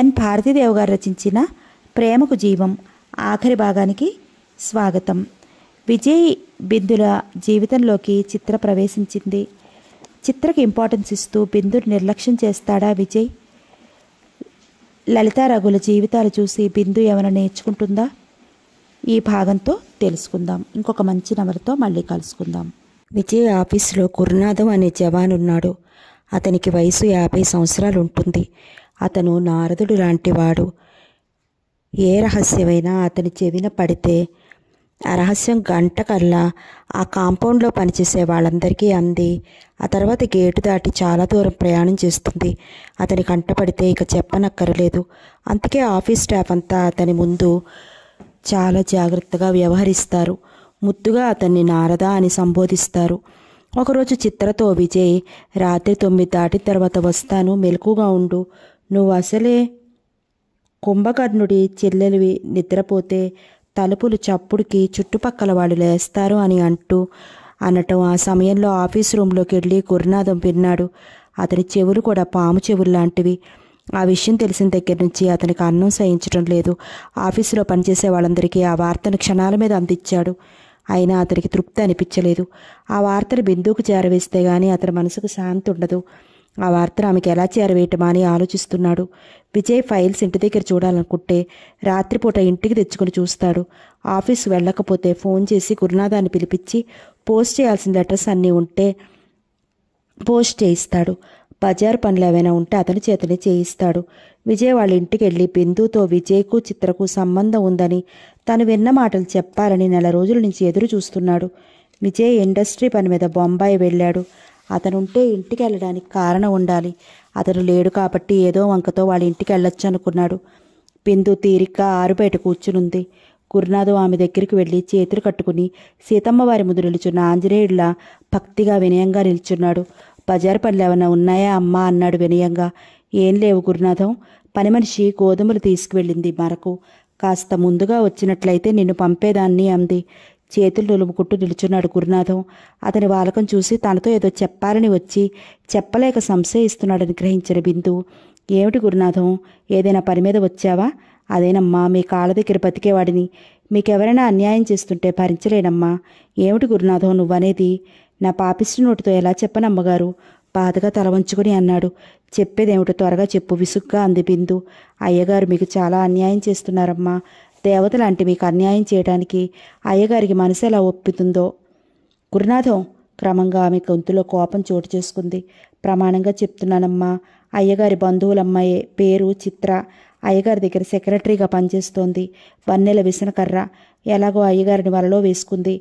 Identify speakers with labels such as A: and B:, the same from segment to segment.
A: ఎన్ భారతీదేవ్ గారు రచించిన ప్రేమకు జీవం ఆఖరి భాగానికి స్వాగతం విజయ్ బిందుల జీవితంలోకి చిత్ర ప్రవేశించింది చిత్రకు ఇంపార్టెన్స్ ఇస్తూ బిందు నిర్లక్ష్యం చేస్తాడా విజయ్ లలిత రఘుల జీవితాలు చూసి బిందు ఏమైనా నేర్చుకుంటుందా ఈ భాగంతో తెలుసుకుందాం ఇంకొక మంచి నవలతో మళ్ళీ కలుసుకుందాం విజయ్ ఆఫీసులో గురునాథం అనే జవాన్ ఉన్నాడు అతనికి వయసు యాభై సంవత్సరాలు ఉంటుంది అతను నారదుడు లాంటివాడు ఏ రహస్యమైనా అతని చెవిన పడితే ఆ రహస్యం గంట కల్లా ఆ కాంపౌండ్లో పనిచేసే వాళ్ళందరికీ అంది ఆ తర్వాత గేటు దాటి చాలా దూరం ప్రయాణం చేస్తుంది అతని కంట పడితే ఇక చెప్పనక్కరలేదు అందుకే ఆఫీస్ స్టాఫ్ అంతా అతని ముందు చాలా జాగ్రత్తగా వ్యవహరిస్తారు ముద్దుగా అతన్ని నారద అని సంబోధిస్తారు ఒకరోజు చిత్రతో విజయ్ రాత్రి తొమ్మిది దాటిన తర్వాత వస్తాను మెలకుగా ఉండు నువ్వు అసలే కుంభకర్ణుడి చెల్లెలివి నిద్రపోతే తలుపులు చప్పుడుకి చుట్టుపక్కల వాళ్ళు లేస్తారు అని అంటూ అనటం ఆ సమయంలో ఆఫీస్ రూమ్లోకి వెళ్ళి గురునాథం విన్నాడు అతని చెవులు కూడా పాము చెవులు లాంటివి ఆ విషయం తెలిసిన దగ్గర నుంచి అతనికి అన్నం సహించడం లేదు ఆఫీసులో పనిచేసే వాళ్ళందరికీ ఆ వార్తను క్షణాల మీద అందించాడు అయినా అతనికి తృప్తి అనిపించలేదు ఆ వార్తను బిందుకు చేరవేస్తే గానీ అతని మనసుకు శాంతి ఉండదు ఆ వార్తను ఆమెకు ఎలా చేరవేయటమా అని ఆలోచిస్తున్నాడు విజయ్ ఫైల్స్ ఇంటి దగ్గర చూడాలనుకుంటే రాత్రిపూట ఇంటికి తెచ్చుకుని చూస్తాడు ఆఫీస్ వెళ్ళకపోతే ఫోన్ చేసి గురునాథాన్ని పిలిపించి పోస్ట్ చేయాల్సిన లెటర్స్ అన్నీ ఉంటే పోస్ట్ చేయిస్తాడు బజార్ పనులు ఏమైనా ఉంటే అతని చేతనే చేయిస్తాడు విజయ్ వాళ్ళ ఇంటికి వెళ్ళి బిందుతో విజయ్కు చిత్రకు సంబంధం ఉందని తను విన్న మాటలు చెప్పాలని నెల రోజుల నుంచి ఎదురు చూస్తున్నాడు విజయ్ ఇండస్ట్రీ పని మీద బొంబాయి వెళ్ళాడు అతనుంటే ఇంటికి వెళ్ళడానికి కారణం ఉండాలి అతను లేడు కాబట్టి ఏదో వంకతో వాళ్ళ ఇంటికి వెళ్ళొచ్చు అనుకున్నాడు బిందు తీరిక ఆరుబయట కూర్చునుంది గురునాథు ఆమె దగ్గరికి వెళ్ళి చేతులు కట్టుకుని సీతమ్మ వారి ముందు నిలుచున్న ఆంజనేయుడిలా భక్తిగా వినయంగా నిల్చున్నాడు బజారు పనులు ఏమైనా ఉన్నాయా అమ్మా అన్నాడు వినయంగా ఏం లేవు గురునాథం పని మనిషి గోధుమలు తీసుకువెళ్ళింది మరకు కాస్త ముందుగా వచ్చినట్లయితే నిన్ను పంపేదాన్ని అంది చేతులు నులుముకుంటూ నిలుచున్నాడు గురునాథం అతని వాలకం చూసి తనతో ఏదో చెప్పాలని వచ్చి చెప్పలేక సంశయిస్తున్నాడని గ్రహించిన బిందు ఏమిటి గురునాథం ఏదైనా పని మీద వచ్చావా అదేనమ్మా మీ కాళ్ళ దగ్గర బతికేవాడిని మీకెవరైనా అన్యాయం చేస్తుంటే భరించలేనమ్మా ఏమిటి గురునాథం నువ్వనేది నా పాపిష్టి నోటితో ఎలా చెప్పనమ్మగారు బాధగా తల వంచుకొని అన్నాడు చెప్పేదేమిటో త్వరగా చెప్పు విసుగ్గా అంది బిందు అయ్యగారు మీకు చాలా అన్యాయం చేస్తున్నారమ్మా దేవత లాంటి మీకు అన్యాయం చేయడానికి అయ్యగారికి మనసు ఎలా ఒప్పుతుందో గురునాథం క్రమంగా ఆమె గొంతులో కోపం చోటు చేసుకుంది ప్రమాణంగా చెప్తున్నానమ్మా అయ్యగారి బంధువులమ్మాయే పేరు చిత్ర అయ్యగారి దగ్గర సెక్రటరీగా పనిచేస్తోంది వన్నెల విసనకర్ర ఎలాగో అయ్యగారిని వలలో వేసుకుంది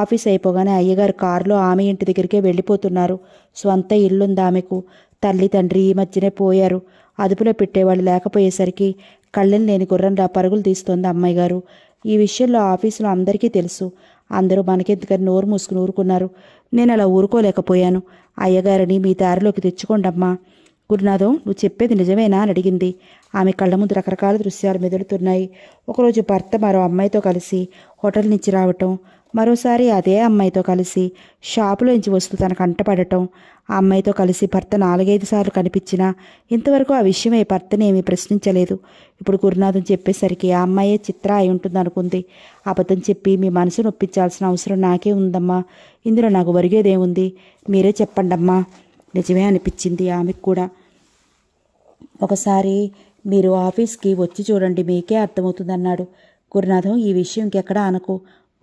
A: ఆఫీస్ అయిపోగానే అయ్యగారు కారులో ఆమె ఇంటి దగ్గరికే వెళ్ళిపోతున్నారు స్వంత ఇల్లుంది ఆమెకు తల్లి తండ్రి ఈ మధ్యనే పోయారు అదుపులో పెట్టేవాళ్ళు లేకపోయేసరికి కళ్ళని లేని గుర్రంలా పరుగులు తీస్తోంది అమ్మాయి గారు ఈ విషయంలో ఆఫీసులో అందరికీ తెలుసు అందరూ మనకెందుకని నోరు మూసుకుని ఊరుకున్నారు నేను అలా ఊరుకోలేకపోయాను అయ్యగారిని మీ దారిలోకి తెచ్చుకోండమ్మా గురునాథం నువ్వు చెప్పేది నిజమేనా అని అడిగింది ఆమె కళ్ళ ముందు రకరకాల దృశ్యాలు మెదులుతున్నాయి ఒకరోజు భర్త మరో అమ్మాయితో కలిసి హోటల్ నుంచి రావటం మరోసారి అదే అమ్మాయితో కలిసి షాపులోంచి వస్తూ తన కంటపడటం ఆ అమ్మాయితో కలిసి భర్త నాలుగైదు సార్లు కనిపించినా ఇంతవరకు ఆ విషయమై ఏమీ ప్రశ్నించలేదు ఇప్పుడు గురునాథం చెప్పేసరికి ఆ అమ్మాయే చిత్ర అయి ఉంటుందనుకుంది అబద్ధం చెప్పి మీ మనసు నొప్పించాల్సిన అవసరం నాకే ఉందమ్మా ఇందులో నాకు ఒరిగేదేముంది మీరే చెప్పండమ్మా నిజమే అనిపించింది ఆమెకు కూడా ఒకసారి మీరు ఆఫీస్కి వచ్చి చూడండి మీకే అర్థమవుతుందన్నాడు గురునాథం ఈ విషయం ఇంకెక్కడా అనకు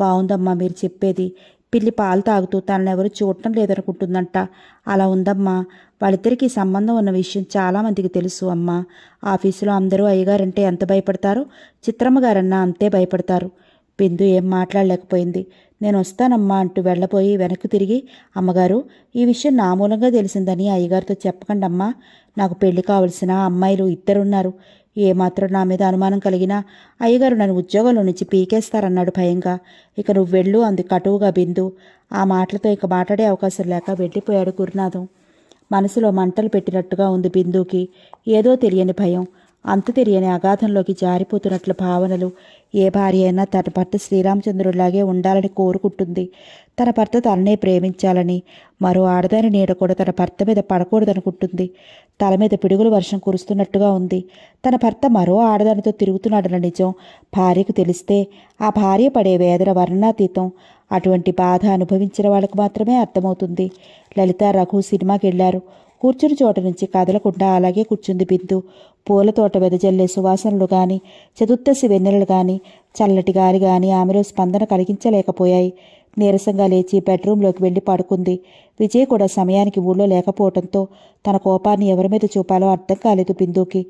A: బాగుందమ్మా మీరు చెప్పేది పిల్లి పాలు తాగుతూ ఎవరు చూడటం లేదనుకుంటుందంట అలా ఉందమ్మా వాళ్ళిద్దరికీ సంబంధం ఉన్న విషయం చాలామందికి తెలుసు అమ్మా ఆఫీసులో అందరూ అయ్యగారంటే ఎంత భయపడతారో చిత్రమ్మ గారన్నా అంతే భయపడతారు బిందు ఏం మాట్లాడలేకపోయింది నేను వస్తానమ్మా అంటూ వెళ్ళపోయి వెనక్కి తిరిగి అమ్మగారు ఈ విషయం నా మూలంగా తెలిసిందని అయ్యగారితో చెప్పకండి అమ్మా నాకు పెళ్లి కావలసిన అమ్మాయిలు ఇద్దరున్నారు ఏమాత్రం నా మీద అనుమానం కలిగినా అయ్యగారు నన్ను ఉద్యోగంలో నుంచి పీకేస్తారన్నాడు భయంగా ఇక నువ్వు వెళ్ళు అంది కటువుగా బిందు ఆ మాటలతో ఇక మాట్లాడే అవకాశం లేక వెళ్ళిపోయాడు గురునాథం మనసులో మంటలు పెట్టినట్టుగా ఉంది బిందుకి ఏదో తెలియని భయం అంత తెలియని అగాధంలోకి జారిపోతున్నట్లు భావనలు ఏ భార్య అయినా తన భర్త శ్రీరామచంద్రుడిలాగే ఉండాలని కోరుకుంటుంది తన భర్త తననే ప్రేమించాలని మరో ఆడదాని నీడ కూడా తన భర్త మీద పడకూడదనుకుంటుంది తల మీద పిడుగులు వర్షం కురుస్తున్నట్టుగా ఉంది తన భర్త మరో ఆడదానితో తిరుగుతున్నాడన్న నిజం భార్యకు తెలిస్తే ఆ భార్య పడే వేదన వర్ణాతీతం అటువంటి బాధ అనుభవించిన వాళ్ళకు మాత్రమే అర్థమవుతుంది లలిత రఘు సినిమాకి వెళ్ళారు కూర్చుని చోట నుంచి కదలకుండా అలాగే కూర్చుంది బిందు పూల తోట వెదజల్లే సువాసనలు గాని చతుర్దశి వెన్నెలలు గాని చల్లటి గాలి గాని ఆమెలో స్పందన కలిగించలేకపోయాయి నీరసంగా లేచి బెడ్రూంలోకి వెళ్ళి పడుకుంది విజయ్ కూడా సమయానికి ఊళ్ళో లేకపోవడంతో తన కోపాన్ని ఎవరి మీద చూపాలో అర్థం కాలేదు బిందుకి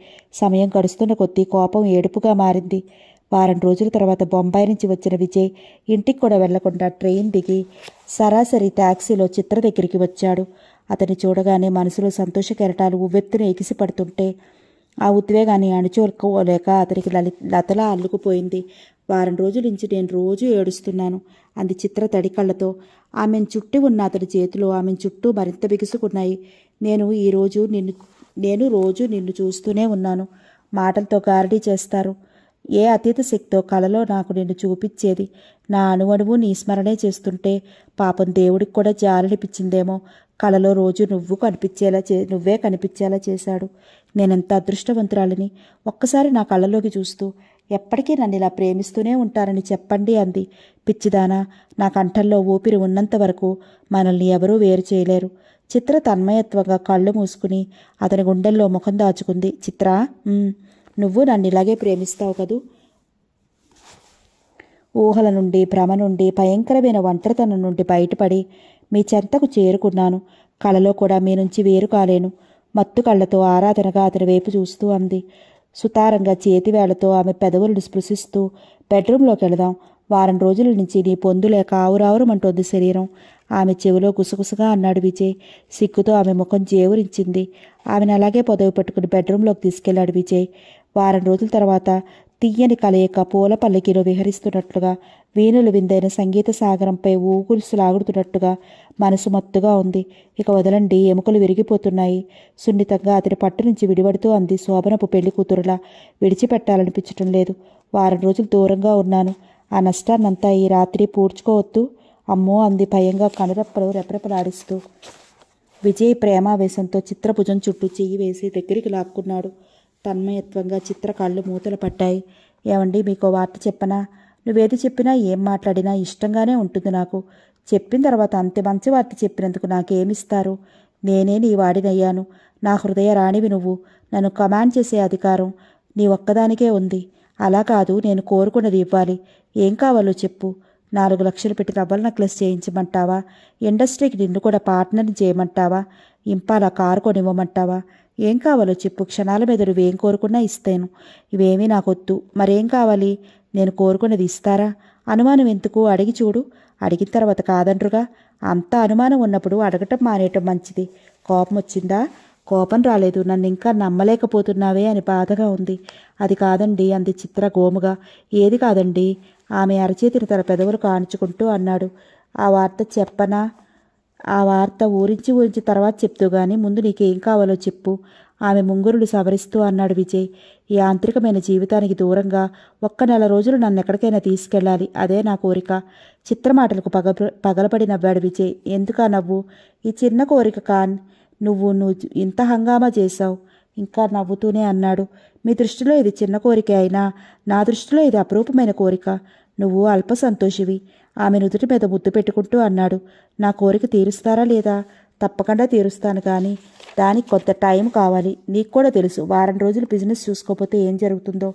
A: సమయం గడుస్తున్న కొద్దీ కోపం ఏడుపుగా మారింది వారం రోజుల తర్వాత బొంబాయి నుంచి వచ్చిన విజయ్ ఇంటికి కూడా వెళ్లకుండా ట్రైన్ దిగి సరాసరి ట్యాక్సీలో చిత్ర దగ్గరికి వచ్చాడు అతన్ని చూడగానే మనసులో సంతోష కెరటాలు ఉవ్వెత్తున ఎగిసిపడుతుంటే ఆ ఉద్వేగాన్ని అణుచోలుకోలేక అతనికి లతలా అల్లుకుపోయింది వారం రోజుల నుంచి నేను రోజూ ఏడుస్తున్నాను అంది చిత్ర తడి కళ్ళతో ఆమెను చుట్టి ఉన్న అతని చేతులు ఆమెను చుట్టూ మరింత బిగుసుకున్నాయి నేను ఈరోజు నిన్ను నేను రోజు నిన్ను చూస్తూనే ఉన్నాను మాటలతో గారడీ చేస్తారు ఏ అతీత శక్తో కలలో నాకు నిన్ను చూపించేది నా అనువణువు నీ స్మరణే చేస్తుంటే పాపం దేవుడికి కూడా జాలనిపించిందేమో కలలో రోజు నువ్వు కనిపించేలా చే నువ్వే కనిపించేలా చేశాడు నేనెంత అదృష్టవంతురాలని ఒక్కసారి నా కళ్ళలోకి చూస్తూ ఎప్పటికీ నన్ను ఇలా ప్రేమిస్తూనే ఉంటారని చెప్పండి అంది పిచ్చిదానా నా కంఠంలో ఊపిరి ఉన్నంత వరకు మనల్ని ఎవరూ వేరు చేయలేరు చిత్ర తన్మయత్వంగా కళ్ళు మూసుకుని అతని గుండెల్లో ముఖం దాచుకుంది చిత్ర నువ్వు నన్ను ఇలాగే ప్రేమిస్తావు కదూ ఊహల నుండి భ్రమ నుండి భయంకరమైన ఒంటరితనం నుండి బయటపడి మీ చెంతకు చేరుకున్నాను కలలో కూడా మీ నుంచి వేరు కాలేను మత్తు కళ్ళతో ఆరాధనగా అతని వైపు చూస్తూ అంది సుతారంగా చేతివేళ్లతో ఆమె పెదవులను స్పృశిస్తూ బెడ్రూంలోకి వెళదాం వారం రోజుల నుంచి నీ పొందులేక ఆవురావురమంటోంది శరీరం ఆమె చెవిలో గుసగుసగా అన్నాడు విజయ్ సిగ్గుతో ఆమె ముఖం జేవురించింది ఆమెను అలాగే పొదవి పెట్టుకుని బెడ్రూంలోకి తీసుకెళ్లాడు విజయ్ వారం రోజుల తర్వాత తీయని కలయిక పూల పల్లకిలో విహరిస్తున్నట్లుగా వేణులు విందైన సంగీత సాగరంపై లాగుడుతున్నట్టుగా మనసు మత్తుగా ఉంది ఇక వదలండి ఎముకలు విరిగిపోతున్నాయి సున్నితంగా అతని పట్టు నుంచి విడివడుతూ అంది శోభనపు పెళ్లి కూతురులా విడిచిపెట్టాలనిపించటం లేదు వారం రోజులు దూరంగా ఉన్నాను ఆ నష్టాన్నంతా ఈ రాత్రి పూడ్చుకోవద్దు అమ్మో అంది భయంగా కనురెప్పలు రెపరెపలాడిస్తూ విజయ్ ప్రేమావేశంతో చిత్రభుజం చుట్టూ చెయ్యి వేసి దగ్గరికి లాక్కున్నాడు తన్మయత్వంగా చిత్ర కళ్ళు మూతలు పట్టాయి ఏమండి మీకు వార్త చెప్పనా నువ్వేది చెప్పినా ఏం మాట్లాడినా ఇష్టంగానే ఉంటుంది నాకు చెప్పిన తర్వాత అంత మంచి వార్త చెప్పినందుకు నాకేమిస్తారు నేనే నీ వాడినయ్యాను నా హృదయ రాణివి నువ్వు నన్ను కమాండ్ చేసే అధికారం నీ ఒక్కదానికే ఉంది అలా కాదు నేను కోరుకున్నది ఇవ్వాలి ఏం కావాలో చెప్పు నాలుగు లక్షలు పెట్టి రబ్బల్ నెక్లెస్ చేయించమంటావా ఇండస్ట్రీకి నిన్ను కూడా పార్ట్నర్ చేయమంటావా ఇంపాల కారు కొనివ్వమంటావా ఏం కావాలో చెప్పు క్షణాల మీద నువ్వేం కోరుకున్నా ఇస్తాను ఇవేమీ నాకొద్దు మరేం కావాలి నేను కోరుకున్నది ఇస్తారా అనుమానం ఎందుకు అడిగి చూడు అడిగిన తర్వాత కాదండ్రుగా అంత అనుమానం ఉన్నప్పుడు అడగటం మానేయటం మంచిది కోపం వచ్చిందా కోపం రాలేదు నన్ను ఇంకా నమ్మలేకపోతున్నావే అని బాధగా ఉంది అది కాదండి అంది చిత్ర గోముగా ఏది కాదండి ఆమె అరచేతిని తన పెదవులు కానుచుకుంటూ అన్నాడు ఆ వార్త చెప్పనా ఆ వార్త ఊరించి ఊరించి తర్వాత చెప్తూ గాని ముందు నీకేం కావాలో చెప్పు ఆమె ముంగురులు సవరిస్తూ అన్నాడు విజయ్ యాంత్రికమైన జీవితానికి దూరంగా ఒక్క నెల రోజులు నన్ను ఎక్కడికైనా తీసుకెళ్ళాలి అదే నా కోరిక చిత్రమాటలకు పగ పగలబడి నవ్వాడు విజయ్ ఎందుకా నవ్వు ఈ చిన్న కోరిక కాన్ నువ్వు నువ్వు ఇంత హంగామా చేశావు ఇంకా నవ్వుతూనే అన్నాడు మీ దృష్టిలో ఇది చిన్న కోరిక అయినా నా దృష్టిలో ఇది అపరూపమైన కోరిక నువ్వు అల్ప సంతోషివి ఆమె నుదుటి మీద ముద్దు పెట్టుకుంటూ అన్నాడు నా కోరిక తీరుస్తారా లేదా తప్పకుండా తీరుస్తాను కానీ దానికి కొంత టైం కావాలి నీకు కూడా తెలుసు వారం రోజులు బిజినెస్ చూసుకోకపోతే ఏం జరుగుతుందో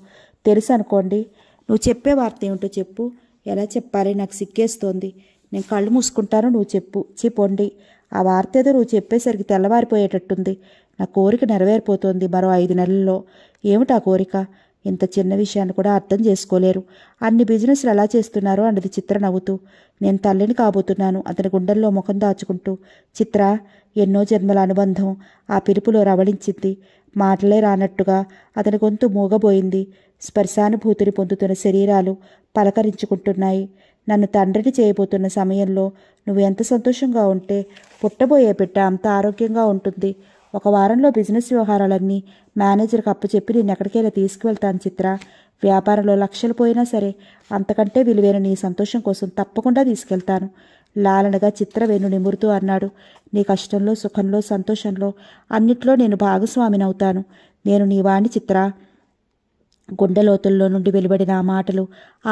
A: తెలుసు అనుకోండి నువ్వు చెప్పే వార్త ఏమిటో చెప్పు ఎలా చెప్పాలి నాకు సిగ్గేస్తోంది నేను కళ్ళు మూసుకుంటాను నువ్వు చెప్పు చెప్పండి ఆ వార్త ఏదో నువ్వు చెప్పేసరికి తెల్లవారిపోయేటట్టుంది నా కోరిక నెరవేరిపోతుంది మరో ఐదు నెలల్లో ఏమిటా కోరిక ఇంత చిన్న విషయాన్ని కూడా అర్థం చేసుకోలేరు అన్ని బిజినెస్లు ఎలా చేస్తున్నారో అన్నది చిత్ర నవ్వుతూ నేను తల్లిని కాబోతున్నాను అతని గుండెల్లో ముఖం దాచుకుంటూ చిత్ర ఎన్నో జన్మల అనుబంధం ఆ పిలుపులో రవళించింది మాటలే రానట్టుగా అతని గొంతు మూగబోయింది స్పర్శానుభూతిని పొందుతున్న శరీరాలు పలకరించుకుంటున్నాయి నన్ను తండ్రిని చేయబోతున్న సమయంలో నువ్వు ఎంత సంతోషంగా ఉంటే పుట్టబోయే బిడ్డ అంత ఆరోగ్యంగా ఉంటుంది ఒక వారంలో బిజినెస్ వ్యవహారాలన్నీ మేనేజర్కి అప్పచెప్పి నేను ఎక్కడికైనా తీసుకువెళ్తాను చిత్ర వ్యాపారంలో లక్షలు పోయినా సరే అంతకంటే విలువైన నీ సంతోషం కోసం తప్పకుండా తీసుకెళ్తాను లాలనగా చిత్ర చిత్రవేణు నిమురుతూ అన్నాడు నీ కష్టంలో సుఖంలో సంతోషంలో అన్నిట్లో నేను భాగస్వామినవుతాను నేను నీ వాణి చిత్ర గుండెలోతుల్లో నుండి వెలువడిన ఆ మాటలు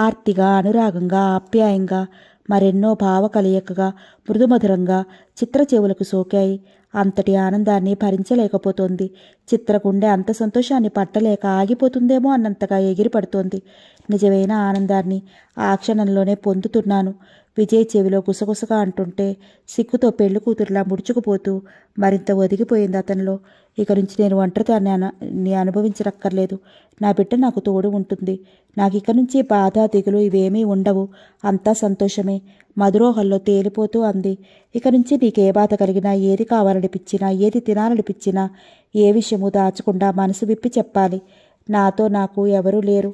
A: ఆర్తిగా అనురాగంగా ఆప్యాయంగా మరెన్నో భావ కలయికగా మృదుమధురంగా చిత్ర చెవులకు సోకాయి అంతటి ఆనందాన్ని భరించలేకపోతోంది చిత్రగుండె అంత సంతోషాన్ని పట్టలేక ఆగిపోతుందేమో అన్నంతగా ఎగిరిపడుతోంది నిజమైన ఆనందాన్ని ఆ క్షణంలోనే పొందుతున్నాను విజయ్ చెవిలో గుసగుసగా అంటుంటే సిక్కుతో పెళ్లి కూతురులా ముడుచుకుపోతూ మరింత ఒదిగిపోయింది అతనిలో ఇక నుంచి నేను ఒంటరిదాన్ని అనుభవించరక్కర్లేదు నా బిడ్డ నాకు తోడు ఉంటుంది నాకు ఇక నుంచి బాధ దిగులు ఇవేమీ ఉండవు అంతా సంతోషమే మధురోహల్లో తేలిపోతూ అంది ఇక నుంచి నీకే బాధ కలిగినా ఏది కావాలనిపించినా ఏది తినాలనిపించినా ఏ విషయము దాచకుండా మనసు విప్పి చెప్పాలి నాతో నాకు ఎవరూ లేరు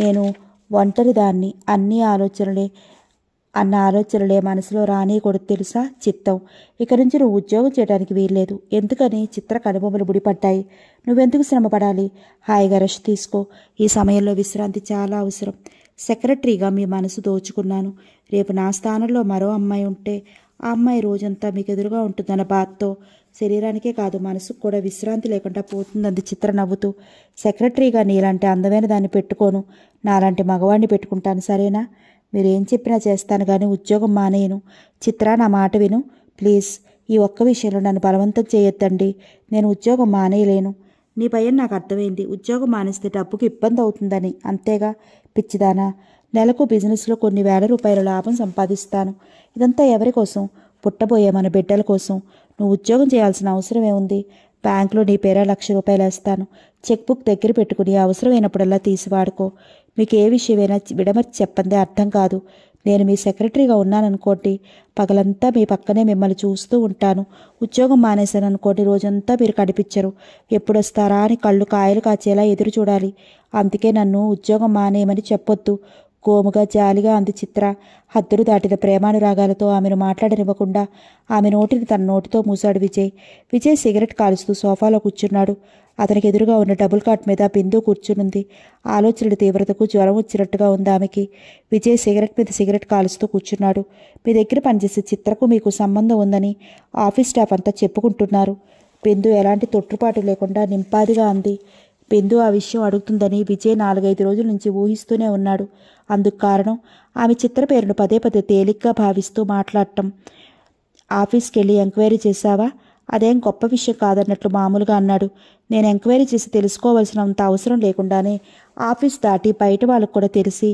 A: నేను ఒంటరిదాన్ని అన్ని ఆలోచనలే అన్న ఆలోచనలే మనసులో కూడా తెలుసా చిత్తం ఇక్కడి నుంచి నువ్వు ఉద్యోగం చేయడానికి వీల్లేదు ఎందుకని చిత్ర కనుబొమ్మలు ముడిపడ్డాయి నువ్వెందుకు శ్రమపడాలి హాయిగా రెస్ట్ తీసుకో ఈ సమయంలో విశ్రాంతి చాలా అవసరం సెక్రటరీగా మీ మనసు దోచుకున్నాను రేపు నా స్థానంలో మరో అమ్మాయి ఉంటే ఆ అమ్మాయి రోజంతా మీకు ఎదురుగా ఉంటుందన్న బాధతో శరీరానికే కాదు మనసుకు కూడా విశ్రాంతి లేకుండా పోతుందంది చిత్ర నవ్వుతూ సెక్రటరీగా నీలాంటి అందమైన దాన్ని పెట్టుకోను నాలాంటి మగవాడిని పెట్టుకుంటాను సరేనా మీరేం చెప్పినా చేస్తాను కానీ ఉద్యోగం మానేయను చిత్ర నా మాట విను ప్లీజ్ ఈ ఒక్క విషయంలో నన్ను బలవంతం చేయొద్దండి నేను ఉద్యోగం మానేయలేను నీ భయం నాకు అర్థమైంది ఉద్యోగం మానేస్తే డబ్బుకి ఇబ్బంది అవుతుందని అంతేగా పిచ్చిదానా నెలకు బిజినెస్లో కొన్ని వేల రూపాయల లాభం సంపాదిస్తాను ఇదంతా ఎవరి కోసం పుట్టబోయే మన బిడ్డల కోసం నువ్వు ఉద్యోగం చేయాల్సిన అవసరం ఏముంది బ్యాంకులో నీ పేర లక్ష రూపాయలు వేస్తాను చెక్ బుక్ దగ్గర పెట్టుకుని అవసరమైనప్పుడల్లా తీసి వాడుకో మీకు ఏ విషయమైనా విడమర్చి చెప్పందే అర్థం కాదు నేను మీ సెక్రటరీగా ఉన్నాననుకోండి పగలంతా మీ పక్కనే మిమ్మల్ని చూస్తూ ఉంటాను ఉద్యోగం మానేశాను అనుకోండి రోజంతా మీరు కనిపించరు ఎప్పుడొస్తారా అని కళ్ళు కాయలు కాచేలా ఎదురు చూడాలి అందుకే నన్ను ఉద్యోగం మానేయమని చెప్పొద్దు గోముగా జాలిగా అంది చిత్ర హద్దులు దాటిన ప్రేమానురాగాలతో ఆమెను మాట్లాడనివ్వకుండా ఆమె నోటిని తన నోటితో మూశాడు విజయ్ విజయ్ సిగరెట్ కాలుస్తూ సోఫాలో కూర్చున్నాడు అతనికి ఎదురుగా ఉన్న డబుల్ కాట్ మీద బిందు కూర్చునుంది ఆలోచనల తీవ్రతకు జ్వరం వచ్చినట్టుగా ఉంది ఆమెకి విజయ్ సిగరెట్ మీద సిగరెట్ కాలుస్తూ కూర్చున్నాడు మీ దగ్గర పనిచేసే చిత్రకు మీకు సంబంధం ఉందని ఆఫీస్ స్టాఫ్ అంతా చెప్పుకుంటున్నారు బిందు ఎలాంటి తొట్టుపాటు లేకుండా నింపాదిగా అంది బిందు ఆ విషయం అడుగుతుందని విజయ్ నాలుగైదు రోజుల నుంచి ఊహిస్తూనే ఉన్నాడు అందుకు కారణం ఆమె చిత్ర పేరును పదే పదే తేలిగ్గా భావిస్తూ మాట్లాడటం ఆఫీస్కి వెళ్ళి ఎంక్వైరీ చేశావా అదేం గొప్ప విషయం కాదన్నట్లు మామూలుగా అన్నాడు నేను ఎంక్వైరీ చేసి తెలుసుకోవలసినంత అవసరం లేకుండానే ఆఫీస్ దాటి బయట వాళ్ళకు కూడా తెలిసి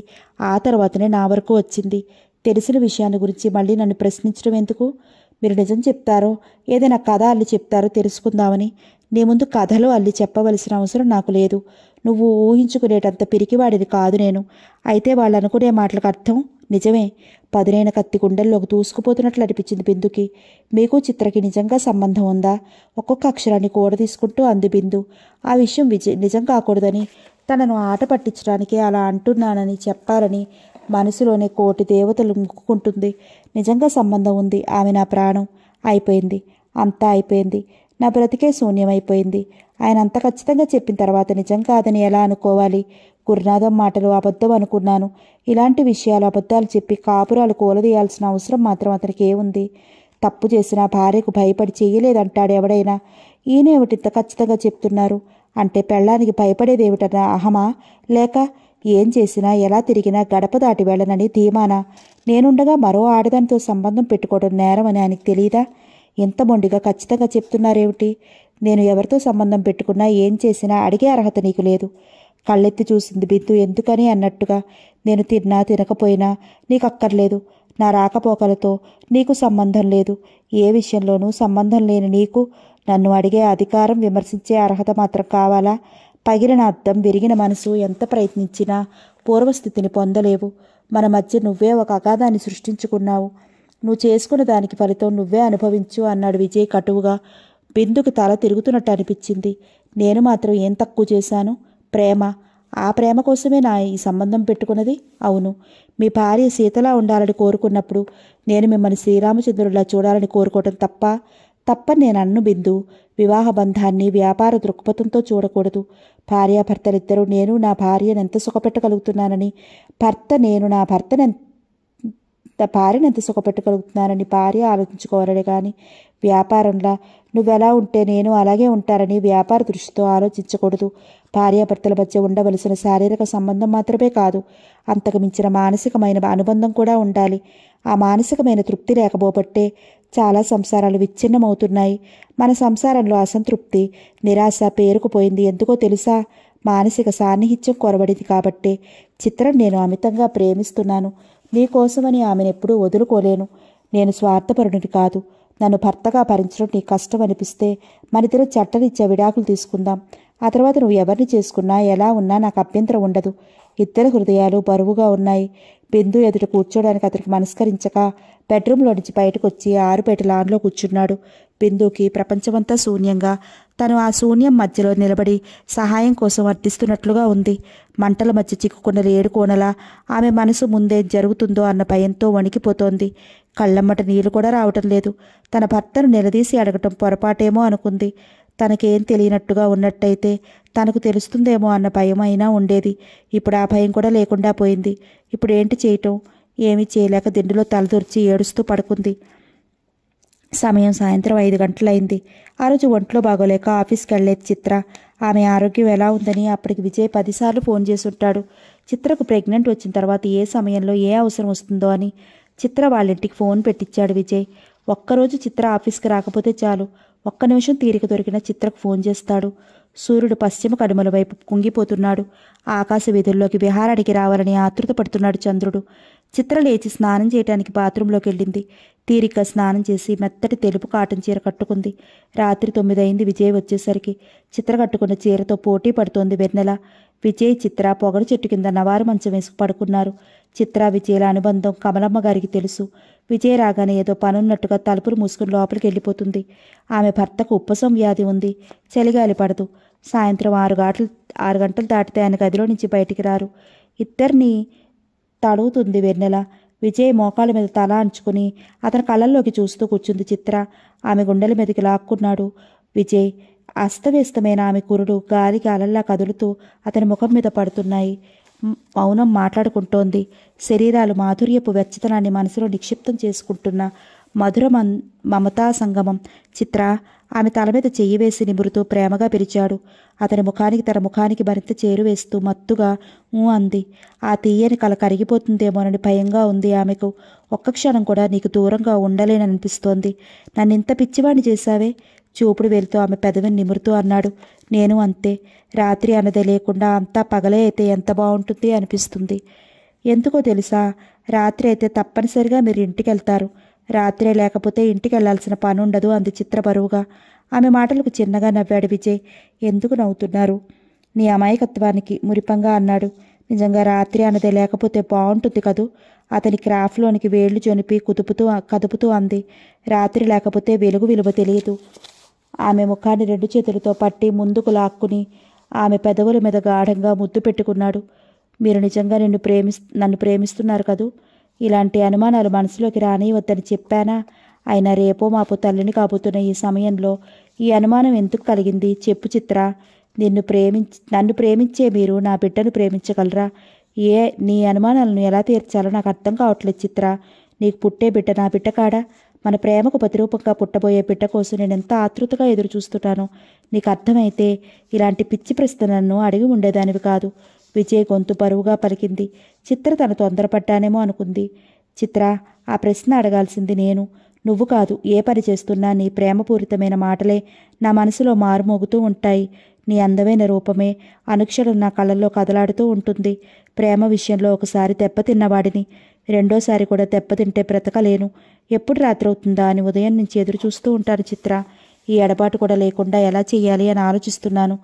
A: ఆ తర్వాతనే నా వరకు వచ్చింది తెలిసిన విషయాన్ని గురించి మళ్ళీ నన్ను ప్రశ్నించడం ఎందుకు మీరు నిజం చెప్తారో ఏదైనా కథ అల్లి చెప్తారో తెలుసుకుందామని నీ ముందు కథలు అల్లి చెప్పవలసిన అవసరం నాకు లేదు నువ్వు ఊహించుకునేటంత పిరికివాడిది కాదు నేను అయితే వాళ్ళు అనుకునే మాటలకు అర్థం నిజమే పదునైన కత్తి గుండెల్లోకి దూసుకుపోతున్నట్లు అనిపించింది బిందుకి మీకు చిత్రకి నిజంగా సంబంధం ఉందా ఒక్కొక్క అక్షరాన్ని కూడ తీసుకుంటూ అంది బిందు ఆ విషయం విజయ నిజం కాకూడదని తనను ఆట పట్టించడానికే అలా అంటున్నానని చెప్పాలని మనసులోనే కోటి దేవతలు ముక్కుంటుంది నిజంగా సంబంధం ఉంది ఆమె నా ప్రాణం అయిపోయింది అంతా అయిపోయింది నా బ్రతికే శూన్యమైపోయింది ఆయన అంత ఖచ్చితంగా చెప్పిన తర్వాత నిజం కాదని ఎలా అనుకోవాలి గురునాథం మాటలు అబద్ధం అనుకున్నాను ఇలాంటి విషయాలు అబద్ధాలు చెప్పి కాపురాలు కూలదీయాల్సిన అవసరం మాత్రం అతనికి ఏముంది తప్పు చేసిన భార్యకు భయపడి చేయలేదంటాడు ఎవడైనా ఈయనేమిటింత ఖచ్చితంగా చెప్తున్నారు అంటే పెళ్ళానికి భయపడేదేమిటన్నా అహమా లేక ఏం చేసినా ఎలా తిరిగినా గడప దాటి వెళ్ళనని ధీమానా నేనుండగా మరో ఆడదానితో సంబంధం పెట్టుకోవడం నేరమని ఆయనకు తెలియదా ఎంత మొండిగా ఖచ్చితంగా చెప్తున్నారేమిటి నేను ఎవరితో సంబంధం పెట్టుకున్నా ఏం చేసినా అడిగే అర్హత నీకు లేదు కళ్ళెత్తి చూసింది బిందు ఎందుకని అన్నట్టుగా నేను తిన్నా తినకపోయినా నీకు అక్కర్లేదు నా రాకపోకలతో నీకు సంబంధం లేదు ఏ విషయంలోనూ సంబంధం లేని నీకు నన్ను అడిగే అధికారం విమర్శించే అర్హత మాత్రం కావాలా పగిలిన అర్థం విరిగిన మనసు ఎంత ప్రయత్నించినా పూర్వస్థితిని పొందలేవు మన మధ్య నువ్వే ఒక అగాధాన్ని సృష్టించుకున్నావు నువ్వు చేసుకున్న దానికి ఫలితం నువ్వే అనుభవించు అన్నాడు విజయ్ కటువుగా బిందుకు తల తిరుగుతున్నట్టు అనిపించింది నేను మాత్రం ఏం తక్కువ చేశాను ప్రేమ ఆ ప్రేమ కోసమే నా ఈ సంబంధం పెట్టుకున్నది అవును మీ భార్య సీతలా ఉండాలని కోరుకున్నప్పుడు నేను మిమ్మల్ని శ్రీరామచంద్రుడిలా చూడాలని కోరుకోవటం తప్ప తప్ప నేను అన్ను బిందు వివాహ బంధాన్ని వ్యాపార దృక్పథంతో చూడకూడదు భార్యాభర్తలిద్దరూ నేను నా భార్యను ఎంత సుఖపెట్టగలుగుతున్నానని భర్త నేను నా భర్తను భార్యను ఎంత సుఖపెట్టగలుగుతున్నానని భార్య ఆలోచించుకోవాలని కానీ వ్యాపారంలా నువ్వెలా ఉంటే నేను అలాగే ఉంటారని వ్యాపార దృష్టితో ఆలోచించకూడదు భార్యాభర్తల మధ్య ఉండవలసిన శారీరక సంబంధం మాత్రమే కాదు అంతకు మించిన మానసికమైన అనుబంధం కూడా ఉండాలి ఆ మానసికమైన తృప్తి లేకపోబట్టే చాలా సంసారాలు విచ్ఛిన్నమవుతున్నాయి మన సంసారంలో అసంతృప్తి నిరాశ పేరుకుపోయింది ఎందుకో తెలుసా మానసిక సాన్నిహిత్యం కొరబడింది కాబట్టే చిత్రం నేను అమితంగా ప్రేమిస్తున్నాను నీకోసమని ఆమెనెప్పుడూ వదులుకోలేను నేను స్వార్థపరుడిని కాదు నన్ను భర్తగా భరించడం నీ కష్టం అనిపిస్తే మనిద్దరు చట్టనిచ్చే విడాకులు తీసుకుందాం ఆ తర్వాత నువ్వు ఎవరిని చేసుకున్నా ఎలా ఉన్నా నాకు అభ్యంతరం ఉండదు ఇద్దరు హృదయాలు బరువుగా ఉన్నాయి బిందు ఎదుట కూర్చోడానికి అతనికి మనస్కరించక బెడ్రూమ్లో నుంచి బయటకు వచ్చి ఆరుపేట లాన్లో కూర్చున్నాడు బిందుకి ప్రపంచమంతా శూన్యంగా తను ఆ శూన్యం మధ్యలో నిలబడి సహాయం కోసం అర్థిస్తున్నట్లుగా ఉంది మంటల మధ్య చిక్కుకున్న రేడు కోనలా ఆమె మనసు ముందే జరుగుతుందో అన్న భయంతో వణికిపోతోంది కళ్ళమ్మట నీళ్లు కూడా రావటం లేదు తన భర్తను నిలదీసి అడగటం పొరపాటేమో అనుకుంది తనకేం తెలియనట్టుగా ఉన్నట్టయితే తనకు తెలుస్తుందేమో అన్న భయం అయినా ఉండేది ఇప్పుడు ఆ భయం కూడా లేకుండా పోయింది ఇప్పుడు ఏంటి చేయటం ఏమీ చేయలేక దిండులో తలదొర్చి ఏడుస్తూ పడుకుంది సమయం సాయంత్రం ఐదు గంటలైంది ఆ రోజు ఒంట్లో బాగోలేక ఆఫీస్కి వెళ్లేదు చిత్ర ఆమె ఆరోగ్యం ఎలా ఉందని అప్పటికి విజయ్ పదిసార్లు ఫోన్ ఉంటాడు చిత్రకు ప్రెగ్నెంట్ వచ్చిన తర్వాత ఏ సమయంలో ఏ అవసరం వస్తుందో అని చిత్ర వాళ్ళింటికి ఫోన్ పెట్టించాడు విజయ్ ఒక్కరోజు చిత్ర ఆఫీస్కి రాకపోతే చాలు ఒక్క నిమిషం తీరిక దొరికిన చిత్రకు ఫోన్ చేస్తాడు సూర్యుడు పశ్చిమ కనుమల వైపు కుంగిపోతున్నాడు ఆకాశ వీధుల్లోకి విహారానికి రావాలని ఆతృతపడుతున్నాడు చంద్రుడు చిత్ర లేచి స్నానం చేయడానికి బాత్రూంలోకి వెళ్ళింది తీరిక స్నానం చేసి మెత్తటి తెలుపు కాటన్ చీర కట్టుకుంది రాత్రి తొమ్మిదైంది విజయ్ వచ్చేసరికి చిత్ర కట్టుకున్న చీరతో పోటీ పడుతోంది వెన్నెల విజయ్ చిత్ర పొగడు చెట్టు కింద నవారు మంచం వేసుకు పడుకున్నారు చిత్ర విజయల అనుబంధం కమలమ్మ గారికి తెలుసు విజయ్ రాగానే ఏదో పనున్నట్టుగా తలుపులు మూసుకుని లోపలికి వెళ్ళిపోతుంది ఆమె భర్తకు ఉప్పసం వ్యాధి ఉంది చలిగాలి పడదు సాయంత్రం ఆరు గంటలు ఆరు గంటలు దాటితే ఆయన గదిలో నుంచి బయటికి రారు ఇద్దరిని తడుగుతుంది వెన్నెల విజయ్ మోకాళ్ళ మీద తల అంచుకుని అతని కళ్ళల్లోకి చూస్తూ కూర్చుంది చిత్ర ఆమె గుండెల మీదకి లాక్కున్నాడు విజయ్ అస్తవ్యస్తమైన ఆమె కురుడు గాలికి అలల్లా కదులుతూ అతని ముఖం మీద పడుతున్నాయి మౌనం మాట్లాడుకుంటోంది శరీరాలు మాధుర్యపు వెచ్చతనాన్ని మనసులో నిక్షిప్తం చేసుకుంటున్న మధుర మమతా సంగమం చిత్ర ఆమె తల మీద చెయ్యి వేసి నిమురుతూ ప్రేమగా పిలిచాడు అతని ముఖానికి తన ముఖానికి మరింత చేరు వేస్తూ మత్తుగా ఊ అంది ఆ తీయని కల కరిగిపోతుందేమోనని భయంగా ఉంది ఆమెకు ఒక్క క్షణం కూడా నీకు దూరంగా ఉండలేననిపిస్తోంది నన్ను ఇంత పిచ్చివాణ్ణి చేశావే చూపుడు వేలుతో ఆమె పెదవిని నిమురుతూ అన్నాడు నేను అంతే రాత్రి అన్నదే లేకుండా అంతా పగలే అయితే ఎంత బాగుంటుంది అనిపిస్తుంది ఎందుకో తెలుసా రాత్రి అయితే తప్పనిసరిగా మీరు ఇంటికి వెళ్తారు రాత్రే లేకపోతే ఇంటికి వెళ్లాల్సిన పని ఉండదు అంది చిత్ర బరువుగా ఆమె మాటలకు చిన్నగా నవ్వాడు విజయ్ ఎందుకు నవ్వుతున్నారు నీ అమాయకత్వానికి మురిపంగా అన్నాడు నిజంగా రాత్రి అన్నదే లేకపోతే బాగుంటుంది కదూ అతని క్రాఫ్ట్లోనికి వేళ్లు జొనిపి కుదుపుతూ కదుపుతూ అంది రాత్రి లేకపోతే వెలుగు విలువ తెలియదు ఆమె ముఖాన్ని రెండు చేతులతో పట్టి ముందుకు లాక్కుని ఆమె పెదవుల మీద గాఢంగా ముద్దు పెట్టుకున్నాడు మీరు నిజంగా నిన్ను ప్రేమి నన్ను ప్రేమిస్తున్నారు కదూ ఇలాంటి అనుమానాలు మనసులోకి రానివద్దని చెప్పానా అయినా రేపో మాపు తల్లిని కాబోతున్న ఈ సమయంలో ఈ అనుమానం ఎందుకు కలిగింది చెప్పు చిత్ర నిన్ను ప్రేమించ నన్ను ప్రేమించే మీరు నా బిడ్డను ప్రేమించగలరా ఏ నీ అనుమానాలను ఎలా తీర్చాలో నాకు అర్థం కావట్లేదు చిత్ర నీకు పుట్టే బిడ్డ నా బిడ్డ కాడా మన ప్రేమకు ప్రతిరూపంగా పుట్టబోయే బిడ్డ కోసం నేను ఎంత ఆతృతగా ఎదురు చూస్తుంటాను నీకు అర్థమైతే ఇలాంటి పిచ్చి ప్రశ్నలను అడిగి ఉండేదానివి కాదు విజయ్ గొంతు బరువుగా పలికింది చిత్ర తన తొందరపడ్డానేమో అనుకుంది చిత్ర ఆ ప్రశ్న అడగాల్సింది నేను నువ్వు కాదు ఏ పని చేస్తున్నా నీ ప్రేమపూరితమైన మాటలే నా మనసులో మారుమోగుతూ ఉంటాయి నీ అందమైన రూపమే అనుక్షణం నా కళ్ళల్లో కదలాడుతూ ఉంటుంది ప్రేమ విషయంలో ఒకసారి దెబ్బతిన్నవాడిని రెండోసారి కూడా దెబ్బతింటే బ్రతకలేను ఎప్పుడు రాత్రి అవుతుందా అని ఉదయం నుంచి ఎదురు చూస్తూ ఉంటాను చిత్ర ఈ ఎడబాటు కూడా లేకుండా ఎలా చేయాలి అని ఆలోచిస్తున్నాను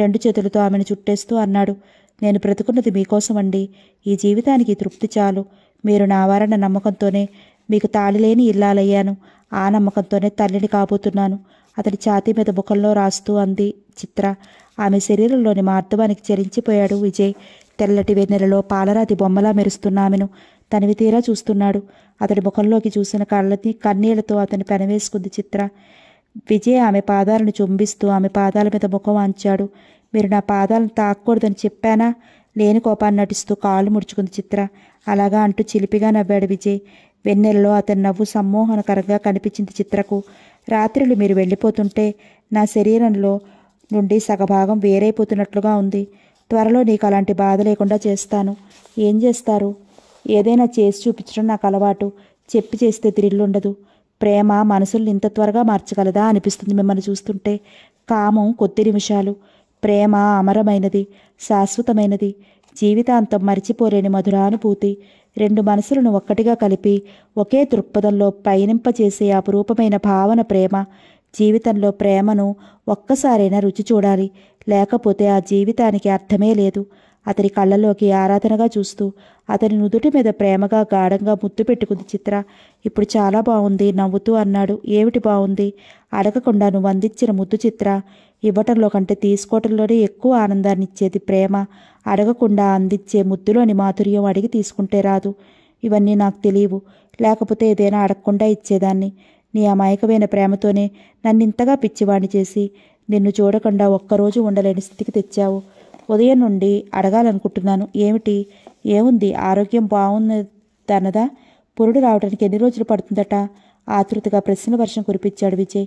A: రెండు చేతులతో ఆమెను చుట్టేస్తూ అన్నాడు నేను బ్రతుకున్నది మీకోసం అండి ఈ జీవితానికి తృప్తి చాలు మీరు నా వారన్న నమ్మకంతోనే మీకు తాళిలేని ఇల్లాలయ్యాను ఆ నమ్మకంతోనే తల్లిని కాబోతున్నాను అతడి ఛాతీ మీద ముఖంలో రాస్తూ అంది చిత్ర ఆమె శరీరంలోని మార్ధవానికి చెరించిపోయాడు విజయ్ తెల్లటి వెన్నెలలో పాలరాతి బొమ్మలా మెరుస్తున్న ఆమెను తనివి తీరా చూస్తున్నాడు అతడి ముఖంలోకి చూసిన కళ్ళని కన్నీళ్లతో అతని పెనవేసుకుంది చిత్ర విజయ్ ఆమె పాదాలను చుంబిస్తూ ఆమె పాదాల మీద ముఖం వాంచాడు మీరు నా పాదాలను తాకూడదని చెప్పానా లేని కోపాన్ని నటిస్తూ కాళ్ళు ముడుచుకుంది చిత్ర అలాగా అంటూ చిలిపిగా నవ్వాడు విజయ్ వెన్నెలలో అతని నవ్వు సమ్మోహనకరంగా కనిపించింది చిత్రకు రాత్రులు మీరు వెళ్ళిపోతుంటే నా శరీరంలో నుండి సగభాగం వేరైపోతున్నట్లుగా ఉంది త్వరలో నీకు అలాంటి బాధ లేకుండా చేస్తాను ఏం చేస్తారు ఏదైనా చేసి చూపించడం నాకు అలవాటు చెప్పి చేస్తే తిరిల్లుండదు ప్రేమ మనసుల్ని ఇంత త్వరగా మార్చగలదా అనిపిస్తుంది మిమ్మల్ని చూస్తుంటే కామం కొద్ది నిమిషాలు ప్రేమ అమరమైనది శాశ్వతమైనది జీవితాంతం మరిచిపోలేని మధురానుభూతి రెండు మనసులను ఒక్కటిగా కలిపి ఒకే దృక్పథంలో పయనింపచేసే అపురూపమైన భావన ప్రేమ జీవితంలో ప్రేమను ఒక్కసారైనా రుచి చూడాలి లేకపోతే ఆ జీవితానికి అర్థమే లేదు అతని కళ్ళలోకి ఆరాధనగా చూస్తూ అతని నుదుటి మీద ప్రేమగా గాఢంగా ముద్దు పెట్టుకుంది చిత్ర ఇప్పుడు చాలా బాగుంది నవ్వుతూ అన్నాడు ఏమిటి బాగుంది అడగకుండా నువ్వు అందించిన ముద్దు చిత్ర ఇవ్వటంలో కంటే తీసుకోవటంలోనే ఎక్కువ ఆనందాన్ని ఇచ్చేది ప్రేమ అడగకుండా అందించే ముద్దులోని మాధుర్యం అడిగి తీసుకుంటే రాదు ఇవన్నీ నాకు తెలియవు లేకపోతే ఏదైనా అడగకుండా ఇచ్చేదాన్ని నీ అమాయకమైన ప్రేమతోనే నన్నింతగా పిచ్చివాణి చేసి నిన్ను చూడకుండా ఒక్కరోజు ఉండలేని స్థితికి తెచ్చావు ఉదయం నుండి అడగాలనుకుంటున్నాను ఏమిటి ఏముంది ఆరోగ్యం బాగుందన్నదా పురుడు రావడానికి ఎన్ని రోజులు పడుతుందట ఆతృతగా ప్రశ్నల వర్షం కురిపించాడు విజయ్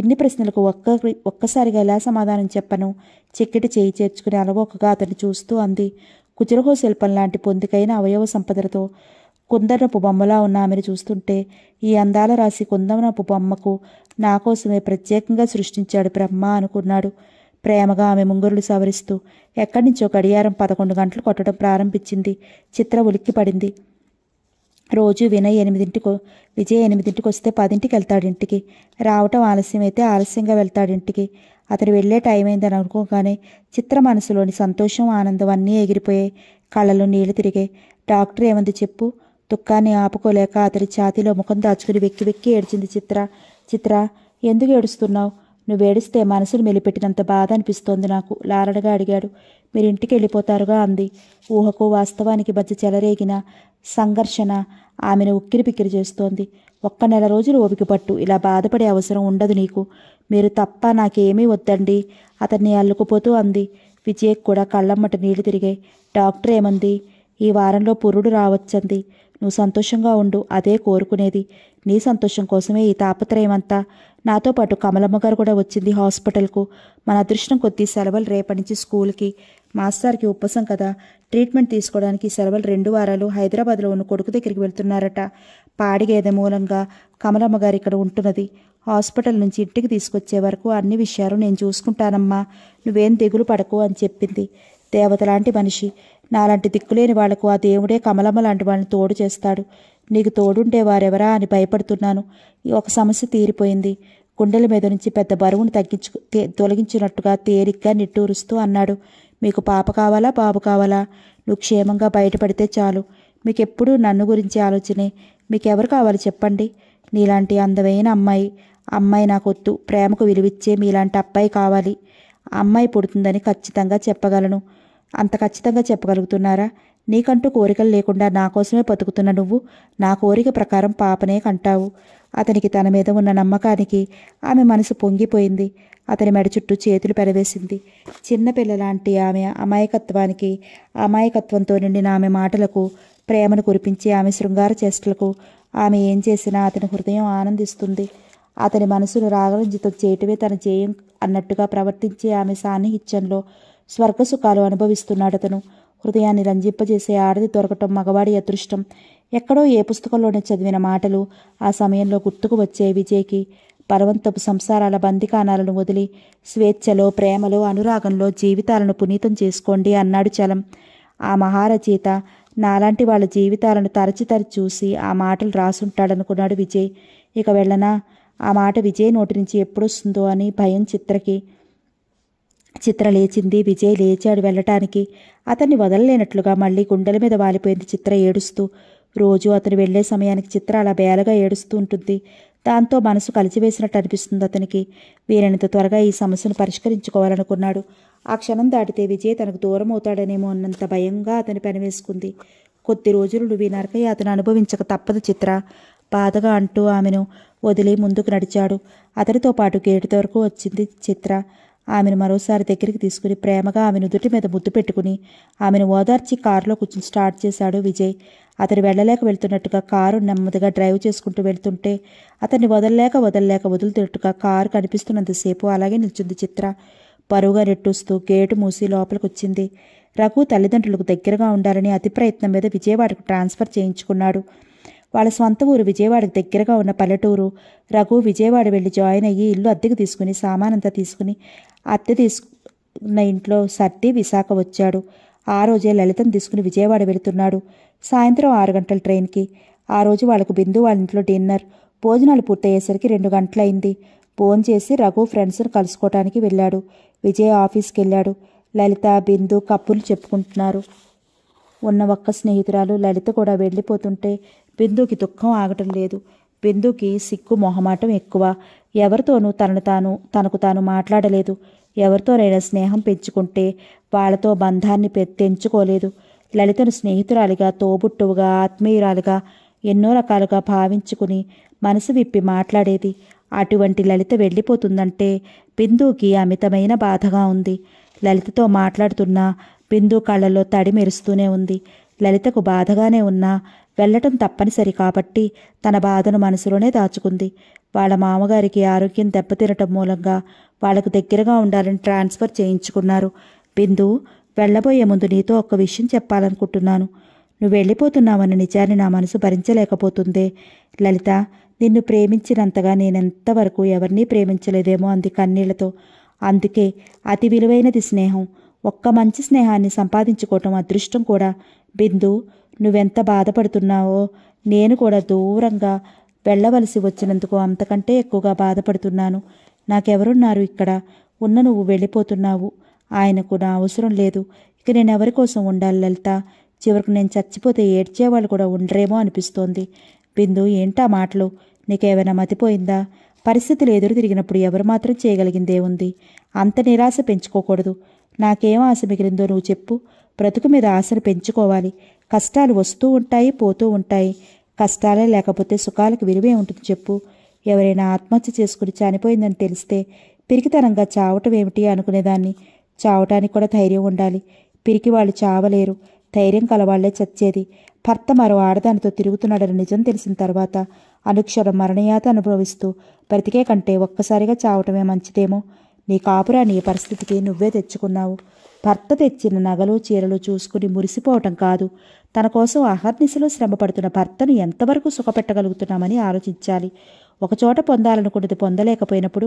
A: ఇన్ని ప్రశ్నలకు ఒక్క ఒక్కసారిగా ఎలా సమాధానం చెప్పను చిక్కటి చేయి చేర్చుకుని అలవోకగా అతన్ని చూస్తూ అంది కుజరహో శిల్పం లాంటి పొందికైన అవయవ సంపదలతో కుందరపు బొమ్మలా ఉన్న ఆమెను చూస్తుంటే ఈ అందాల రాసి కుందరపు బొమ్మకు నా కోసమే ప్రత్యేకంగా సృష్టించాడు బ్రహ్మ అనుకున్నాడు ప్రేమగా ఆమె ముంగురులు సవరిస్తూ ఎక్కడి నుంచో గడియారం పదకొండు గంటలు కొట్టడం ప్రారంభించింది చిత్ర ఉలిక్కి పడింది రోజు వినయ్ ఎనిమిదింటికి విజయ్ ఎనిమిదింటికి వస్తే పదింటికి వెళ్తాడింటికి రావటం ఆలస్యమైతే ఆలస్యంగా వెళ్తాడింటికి అతను వెళ్లే టైం అయిందని అనుకోగానే చిత్ర మనసులోని సంతోషం ఆనందం అన్నీ ఎగిరిపోయాయి కళ్ళలో నీళ్లు తిరిగాయి డాక్టర్ ఏమంది చెప్పు దుఃఖాన్ని ఆపుకోలేక అతడి ఛాతీలో ముఖం దాచుకుని వెక్కి వెక్కి ఏడ్చింది చిత్ర చిత్ర ఎందుకు ఏడుస్తున్నావు నువ్వేడిస్తే మనసును మెలిపెట్టినంత బాధ అనిపిస్తోంది నాకు లారడగా అడిగాడు మీరు ఇంటికి వెళ్ళిపోతారుగా అంది ఊహకు వాస్తవానికి మధ్య చెలరేగిన సంఘర్షణ ఆమెను ఉక్కిరి పిక్కిరి చేస్తోంది ఒక్క నెల రోజులు ఓపికపట్టు ఇలా బాధపడే అవసరం ఉండదు నీకు మీరు తప్ప నాకేమీ వద్దండి అతన్ని అల్లుకుపోతూ అంది విజయ్ కూడా కళ్ళమ్మట నీళ్లు తిరిగాయి డాక్టర్ ఏమంది ఈ వారంలో పురుడు రావచ్చంది నువ్వు సంతోషంగా ఉండు అదే కోరుకునేది నీ సంతోషం కోసమే ఈ తాపత్రయమంతా నాతో పాటు కమలమ్మ గారు కూడా వచ్చింది హాస్పిటల్కు మన అదృష్టం కొద్దీ సెలవులు రేపటి నుంచి స్కూల్కి మాస్టర్కి ఉపసం కదా ట్రీట్మెంట్ తీసుకోవడానికి సెలవులు రెండు వారాలు హైదరాబాద్లో ఉన్న కొడుకు దగ్గరికి వెళ్తున్నారట పాడిగేద మూలంగా కమలమ్మ గారు ఇక్కడ ఉంటున్నది హాస్పిటల్ నుంచి ఇంటికి తీసుకొచ్చే వరకు అన్ని విషయాలు నేను చూసుకుంటానమ్మా నువ్వేం దిగులు పడకు అని చెప్పింది దేవతలాంటి మనిషి నాలాంటి దిక్కులేని వాళ్లకు ఆ దేవుడే కమలమ్మ లాంటి వాళ్ళని తోడు చేస్తాడు నీకు తోడుండే వారెవరా అని భయపడుతున్నాను ఒక సమస్య తీరిపోయింది గుండెల మీద నుంచి పెద్ద బరువును తగ్గించు తొలగించినట్టుగా తేలిగ్గా నిట్టూరుస్తూ అన్నాడు మీకు పాప కావాలా బాబు కావాలా నువ్వు క్షేమంగా బయటపడితే చాలు మీకెప్పుడు నన్ను గురించి ఆలోచనే మీకెవరు కావాలి చెప్పండి నీలాంటి అందమైన అమ్మాయి అమ్మాయి నాకొద్దు ప్రేమకు విలువిచ్చే మీలాంటి అబ్బాయి కావాలి అమ్మాయి పుడుతుందని ఖచ్చితంగా చెప్పగలను అంత ఖచ్చితంగా చెప్పగలుగుతున్నారా నీకంటూ కోరికలు లేకుండా నా కోసమే బతుకుతున్న నువ్వు నా కోరిక ప్రకారం పాపనే కంటావు అతనికి తన మీద ఉన్న నమ్మకానికి ఆమె మనసు పొంగిపోయింది అతని మెడ చుట్టూ చేతులు పెరవేసింది చిన్నపిల్లలాంటి ఆమె అమాయకత్వానికి అమాయకత్వంతో నిండిన ఆమె మాటలకు ప్రేమను కురిపించి ఆమె శృంగార చేష్టలకు ఆమె ఏం చేసినా అతని హృదయం ఆనందిస్తుంది అతని మనసును రాగరంజితం చేయటమే తన జేయం అన్నట్టుగా ప్రవర్తించే ఆమె సాన్నిహిత్యంలో స్వర్గసుఖాలు అతను హృదయాన్ని రంజింపజేసే ఆడది దొరకటం మగవాడి అదృష్టం ఎక్కడో ఏ పుస్తకంలోనే చదివిన మాటలు ఆ సమయంలో గుర్తుకు వచ్చే విజయ్కి బలవంతపు సంసారాల బందికానాలను వదిలి స్వేచ్ఛలో ప్రేమలో అనురాగంలో జీవితాలను పునీతం చేసుకోండి అన్నాడు చలం ఆ మహారచయిత నాలాంటి వాళ్ళ జీవితాలను తరచి తరచి చూసి ఆ మాటలు రాసుంటాడనుకున్నాడు విజయ్ ఇక వెళ్ళనా ఆ మాట విజయ్ నోటి నుంచి ఎప్పుడొస్తుందో అని భయం చిత్రకి చిత్ర లేచింది విజయ్ లేచాడు వెళ్ళటానికి అతన్ని వదలలేనట్లుగా మళ్ళీ గుండెల మీద వాలిపోయింది చిత్ర ఏడుస్తూ రోజు అతను వెళ్లే సమయానికి చిత్ర అలా బేలగా ఏడుస్తూ ఉంటుంది దాంతో మనసు కలిసివేసినట్టు అనిపిస్తుంది అతనికి వీరంత త్వరగా ఈ సమస్యను పరిష్కరించుకోవాలనుకున్నాడు ఆ క్షణం దాటితే విజయ్ తనకు దూరం అవుతాడనేమో అన్నంత భయంగా అతని పెనవేసుకుంది కొద్ది రోజులు నువ్వు నరకయ్య అతను అనుభవించక తప్పదు చిత్ర బాధగా అంటూ ఆమెను వదిలి ముందుకు నడిచాడు అతనితో పాటు గేటు వరకు వచ్చింది చిత్ర ఆమెను మరోసారి దగ్గరికి తీసుకుని ప్రేమగా ఆమెను నుదుటి మీద ముద్దు పెట్టుకుని ఆమెను ఓదార్చి కారులో కూర్చుని స్టార్ట్ చేశాడు విజయ్ అతను వెళ్ళలేక వెళ్తున్నట్టుగా కారు నెమ్మదిగా డ్రైవ్ చేసుకుంటూ వెళ్తుంటే అతన్ని వదలలేక వదలలేక వదులుతున్నట్టుగా కారు కనిపిస్తున్నంతసేపు అలాగే నిల్చుంది చిత్ర పరువుగా నెట్టూస్తూ గేటు మూసి లోపలికొచ్చింది రఘు తల్లిదండ్రులకు దగ్గరగా ఉండాలని అతి ప్రయత్నం మీద విజయవాడకు ట్రాన్స్ఫర్ చేయించుకున్నాడు వాళ్ళ సొంత ఊరు విజయవాడకు దగ్గరగా ఉన్న పల్లెటూరు రఘు విజయవాడ వెళ్ళి జాయిన్ అయ్యి ఇల్లు అద్దెకు తీసుకుని సామానంతా తీసుకుని అత్తె తీసుకున్న ఇంట్లో సర్ది విశాఖ వచ్చాడు ఆ రోజే లలితను తీసుకుని విజయవాడ వెళుతున్నాడు సాయంత్రం ఆరు గంటల ట్రైన్కి ఆ రోజు వాళ్ళకు బిందు వాళ్ళ ఇంట్లో డిన్నర్ భోజనాలు పూర్తయ్యేసరికి రెండు గంటలైంది ఫోన్ చేసి రఘు ఫ్రెండ్స్ను కలుసుకోవటానికి వెళ్ళాడు విజయ్ ఆఫీస్కి వెళ్ళాడు లలిత బిందు కప్పులు చెప్పుకుంటున్నారు ఉన్న ఒక్క స్నేహితురాలు లలిత కూడా వెళ్ళిపోతుంటే బిందుకి దుఃఖం ఆగటం లేదు బిందుకి సిక్కు మొహమాటం ఎక్కువ ఎవరితోనూ తనను తాను తనకు తాను మాట్లాడలేదు ఎవరితోనైనా స్నేహం పెంచుకుంటే వాళ్లతో బంధాన్ని తెంచుకోలేదు లలితను స్నేహితురాలిగా తోబుట్టువుగా ఆత్మీయురాలిగా ఎన్నో రకాలుగా భావించుకుని మనసు విప్పి మాట్లాడేది అటువంటి లలిత వెళ్ళిపోతుందంటే బిందుకి అమితమైన బాధగా ఉంది లలితతో మాట్లాడుతున్న బిందు కళ్ళల్లో తడి మెరుస్తూనే ఉంది లలితకు బాధగానే ఉన్నా వెళ్లటం తప్పనిసరి కాబట్టి తన బాధను మనసులోనే దాచుకుంది వాళ్ళ మామగారికి ఆరోగ్యం దెబ్బతినటం మూలంగా వాళ్లకు దగ్గరగా ఉండాలని ట్రాన్స్ఫర్ చేయించుకున్నారు బిందు వెళ్లబోయే ముందు నీతో ఒక్క విషయం చెప్పాలనుకుంటున్నాను నువ్వు వెళ్ళిపోతున్నావన్న నిజాన్ని నా మనసు భరించలేకపోతుందే లలిత నిన్ను ప్రేమించినంతగా నేనెంతవరకు ఎవరినీ ప్రేమించలేదేమో అంది కన్నీళ్లతో అందుకే అతి విలువైనది స్నేహం ఒక్క మంచి స్నేహాన్ని సంపాదించుకోవటం అదృష్టం కూడా బిందు నువ్వెంత బాధపడుతున్నావో నేను కూడా దూరంగా వెళ్ళవలసి వచ్చినందుకు అంతకంటే ఎక్కువగా బాధపడుతున్నాను నాకెవరున్నారు ఇక్కడ ఉన్న నువ్వు వెళ్ళిపోతున్నావు ఆయనకు నా అవసరం లేదు ఇక నేను ఎవరి కోసం ఉండాలి లలిత చివరికి నేను చచ్చిపోతే ఏడ్చేవాళ్ళు కూడా ఉండరేమో అనిపిస్తోంది బిందు ఏంటా మాటలు నీకేమైనా మతిపోయిందా పరిస్థితులు ఎదురు తిరిగినప్పుడు ఎవరు మాత్రం చేయగలిగిందే ఉంది అంత నిరాశ పెంచుకోకూడదు నాకేం ఆశ మిగిలిందో నువ్వు చెప్పు బ్రతుకు మీద ఆశను పెంచుకోవాలి కష్టాలు వస్తూ ఉంటాయి పోతూ ఉంటాయి కష్టాలే లేకపోతే సుఖాలకు విలువే ఉంటుంది చెప్పు ఎవరైనా ఆత్మహత్య చేసుకుని చనిపోయిందని తెలిస్తే పిరికితనంగా చావటం ఏమిటి అనుకునేదాన్ని చావటానికి కూడా ధైర్యం ఉండాలి పిరికి వాళ్ళు చావలేరు ధైర్యం కలవాళ్లే చచ్చేది భర్త మరో ఆడదానితో తిరుగుతున్నాడని నిజం తెలిసిన తర్వాత అనుక్షరం మరణయాత అనుభవిస్తూ బ్రతికే కంటే ఒక్కసారిగా చావటమే మంచిదేమో నీ కాపురాన్ని పరిస్థితికి నువ్వే తెచ్చుకున్నావు భర్త తెచ్చిన నగలు చీరలు చూసుకుని మురిసిపోవటం కాదు తన కోసం ఆహర్నిశలో శ్రమపడుతున్న భర్తను ఎంతవరకు సుఖపెట్టగలుగుతున్నామని ఆలోచించాలి ఒకచోట పొందాలనుకున్నది పొందలేకపోయినప్పుడు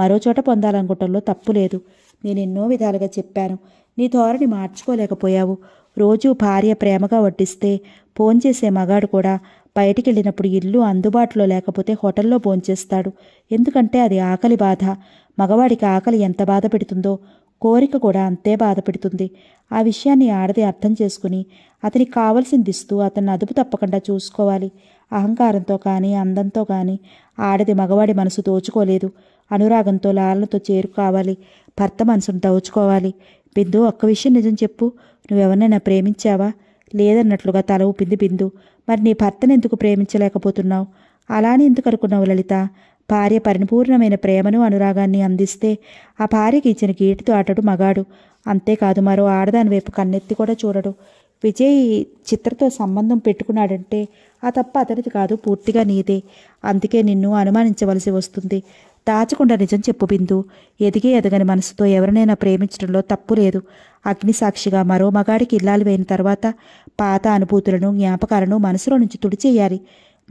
A: మరోచోట పొందాలనుకోవటంలో తప్పు లేదు నేను ఎన్నో విధాలుగా చెప్పాను నీ ధోరణి మార్చుకోలేకపోయావు రోజు భార్య ప్రేమగా వడ్డిస్తే చేసే మగాడు కూడా బయటికి వెళ్ళినప్పుడు ఇల్లు అందుబాటులో లేకపోతే హోటల్లో భోంచేస్తాడు ఎందుకంటే అది ఆకలి బాధ మగవాడికి ఆకలి ఎంత బాధ పెడుతుందో కోరిక కూడా అంతే బాధ పెడుతుంది ఆ విషయాన్ని ఆడది అర్థం చేసుకుని అతనికి కావలసింది ఇస్తూ అతన్ని అదుపు తప్పకుండా చూసుకోవాలి అహంకారంతో కానీ అందంతో కానీ ఆడది మగవాడి మనసు దోచుకోలేదు అనురాగంతో లాలనతో చేరుకోవాలి భర్త మనసును దోచుకోవాలి బిందు ఒక్క విషయం నిజం చెప్పు నువ్వెవరినైనా ప్రేమించావా లేదన్నట్లుగా తల ఊపింది బిందు మరి నీ భర్తను ఎందుకు ప్రేమించలేకపోతున్నావు అలానే ఎందుకు అనుకున్నావు లలిత భార్య పరిపూర్ణమైన ప్రేమను అనురాగాన్ని అందిస్తే ఆ భార్యకి ఇచ్చిన కీర్తితో అటడు మగాడు అంతేకాదు మరో ఆడదాని వైపు కన్నెత్తి కూడా చూడడు విజయ్ చిత్రతో సంబంధం పెట్టుకున్నాడంటే ఆ తప్ప అతనిది కాదు పూర్తిగా నీదే అందుకే నిన్ను అనుమానించవలసి వస్తుంది దాచకుండా నిజం చెప్పు బిందు ఎదిగే ఎదగని మనసుతో ఎవరినైనా ప్రేమించడంలో తప్పు లేదు అగ్నిసాక్షిగా మరో మగాడికి ఇల్లాలు వేయిన తర్వాత పాత అనుభూతులను జ్ఞాపకాలను మనసులో నుంచి తుడిచేయాలి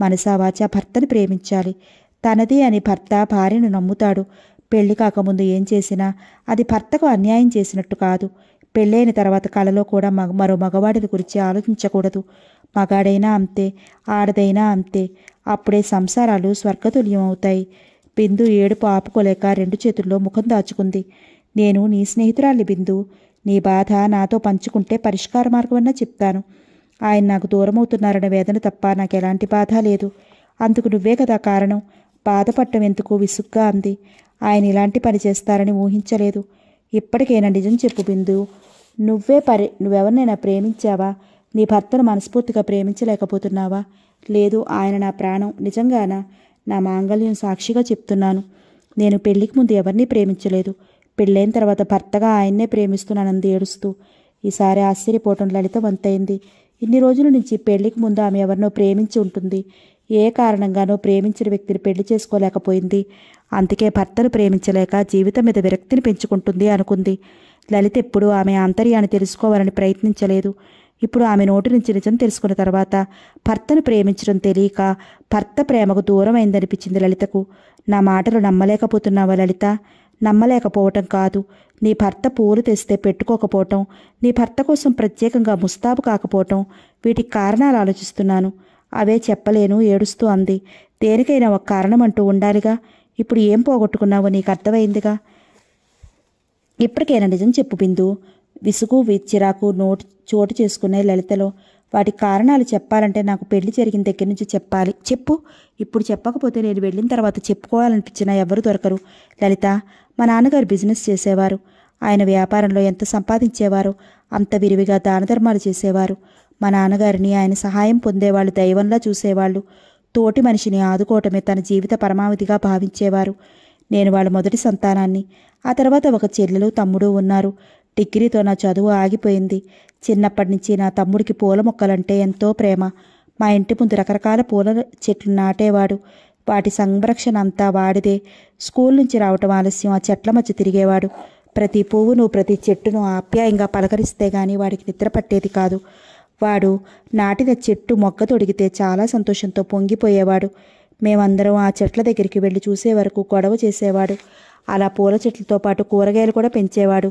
A: మనసావాచ భర్తని ప్రేమించాలి తనది అని భర్త భార్యను నమ్ముతాడు పెళ్లి కాకముందు ఏం చేసినా అది భర్తకు అన్యాయం చేసినట్టు కాదు పెళ్ళైన తర్వాత కళలో కూడా మగ మరో మగవాడిని గురించి ఆలోచించకూడదు మగాడైనా అంతే ఆడదైనా అంతే అప్పుడే సంసారాలు స్వర్గతుల్యం అవుతాయి బిందు ఏడుపు ఆపుకోలేక రెండు చేతుల్లో ముఖం దాచుకుంది నేను నీ స్నేహితురాలి బిందు నీ బాధ నాతో పంచుకుంటే పరిష్కార మార్గమన్నా చెప్తాను ఆయన నాకు దూరం అవుతున్నారనే వేదన తప్ప నాకు ఎలాంటి బాధ లేదు అందుకు నువ్వే కదా కారణం బాధపడటం ఎందుకు విసుగ్గా అంది ఆయన ఇలాంటి పని చేస్తారని ఊహించలేదు ఇప్పటికైనా నిజం చెప్పు బిందు నువ్వే పరి నువ్వెవరినైనా ప్రేమించావా నీ భర్తను మనస్ఫూర్తిగా ప్రేమించలేకపోతున్నావా లేదు ఆయన నా ప్రాణం నిజంగానా నా మాంగళ్యం సాక్షిగా చెప్తున్నాను నేను పెళ్లికి ముందు ఎవరిని ప్రేమించలేదు పెళ్ళైన తర్వాత భర్తగా ఆయన్నే ప్రేమిస్తున్నానంది ఏడుస్తూ ఈసారి ఆశ్చర్యపోవటం లలిత వంతైంది ఇన్ని రోజుల నుంచి పెళ్లికి ముందు ఆమె ఎవరినో ప్రేమించి ఉంటుంది ఏ కారణంగానో ప్రేమించిన వ్యక్తిని పెళ్లి చేసుకోలేకపోయింది అందుకే భర్తను ప్రేమించలేక జీవితం మీద విరక్తిని పెంచుకుంటుంది అనుకుంది లలిత ఎప్పుడు ఆమె ఆంతర్యాన్ని తెలుసుకోవాలని ప్రయత్నించలేదు ఇప్పుడు ఆమె నోటి నుంచి నిజం తెలుసుకున్న తర్వాత భర్తను ప్రేమించడం తెలియక భర్త ప్రేమకు దూరమైందనిపించింది లలితకు నా మాటలు నమ్మలేకపోతున్నావా లలిత నమ్మలేకపోవటం కాదు నీ భర్త పూలు తెస్తే పెట్టుకోకపోవటం నీ భర్త కోసం ప్రత్యేకంగా ముస్తాబు కాకపోవటం వీటికి కారణాలు ఆలోచిస్తున్నాను అవే చెప్పలేను ఏడుస్తూ అంది దేనికైనా ఒక కారణం అంటూ ఉండాలిగా ఇప్పుడు ఏం పోగొట్టుకున్నావో నీకు అర్థమైందిగా ఇప్పటికైనా నిజం చెప్పు బిందు విసుగు చిరాకు నోటు చోటు చేసుకునే లలితలో వాటి కారణాలు చెప్పాలంటే నాకు పెళ్లి జరిగిన దగ్గర నుంచి చెప్పాలి చెప్పు ఇప్పుడు చెప్పకపోతే నేను వెళ్ళిన తర్వాత చెప్పుకోవాలనిపించినా ఎవరు దొరకరు లలిత మా నాన్నగారు బిజినెస్ చేసేవారు ఆయన వ్యాపారంలో ఎంత సంపాదించేవారు అంత విరివిగా దాన చేసేవారు మా నాన్నగారిని ఆయన సహాయం పొందేవాళ్లు దైవంలా చూసేవాళ్ళు తోటి మనిషిని ఆదుకోవటమే తన జీవిత పరమావధిగా భావించేవారు నేను వాళ్ళ మొదటి సంతానాన్ని ఆ తర్వాత ఒక చెల్లెలు తమ్ముడు ఉన్నారు డిగ్రీతో నా చదువు ఆగిపోయింది చిన్నప్పటి నుంచి నా తమ్ముడికి పూల మొక్కలంటే ఎంతో ప్రేమ మా ఇంటి ముందు రకరకాల పూల చెట్లు నాటేవాడు వాటి సంరక్షణ అంతా వాడిదే స్కూల్ నుంచి రావటం ఆలస్యం ఆ చెట్ల మధ్య తిరిగేవాడు ప్రతి పువ్వును ప్రతి చెట్టును ఆప్యాయంగా పలకరిస్తే గాని వాడికి నిద్ర పట్టేది కాదు వాడు నాటిన చెట్టు మొక్క తొడిగితే చాలా సంతోషంతో పొంగిపోయేవాడు మేమందరం ఆ చెట్ల దగ్గరికి వెళ్ళి చూసే వరకు గొడవ చేసేవాడు అలా పూల చెట్లతో పాటు కూరగాయలు కూడా పెంచేవాడు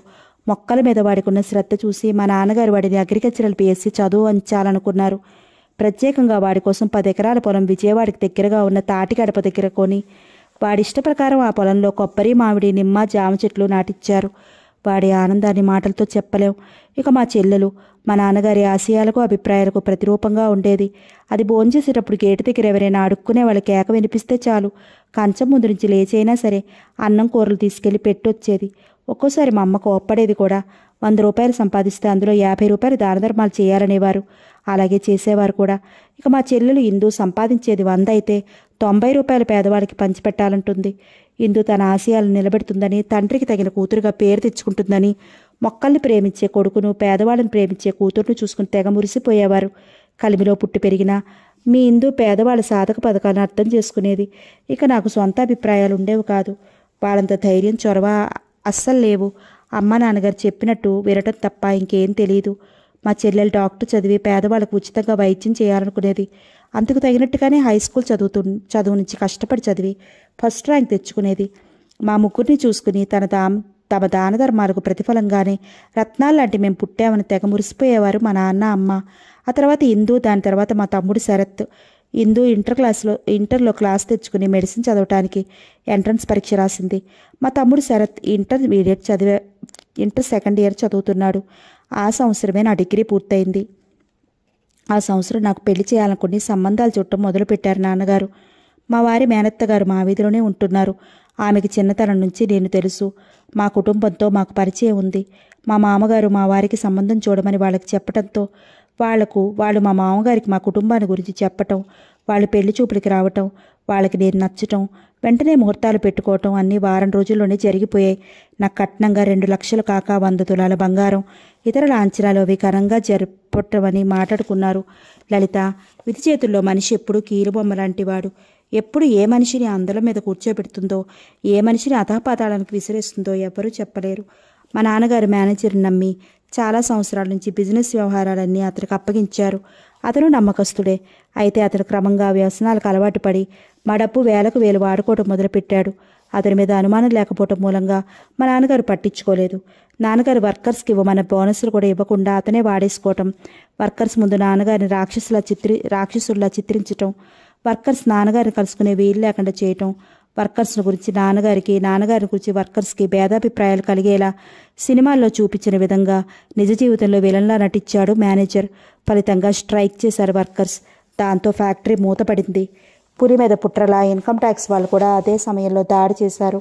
A: మొక్కల మీద వాడికున్న శ్రద్ధ చూసి మా నాన్నగారు వాడిని అగ్రికల్చరల్ బీఎస్సీ చదువు అంచాలనుకున్నారు ప్రత్యేకంగా వాడి కోసం పది ఎకరాల పొలం విజయవాడకి దగ్గరగా ఉన్న తాటి గడప దగ్గర కొని వాడిష్ట ప్రకారం ఆ పొలంలో కొబ్బరి మామిడి నిమ్మ జామ చెట్లు నాటిచ్చారు వాడి ఆనందాన్ని మాటలతో చెప్పలేం ఇక మా చెల్లెలు మా నాన్నగారి ఆశయాలకు అభిప్రాయాలకు ప్రతిరూపంగా ఉండేది అది భోంచేసేటప్పుడు గేటు దగ్గర ఎవరైనా అడుక్కునే వాళ్ళ కేక వినిపిస్తే చాలు కంచం ముందు నుంచి లేచైనా సరే అన్నం కూరలు తీసుకెళ్లి పెట్టొచ్చేది ఒక్కోసారి మా అమ్మకు ఒప్పడేది కూడా వంద రూపాయలు సంపాదిస్తే అందులో యాభై రూపాయలు దానధర్మాలు చేయాలనేవారు అలాగే చేసేవారు కూడా ఇక మా చెల్లెలు ఇందు సంపాదించేది వంద అయితే తొంభై రూపాయలు పేదవాడికి పంచిపెట్టాలంటుంది ఇందు తన ఆశయాలను నిలబెడుతుందని తండ్రికి తగిన కూతురుగా పేరు తెచ్చుకుంటుందని మొక్కల్ని ప్రేమించే కొడుకును పేదవాళ్ళని ప్రేమించే కూతురును చూసుకుని తెగ మురిసిపోయేవారు కలిమిలో పుట్టి పెరిగిన మీ ఇందు పేదవాళ్ళ సాధక పథకాలను అర్థం చేసుకునేది ఇక నాకు సొంత అభిప్రాయాలు ఉండేవి కాదు వాళ్ళంత ధైర్యం చొరవ అస్సలు లేవు అమ్మ నాన్నగారు చెప్పినట్టు వినటం తప్ప ఇంకేం తెలియదు మా చెల్లెలు డాక్టర్ చదివి పేదవాళ్ళకు ఉచితంగా వైద్యం చేయాలనుకునేది అందుకు తగినట్టుగానే హై స్కూల్ చదువుతు చదువు నుంచి కష్టపడి చదివి ఫస్ట్ ర్యాంక్ తెచ్చుకునేది మా ముగ్గురిని చూసుకుని తన దా తమ దాన ధర్మాలకు ప్రతిఫలంగానే రత్నాలంటే మేము పుట్టామని తెగ మురిసిపోయేవారు మా నాన్న అమ్మ ఆ తర్వాత ఇందు దాని తర్వాత మా తమ్ముడు శరత్ ఇందు ఇంటర్ క్లాస్లో ఇంటర్లో క్లాస్ తెచ్చుకుని మెడిసిన్ చదవటానికి ఎంట్రన్స్ పరీక్ష రాసింది మా తమ్ముడు శరత్ ఇంటర్మీడియట్ చదివే ఇంటర్ సెకండ్ ఇయర్ చదువుతున్నాడు ఆ సంవత్సరమే నా డిగ్రీ పూర్తయింది ఆ సంవత్సరం నాకు పెళ్లి చేయాలనుకుని సంబంధాలు చుట్టం మొదలుపెట్టారు నాన్నగారు మా వారి మేనత్త గారు మా వీధిలోనే ఉంటున్నారు ఆమెకి చిన్నతనం నుంచి నేను తెలుసు మా కుటుంబంతో మాకు పరిచయం ఉంది మా మామగారు మా వారికి సంబంధం చూడమని వాళ్ళకి చెప్పడంతో వాళ్లకు వాళ్ళు మా మామగారికి మా కుటుంబాన్ని గురించి చెప్పటం వాళ్ళు పెళ్లి చూపులకి రావటం వాళ్ళకి నేను నచ్చటం వెంటనే ముహూర్తాలు పెట్టుకోవటం అన్నీ వారం రోజుల్లోనే జరిగిపోయాయి నాకు కట్నంగా రెండు లక్షలు కాక వంద తులాల బంగారం ఇతర లాంఛనాలు అవి ఘనంగా జరపటమని మాట్లాడుకున్నారు లలిత విధి చేతుల్లో మనిషి ఎప్పుడూ కీలుబొమ్మ లాంటివాడు ఎప్పుడు ఏ మనిషిని అందరం మీద కూర్చోబెడుతుందో ఏ మనిషిని అధపాతాళానికి విసిరేస్తుందో ఎవ్వరూ చెప్పలేరు మా నాన్నగారు మేనేజర్ని నమ్మి చాలా సంవత్సరాల నుంచి బిజినెస్ వ్యవహారాలన్నీ అతనికి అప్పగించారు అతను నమ్మకస్తుడే అయితే అతను క్రమంగా వ్యసనాలకు అలవాటు పడి మా డబ్బు వేలకు వేలు వాడుకోవటం మొదలుపెట్టాడు అతని మీద అనుమానం లేకపోవటం మూలంగా మా నాన్నగారు పట్టించుకోలేదు నాన్నగారు వర్కర్స్కి ఇవ్వమన్న బోనస్లు కూడా ఇవ్వకుండా అతనే వాడేసుకోవటం వర్కర్స్ ముందు నాన్నగారిని రాక్షసులా చిత్రి రాక్షసుల్లా చిత్రించటం వర్కర్స్ నాన్నగారిని కలుసుకునే వీలు లేకుండా చేయటం వర్కర్స్ను గురించి నాన్నగారికి నాన్నగారి గురించి వర్కర్స్కి భేదాభిప్రాయాలు కలిగేలా సినిమాల్లో చూపించిన విధంగా నిజ జీవితంలో విలన్లా నటించాడు మేనేజర్ ఫలితంగా స్ట్రైక్ చేశారు వర్కర్స్ దాంతో ఫ్యాక్టరీ మూతపడింది పురి మీద పుట్రలా ఇన్కమ్ ట్యాక్స్ వాళ్ళు కూడా అదే సమయంలో దాడి చేశారు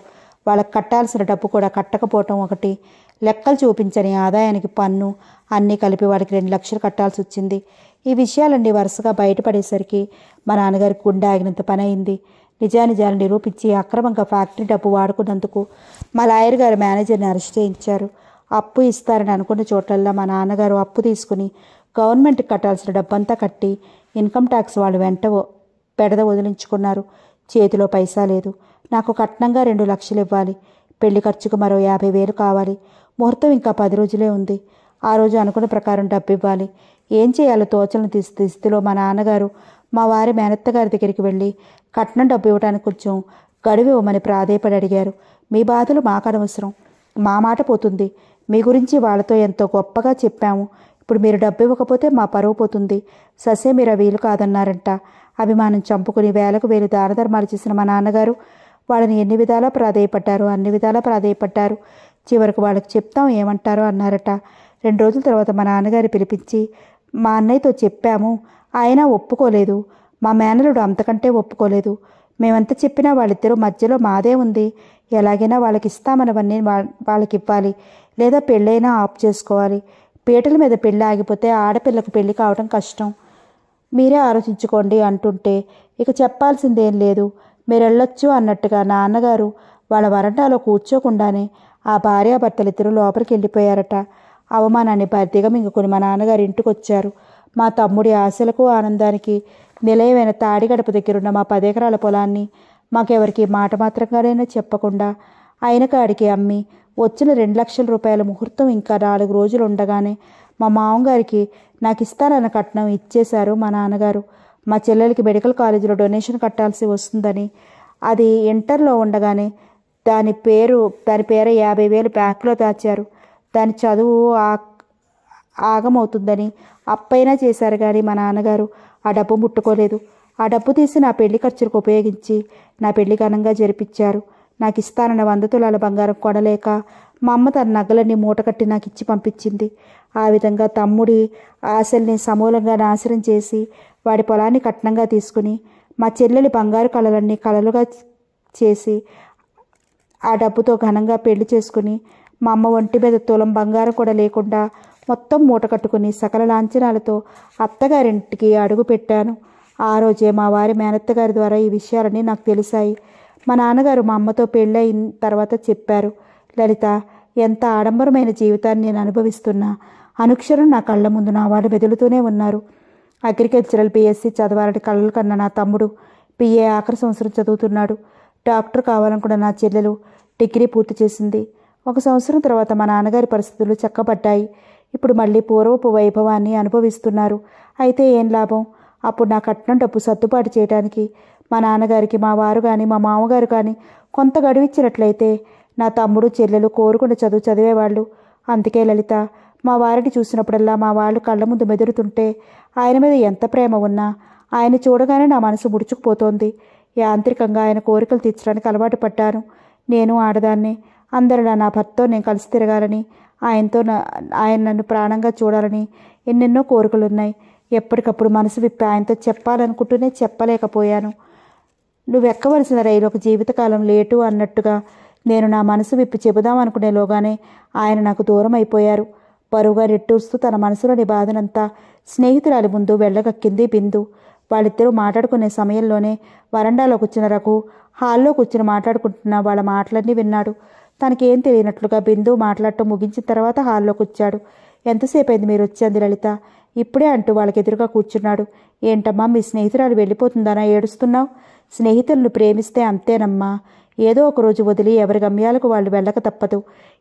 A: వాళ్ళకి కట్టాల్సిన డబ్బు కూడా కట్టకపోవటం ఒకటి లెక్కలు చూపించని ఆదాయానికి పన్ను అన్నీ కలిపి వాళ్ళకి రెండు లక్షలు కట్టాల్సి వచ్చింది ఈ విషయాలన్నీ వరుసగా బయటపడేసరికి మా నాన్నగారి గుండె ఆగినంత పని అయింది నిజానిజాలు నిరూపించి అక్రమంగా ఫ్యాక్టరీ డబ్బు వాడుకున్నందుకు మా లాయర్ గారు మేనేజర్ని అరెస్ట్ చేయించారు అప్పు ఇస్తారని అనుకున్న చోట్లల్లో మా నాన్నగారు అప్పు తీసుకుని గవర్నమెంట్కి కట్టాల్సిన డబ్బంతా కట్టి ఇన్కమ్ ట్యాక్స్ వాళ్ళు వెంట పెడద వదిలించుకున్నారు చేతిలో పైసా లేదు నాకు కట్నంగా రెండు లక్షలు ఇవ్వాలి పెళ్లి ఖర్చుకు మరో యాభై వేలు కావాలి ముహూర్తం ఇంకా పది రోజులే ఉంది ఆ రోజు అనుకున్న ప్రకారం డబ్బు ఇవ్వాలి ఏం చేయాలో తోచలను తీసి స్థితిలో మా నాన్నగారు మా వారి మేనత్త గారి దగ్గరికి వెళ్ళి కట్నం డబ్బు ఇవ్వడానికి కొంచెం గడువు ఇవ్వమని ప్రాధేయపడి అడిగారు మీ బాధలు మాకు అనవసరం మా మాట పోతుంది మీ గురించి వాళ్ళతో ఎంతో గొప్పగా చెప్పాము ఇప్పుడు మీరు డబ్బు ఇవ్వకపోతే మా పరువు పోతుంది ససే మీరు వీలు కాదన్నారంట అభిమానం చంపుకుని వేలకు వేలు దాన ధర్మాలు చేసిన మా నాన్నగారు వాళ్ళని ఎన్ని విధాలా ప్రాధేయపడ్డారు అన్ని విధాలా ప్రాధేయపడ్డారు చివరకు వాళ్ళకి చెప్తాం ఏమంటారో అన్నారట రెండు రోజుల తర్వాత మా నాన్నగారు పిలిపించి మా అన్నయ్యతో చెప్పాము ఆయన ఒప్పుకోలేదు మా మేనరుడు అంతకంటే ఒప్పుకోలేదు మేమంత చెప్పినా వాళ్ళిద్దరూ మధ్యలో మాదే ఉంది ఎలాగైనా వాళ్ళకి ఇస్తామనవన్నీ వాళ్ళకి ఇవ్వాలి లేదా పెళ్ళైనా ఆఫ్ చేసుకోవాలి పీటల మీద పెళ్ళి ఆగిపోతే ఆడపిల్లకు పెళ్ళి కావడం కష్టం మీరే ఆలోచించుకోండి అంటుంటే ఇక చెప్పాల్సిందేం లేదు మీరు వెళ్ళొచ్చు అన్నట్టుగా నాన్నగారు వాళ్ళ వరండాలో కూర్చోకుండానే ఆ భార్యాభర్తలిద్దరూ లోపలికి వెళ్ళిపోయారట అవమానాన్ని భర్తీగా మింగుకొని మా నాన్నగారు ఇంటికి వచ్చారు మా తమ్ముడి ఆశలకు ఆనందానికి నిలయమైన తాడిగడప ఉన్న మా పదెకరాల పొలాన్ని మాకెవరికి మాట మాత్రంగానైనా చెప్పకుండా ఆయన కాడికి అమ్మి వచ్చిన రెండు లక్షల రూపాయల ముహూర్తం ఇంకా నాలుగు రోజులు ఉండగానే మా మామగారికి నాకు ఇస్తానన్న కట్నం ఇచ్చేశారు మా నాన్నగారు మా చెల్లెలకి మెడికల్ కాలేజీలో డొనేషన్ కట్టాల్సి వస్తుందని అది ఇంటర్లో ఉండగానే దాని పేరు దాని పేరు యాభై వేలు బ్యాంకులో దాచారు దాని చదువు ఆ ఆగమవుతుందని అప్పైనా చేశారు కానీ మా నాన్నగారు ఆ డబ్బు ముట్టుకోలేదు ఆ డబ్బు తీసి నా పెళ్లి ఖర్చులకు ఉపయోగించి నా పెళ్లి ఘనంగా జరిపించారు నాకు ఇస్తానన్న వంద తులాల బంగారం కొనలేక మా అమ్మ తన నగలన్నీ మూటకట్టి నాకు ఇచ్చి పంపించింది ఆ విధంగా తమ్ముడి ఆశల్ని సమూలంగా నాశనం చేసి వాడి పొలాన్ని కట్నంగా తీసుకుని మా చెల్లెలి బంగారు కళలన్నీ కళలుగా చేసి ఆ డబ్బుతో ఘనంగా పెళ్లి చేసుకుని మా అమ్మ ఒంటి మీద తులం బంగారం కూడా లేకుండా మొత్తం మూటకట్టుకుని సకల లాంఛనాలతో అత్తగారింటికి అడుగు పెట్టాను ఆ రోజే మా వారి మేనత్తగారి ద్వారా ఈ విషయాలన్నీ నాకు తెలిసాయి మా నాన్నగారు మా అమ్మతో పెళ్ళయిన తర్వాత చెప్పారు లలిత ఎంత ఆడంబరమైన జీవితాన్ని నేను అనుభవిస్తున్నా అనుక్షరం నా కళ్ళ ముందు నా వాళ్ళు బెదులుతూనే ఉన్నారు అగ్రికల్చరల్ బీఎస్సీ చదవాలని కళ్ళలు కన్న నా తమ్ముడు పిఏ ఆఖరి సంవత్సరం చదువుతున్నాడు డాక్టర్ కావాలనుకున్న నా చెల్లెలు డిగ్రీ పూర్తి చేసింది ఒక సంవత్సరం తర్వాత మా నాన్నగారి పరిస్థితులు చక్కబడ్డాయి ఇప్పుడు మళ్ళీ పూర్వపు వైభవాన్ని అనుభవిస్తున్నారు అయితే ఏం లాభం అప్పుడు నా కట్నం డబ్బు సర్దుబాటు చేయడానికి మా నాన్నగారికి మా వారు కానీ మా మామగారు కానీ కొంత గడువిచ్చినట్లయితే నా తమ్ముడు చెల్లెలు కోరుకున్న చదువు చదివేవాళ్ళు అందుకే లలిత మా వారిని చూసినప్పుడల్లా మా వాళ్ళు కళ్ళ ముందు మెదురుతుంటే ఆయన మీద ఎంత ప్రేమ ఉన్నా ఆయన చూడగానే నా మనసు ముడుచుకుపోతోంది యాంత్రికంగా ఆయన కోరికలు తీర్చడానికి అలవాటు పడ్డాను నేను ఆడదాన్ని అందరిలా నా భర్తతో నేను కలిసి తిరగాలని ఆయనతో ఆయన నన్ను ప్రాణంగా చూడాలని ఎన్నెన్నో కోరికలు ఉన్నాయి ఎప్పటికప్పుడు మనసు విప్పి ఆయనతో చెప్పాలనుకుంటూనే చెప్పలేకపోయాను నువ్వు ఎక్కవలసిన రైలు ఒక జీవితకాలం లేటు అన్నట్టుగా నేను నా మనసు విప్పి చెబుదాం అనుకునేలోగానే ఆయన నాకు దూరం అయిపోయారు పరువుగా రెట్టూస్తూ తన మనసులోని బాధనంతా స్నేహితురాలి ముందు వెళ్ళగక్కింది బిందు వాళ్ళిద్దరూ మాట్లాడుకునే సమయంలోనే వరండాలో కూర్చున్న రఘు హాల్లో కూర్చుని మాట్లాడుకుంటున్న వాళ్ళ మాటలన్నీ విన్నాడు తనకేం తెలియనట్లుగా బిందు మాట్లాడటం ముగించిన తర్వాత హాల్లోకి వచ్చాడు ఎంతసేపు అయింది మీరు వచ్చింది లలిత ఇప్పుడే అంటూ వాళ్ళకి ఎదురుగా కూర్చున్నాడు ఏంటమ్మా మీ స్నేహితురాలు వెళ్ళిపోతుందనా ఏడుస్తున్నావు స్నేహితులను ప్రేమిస్తే అంతేనమ్మా ఏదో ఒకరోజు వదిలి ఎవరి గమ్యాలకు వాళ్ళు వెళ్ళక తప్పదు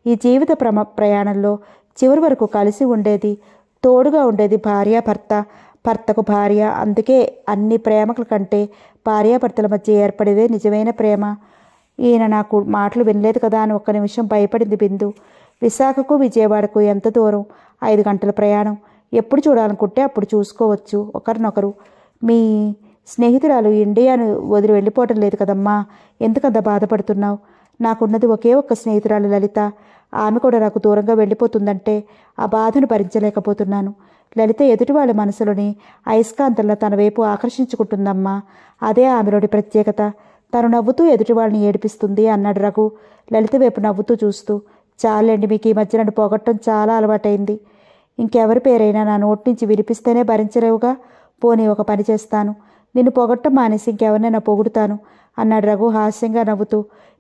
A: ఈ జీవిత ప్రమ ప్రయాణంలో చివరి వరకు కలిసి ఉండేది తోడుగా ఉండేది భార్య భర్త భర్తకు భార్య అందుకే అన్ని ప్రేమకుల కంటే భార్యాభర్తల మధ్య ఏర్పడేదే నిజమైన ప్రేమ ఈయన నాకు మాటలు వినలేదు కదా అని ఒక్క నిమిషం భయపడింది బిందు విశాఖకు విజయవాడకు ఎంత దూరం ఐదు గంటల ప్రయాణం ఎప్పుడు చూడాలనుకుంటే అప్పుడు చూసుకోవచ్చు ఒకరినొకరు మీ స్నేహితురాలు ఇండియాను వదిలి వెళ్ళిపోవటం లేదు కదమ్మా ఎందుకంత బాధపడుతున్నావు నాకున్నది ఒకే ఒక్క స్నేహితురాలు లలిత ఆమె కూడా నాకు దూరంగా వెళ్ళిపోతుందంటే ఆ బాధను భరించలేకపోతున్నాను లలిత ఎదుటి వాళ్ళ మనసులోని అయస్కాంతంలో తన వైపు ఆకర్షించుకుంటుందమ్మా అదే ఆమెలోని ప్రత్యేకత తను నవ్వుతూ ఎదుటివాళ్ళని ఏడిపిస్తుంది అన్నాడు రఘు లలిత వైపు నవ్వుతూ చూస్తూ చాలండి మీకు ఈ మధ్య నన్ను పోగొట్టడం చాలా అలవాటైంది ఇంకెవరి పేరైనా నా నోటి నుంచి వినిపిస్తేనే భరించలేవుగా పోనీ ఒక పని చేస్తాను నిన్ను పొగట్టం మానేసి ఇంకెవరినైనా పొగుడుతాను అన్నాడు రఘు హాస్యంగా నవ్వుతూ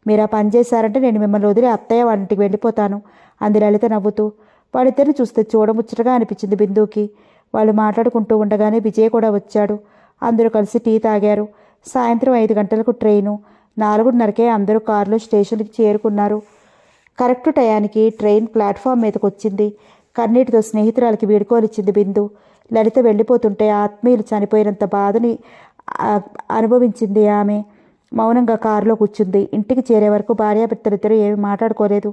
A: మీరు ఆ పని చేశారంటే నేను మిమ్మల్ని వదిలి అత్తయ్య వాళ్ళింటికి వెళ్ళిపోతాను అంది లలిత నవ్వుతూ వాళ్ళిద్దరిని చూస్తే చూడముచ్చటగా అనిపించింది బిందుకి వాళ్ళు మాట్లాడుకుంటూ ఉండగానే విజయ్ కూడా వచ్చాడు అందరూ కలిసి టీ తాగారు సాయంత్రం ఐదు గంటలకు ట్రైను నాలుగున్నరకే అందరూ కారులో స్టేషన్కి చేరుకున్నారు కరెక్ట్ టయానికి ట్రైన్ ప్లాట్ఫామ్ మీదకు వచ్చింది కన్నీటితో స్నేహితురాలకి వీడుకోలిచ్చింది బిందు లలిత వెళ్ళిపోతుంటే ఆత్మీయులు చనిపోయినంత బాధని అనుభవించింది ఆమె మౌనంగా కారులో కూర్చుంది ఇంటికి చేరే వరకు భార్యాభర్తలిద్దరూ ఏమీ మాట్లాడుకోలేదు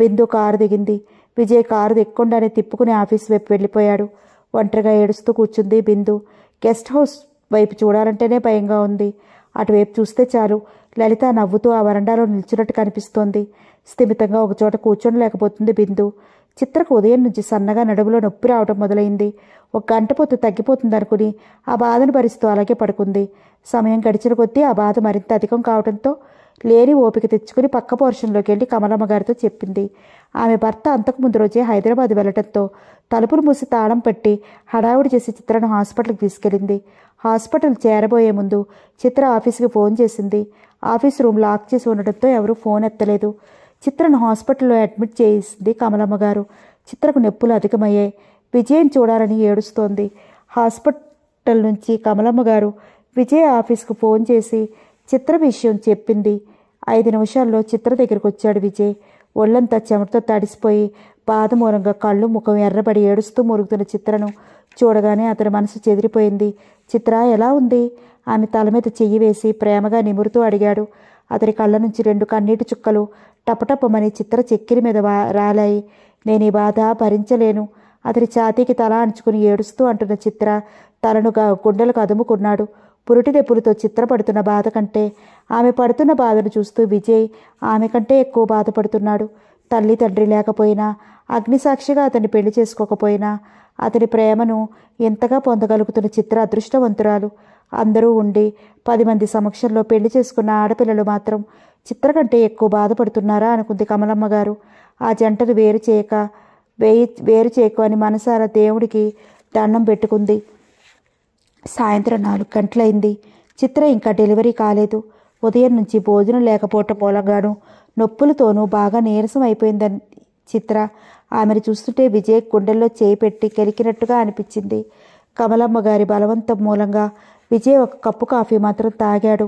A: బిందు కారు దిగింది విజయ్ కారు దిక్కుండానే తిప్పుకుని ఆఫీస్ వైపు వెళ్ళిపోయాడు ఒంటరిగా ఏడుస్తూ కూర్చుంది బిందు గెస్ట్ హౌస్ వైపు చూడాలంటేనే భయంగా ఉంది అటువైపు చూస్తే చాలు లలిత నవ్వుతూ ఆ వరండాలో నిల్చున్నట్టు కనిపిస్తోంది స్థిమితంగా ఒకచోట కూర్చోనలేకపోతుంది బిందు చిత్రకు ఉదయం నుంచి సన్నగా నడుములో నొప్పి రావడం మొదలైంది ఒక గంట పొత్తు తగ్గిపోతుంది అనుకుని ఆ బాధను భరిస్తూ అలాగే పడుకుంది సమయం గడిచిన కొద్దీ ఆ బాధ మరింత అధికం కావడంతో లేని ఓపిక తెచ్చుకుని పక్క పోర్షన్లోకి వెళ్ళి కమలమ్మ గారితో చెప్పింది ఆమె భర్త అంతకుముందు రోజే హైదరాబాద్ వెళ్లడంతో తలుపులు మూసి తాళం పట్టి హడావుడి చేసి చిత్రను హాస్పిటల్కి తీసుకెళ్ళింది హాస్పిటల్ చేరబోయే ముందు చిత్ర ఆఫీస్కి ఫోన్ చేసింది ఆఫీస్ రూమ్ లాక్ చేసి ఉండడంతో ఎవరూ ఫోన్ ఎత్తలేదు చిత్రను హాస్పిటల్లో అడ్మిట్ చేసింది కమలమ్మ గారు చిత్రకు నొప్పులు అధికమయ్యాయి విజయం చూడాలని ఏడుస్తోంది హాస్పిటల్ నుంచి కమలమ్మ గారు విజయ ఆఫీస్కు ఫోన్ చేసి చిత్ర విషయం చెప్పింది ఐదు నిమిషాల్లో చిత్ర దగ్గరికి వచ్చాడు విజయ్ ఒళ్ళంతా చెమటతో తడిసిపోయి బాధ కళ్ళు ముఖం ఎర్రబడి ఏడుస్తూ మురుగుతున్న చిత్రను చూడగానే అతని మనసు చెదిరిపోయింది చిత్ర ఎలా ఉంది ఆమె తల మీద చెయ్యి వేసి ప్రేమగా నిమురుతూ అడిగాడు అతని కళ్ళ నుంచి రెండు కన్నీటి చుక్కలు టపటపమని చిత్ర చెక్కిరి మీద రాలాయి నేను ఈ బాధ భరించలేను అతని ఛాతీకి తల అంచుకుని ఏడుస్తూ అంటున్న చిత్ర తలను గుండెలకు అదుముకున్నాడు పురుటి రెప్పులతో చిత్రపడుతున్న బాధ కంటే ఆమె పడుతున్న బాధను చూస్తూ విజయ్ ఆమె కంటే ఎక్కువ బాధపడుతున్నాడు తల్లి తండ్రి లేకపోయినా అగ్నిసాక్షిగా అతన్ని పెళ్లి చేసుకోకపోయినా అతని ప్రేమను ఎంతగా పొందగలుగుతున్న చిత్ర అదృష్టవంతురాలు అందరూ ఉండి పది మంది సమక్షంలో పెళ్లి చేసుకున్న ఆడపిల్లలు మాత్రం చిత్ర కంటే ఎక్కువ బాధపడుతున్నారా అనుకుంది కమలమ్మ గారు ఆ జంటను వేరు చేయక వేయి వేరు చేయకు అని మనసారా దేవుడికి దండం పెట్టుకుంది సాయంత్రం నాలుగు గంటలైంది చిత్ర ఇంకా డెలివరీ కాలేదు ఉదయం నుంచి భోజనం లేకపోవటం మూలంగాను నొప్పులతోనూ బాగా నీరసం అయిపోయిందని చిత్ర ఆమెను చూస్తుంటే విజయ్ గుండెల్లో చేయి పెట్టి కెలికినట్టుగా అనిపించింది కమలమ్మ గారి బలవంతం మూలంగా విజయ్ ఒక కప్పు కాఫీ మాత్రం తాగాడు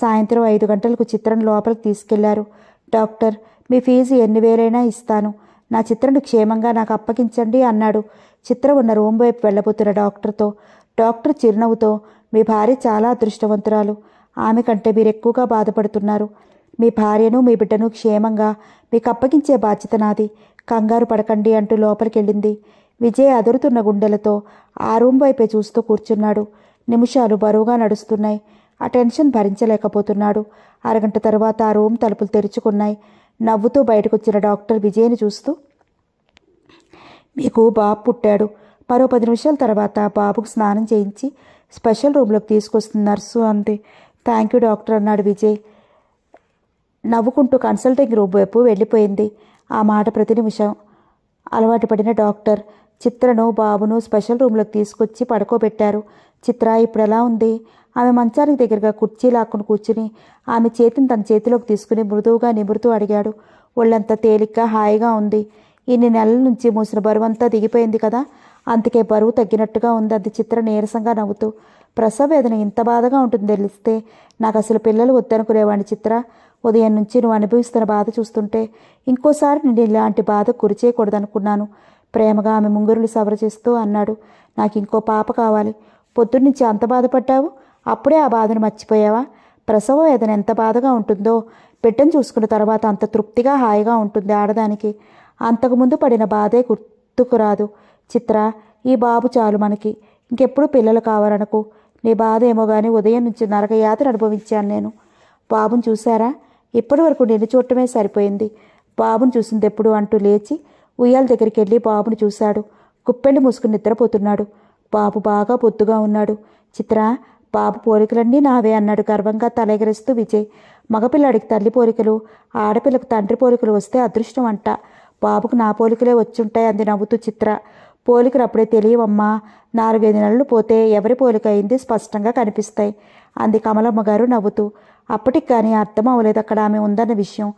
A: సాయంత్రం ఐదు గంటలకు చిత్రను లోపలికి తీసుకెళ్లారు డాక్టర్ మీ ఫీజు ఎన్ని వేలైనా ఇస్తాను నా చిత్రను క్షేమంగా నాకు అప్పగించండి అన్నాడు చిత్ర ఉన్న రూమ్ వైపు వెళ్ళబోతున్న డాక్టర్తో డాక్టర్ చిరునవ్వుతో మీ భార్య చాలా అదృష్టవంతురాలు ఆమె కంటే మీరు ఎక్కువగా బాధపడుతున్నారు మీ భార్యను మీ బిడ్డను క్షేమంగా మీకు అప్పగించే బాధ్యత నాది కంగారు పడకండి అంటూ లోపలికెళ్ళింది విజయ్ అదురుతున్న గుండెలతో ఆ రూమ్ వైపే చూస్తూ కూర్చున్నాడు నిమిషాలు బరువుగా నడుస్తున్నాయి ఆ టెన్షన్ భరించలేకపోతున్నాడు అరగంట తర్వాత ఆ రూమ్ తలుపులు తెరుచుకున్నాయి నవ్వుతూ బయటకొచ్చిన డాక్టర్ విజయ్ని చూస్తూ మీకు బాబు పుట్టాడు మరో పది నిమిషాల తర్వాత బాబుకు స్నానం చేయించి స్పెషల్ రూమ్లోకి తీసుకొస్తుంది నర్సు అంతే థ్యాంక్ యూ డాక్టర్ అన్నాడు విజయ్ నవ్వుకుంటూ కన్సల్టింగ్ రూమ్ వైపు వెళ్ళిపోయింది ఆ మాట ప్రతి నిమిషం అలవాటు పడిన డాక్టర్ చిత్రను బాబును స్పెషల్ రూమ్లోకి తీసుకొచ్చి పడుకోబెట్టారు చిత్ర ఇప్పుడు ఎలా ఉంది ఆమె మంచానికి దగ్గరగా కుర్చీ లాక్కుని కూర్చుని ఆమె చేతిని తన చేతిలోకి తీసుకుని మృదువుగా నిమురుతూ అడిగాడు ఒళ్ళంతా తేలిగ్గా హాయిగా ఉంది ఇన్ని నెలల నుంచి మూసిన బరువంతా దిగిపోయింది కదా అందుకే బరువు తగ్గినట్టుగా ఉంది అది చిత్ర నీరసంగా నవ్వుతూ ప్రసవ వేదన ఇంత బాధగా ఉంటుంది తెలిస్తే నాకు అసలు పిల్లలు వద్దనుకునేవాడిని చిత్ర ఉదయం నుంచి నువ్వు అనుభవిస్తున్న బాధ చూస్తుంటే ఇంకోసారి నేను ఇలాంటి బాధ గురి చేయకూడదనుకున్నాను ప్రేమగా ఆమె ముంగురులు సవర చేస్తూ అన్నాడు నాకు ఇంకో పాప కావాలి పొద్దున్నుంచి అంత బాధపడ్డావు అప్పుడే ఆ బాధను మర్చిపోయావా ప్రసవ వేదన ఎంత బాధగా ఉంటుందో బిడ్డను చూసుకున్న తర్వాత అంత తృప్తిగా హాయిగా ఉంటుంది ఆడదానికి అంతకుముందు పడిన బాధే గుర్తుకురాదు చిత్ర ఈ బాబు చాలు మనకి ఇంకెప్పుడు పిల్లలు కావాలనుకు నీ బాధ ఏమో కానీ ఉదయం నుంచి నరక యాత్ర అనుభవించాను నేను బాబుని చూసారా ఇప్పటి వరకు నిన్ను చూడటమే సరిపోయింది బాబుని చూసింది ఎప్పుడు అంటూ లేచి ఉయ్యాల దగ్గరికి వెళ్ళి బాబుని చూశాడు కుప్పెండి మూసుకుని నిద్రపోతున్నాడు బాబు బాగా పొత్తుగా ఉన్నాడు చిత్ర బాబు పోలికలన్నీ నావే అన్నాడు గర్వంగా తలెగరిస్తూ విజయ్ మగపిల్లాడికి తల్లి పోలికలు ఆడపిల్లకు తండ్రి పోలికలు వస్తే అదృష్టం అంట బాబుకు నా పోలికలే వచ్చుంటాయి అంది నవ్వుతూ చిత్ర పోలికలు అప్పుడే తెలియవమ్మా నాలుగైదు నెలలు పోతే ఎవరి పోలిక అయింది స్పష్టంగా కనిపిస్తాయి అంది కమలమ్మ గారు నవ్వుతూ అప్పటికి కానీ అర్థం అవ్వలేదు అక్కడ ఆమె ఉందన్న విషయం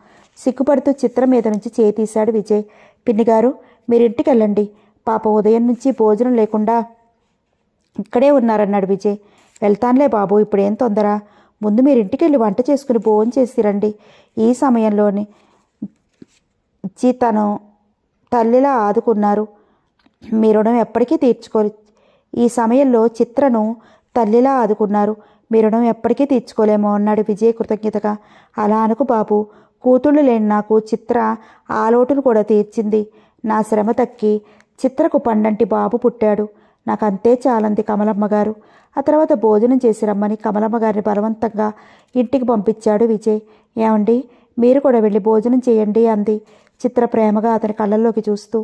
A: సిగ్గుపడుతూ చిత్రం మీద నుంచి చేతీశాడు విజయ్ పిన్నిగారు మీరింటికి వెళ్ళండి పాప ఉదయం నుంచి భోజనం లేకుండా ఇక్కడే ఉన్నారన్నాడు విజయ్ వెళ్తానులే బాబు ఇప్పుడేం తొందర ముందు మీరు ఇంటికి వెళ్ళి వంట చేసుకుని భోజనం రండి ఈ సమయంలోనే తను తల్లిలా ఆదుకున్నారు మీ రుణం ఎప్పటికీ తీర్చుకో ఈ సమయంలో చిత్రను తల్లిలా ఆదుకున్నారు మీ రుణం ఎప్పటికీ తీర్చుకోలేము అన్నాడు విజయ్ కృతజ్ఞతగా అలా అనుకు బాబు కూతుళ్ళు లేని నాకు చిత్ర ఆ లోటును కూడా తీర్చింది నా శ్రమ తక్కి చిత్రకు పండంటి బాబు పుట్టాడు నాకంతే చాలంది కమలమ్మ గారు ఆ తర్వాత భోజనం చేసి రమ్మని కమలమ్మ గారిని బలవంతంగా ఇంటికి పంపించాడు విజయ్ ఏమండి మీరు కూడా వెళ్ళి భోజనం చేయండి అంది చిత్ర ప్రేమగా అతని కళ్ళల్లోకి చూస్తూ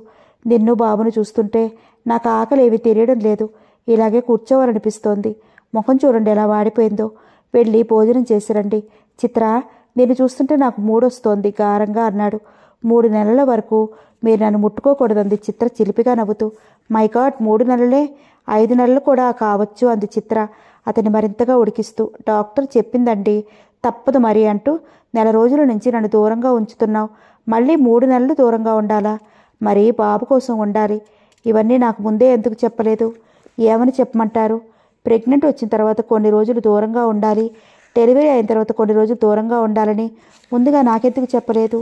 A: నిన్ను బాబును చూస్తుంటే నాకు ఆకలి ఏవి తెలియడం లేదు ఇలాగే కూర్చోవాలనిపిస్తోంది ముఖం చూడండి ఎలా వాడిపోయిందో వెళ్ళి భోజనం చేసిరండి చిత్ర నిన్ను చూస్తుంటే నాకు మూడొస్తోంది గారంగా అన్నాడు మూడు నెలల వరకు మీరు నన్ను ముట్టుకోకూడదంది చిత్ర చిలిపిగా నవ్వుతూ మై మూడు నెలలే ఐదు నెలలు కూడా కావచ్చు అంది చిత్ర అతని మరింతగా ఉడికిస్తూ డాక్టర్ చెప్పిందండి తప్పదు మరి అంటూ నెల రోజుల నుంచి నన్ను దూరంగా ఉంచుతున్నావు మళ్ళీ మూడు నెలలు దూరంగా ఉండాలా మరి బాబు కోసం ఉండాలి ఇవన్నీ నాకు ముందే ఎందుకు చెప్పలేదు ఏమని చెప్పమంటారు ప్రెగ్నెంట్ వచ్చిన తర్వాత కొన్ని రోజులు దూరంగా ఉండాలి డెలివరీ అయిన తర్వాత కొన్ని రోజులు దూరంగా ఉండాలని ముందుగా నాకెందుకు చెప్పలేదు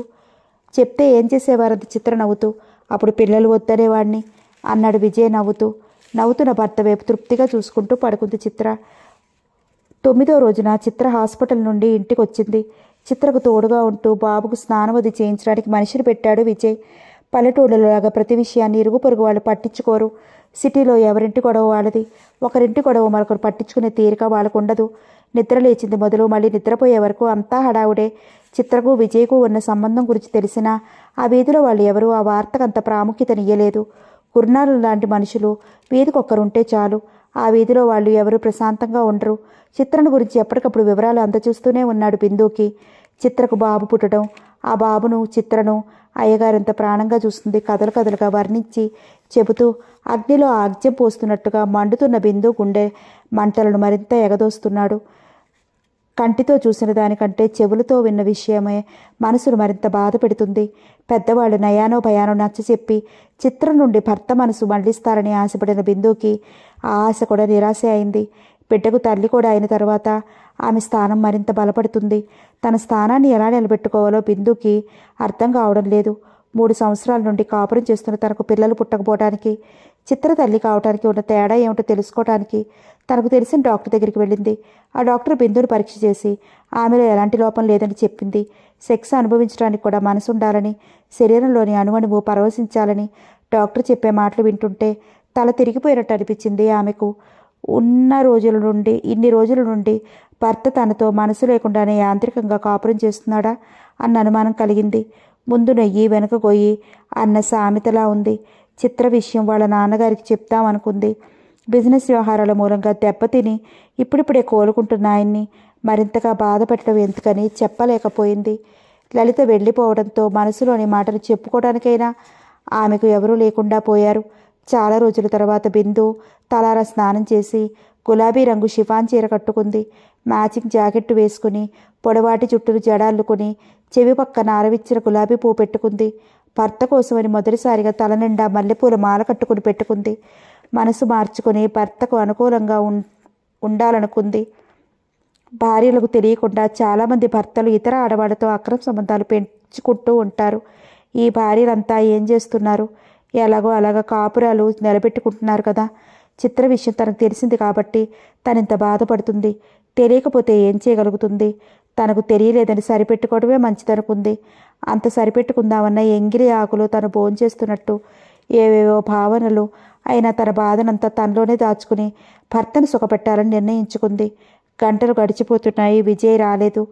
A: చెప్తే ఏం అది చిత్ర నవ్వుతూ అప్పుడు పిల్లలు వద్దనేవాడిని అన్నాడు విజయ్ నవ్వుతూ నవ్వుతున్న భర్త వైపు తృప్తిగా చూసుకుంటూ పడుకుంది చిత్ర తొమ్మిదో రోజున చిత్ర హాస్పిటల్ నుండి ఇంటికి వచ్చింది చిత్రకు తోడుగా ఉంటూ బాబుకు స్నానం అది చేయించడానికి మనిషిని పెట్టాడు విజయ్ పల్లెటూళ్ళలాగా ప్రతి విషయాన్ని ఇరుగు పొరుగు వాళ్ళు పట్టించుకోరు సిటీలో ఎవరింటి గొడవ వాళ్ళది ఒకరింటి గొడవ మరొకరు పట్టించుకునే తీరిక వాళ్ళకు ఉండదు నిద్ర లేచింది మొదలు మళ్ళీ నిద్రపోయే వరకు అంతా హడావుడే చిత్రకు విజయ్కు ఉన్న సంబంధం గురించి తెలిసినా ఆ వీధిలో వాళ్ళు ఎవరూ ఆ వార్తకు అంత ప్రాముఖ్యతనియ్యలేదు గురునాలు లాంటి మనుషులు ఒక్కరుంటే చాలు ఆ వీధిలో వాళ్ళు ఎవరూ ప్రశాంతంగా ఉండరు చిత్రను గురించి ఎప్పటికప్పుడు వివరాలు అందచూస్తూనే ఉన్నాడు బిందుకి చిత్రకు బాబు పుట్టడం ఆ బాబును చిత్రను ఎంత ప్రాణంగా చూస్తుంది కథలు కథలుగా వర్ణించి చెబుతూ అగ్నిలో ఆజ్యం పోస్తున్నట్టుగా మండుతున్న బిందు గుండె మంటలను మరింత ఎగదోస్తున్నాడు కంటితో చూసిన దానికంటే చెవులతో విన్న విషయమే మనసును మరింత బాధ పెడుతుంది పెద్దవాళ్ళు నయానో భయానో నచ్చ చెప్పి చిత్రం నుండి భర్త మనసు మళ్లిస్తారని ఆశపడిన బిందుకి ఆ ఆశ కూడా నిరాశ అయింది బిడ్డకు తల్లి కూడా అయిన తర్వాత ఆమె స్థానం మరింత బలపడుతుంది తన స్థానాన్ని ఎలా నిలబెట్టుకోవాలో బిందుకి అర్థం కావడం లేదు మూడు సంవత్సరాల నుండి కాపురం చేస్తున్న తనకు పిల్లలు పుట్టకపోవడానికి చిత్ర తల్లి కావడానికి ఉన్న తేడా ఏమిటో తెలుసుకోవడానికి తనకు తెలిసిన డాక్టర్ దగ్గరికి వెళ్ళింది ఆ డాక్టర్ బిందును పరీక్ష చేసి ఆమెలో ఎలాంటి లోపం లేదని చెప్పింది సెక్స్ అనుభవించడానికి కూడా మనసు ఉండాలని శరీరంలోని అణువణువు పరవశించాలని డాక్టర్ చెప్పే మాటలు వింటుంటే తల తిరిగిపోయినట్టు అనిపించింది ఆమెకు ఉన్న రోజుల నుండి ఇన్ని రోజుల నుండి భర్త తనతో మనసు లేకుండానే యాంత్రికంగా కాపురం చేస్తున్నాడా అన్న అనుమానం కలిగింది ముందు నెయ్యి వెనుక గొయ్యి అన్న సామెతలా ఉంది చిత్ర విషయం వాళ్ళ నాన్నగారికి చెప్తామనుకుంది బిజినెస్ వ్యవహారాల మూలంగా దెబ్బతిని ఇప్పుడిప్పుడే కోలుకుంటున్న ఆయన్ని మరింతగా బాధపెట్టడం ఎందుకని చెప్పలేకపోయింది లలిత వెళ్ళిపోవడంతో మనసులోని మాటలు చెప్పుకోవడానికైనా ఆమెకు ఎవరూ లేకుండా పోయారు చాలా రోజుల తర్వాత బిందు తలారా స్నానం చేసి గులాబీ రంగు షిఫాన్ చీర కట్టుకుంది మ్యాచింగ్ జాకెట్ వేసుకుని పొడవాటి జుట్టును జడాల్లుకుని చెవి పక్కన నారవిచ్చిన గులాబీ పువ్వు పెట్టుకుంది భర్త కోసమని మొదటిసారిగా తల నిండా మల్లెపూల మాల కట్టుకుని పెట్టుకుంది మనసు మార్చుకుని భర్తకు అనుకూలంగా ఉండాలనుకుంది భార్యలకు తెలియకుండా చాలామంది భర్తలు ఇతర ఆడవాళ్లతో అక్రమ సంబంధాలు పెంచుకుంటూ ఉంటారు ఈ భార్యలంతా ఏం చేస్తున్నారు ఎలాగో అలాగ కాపురాలు నిలబెట్టుకుంటున్నారు కదా చిత్ర విషయం తనకు తెలిసింది కాబట్టి తనింత బాధపడుతుంది తెలియకపోతే ఏం చేయగలుగుతుంది తనకు తెలియలేదని సరిపెట్టుకోవడమే మంచిదనుకుంది అంత సరిపెట్టుకుందామన్న ఎంగిలి ఆకులు తను భోంచేస్తున్నట్టు ఏవేవో భావనలు అయినా తన బాధనంతా తనలోనే దాచుకుని భర్తను సుఖపెట్టాలని నిర్ణయించుకుంది గంటలు గడిచిపోతున్నాయి విజయ్ రాలేదు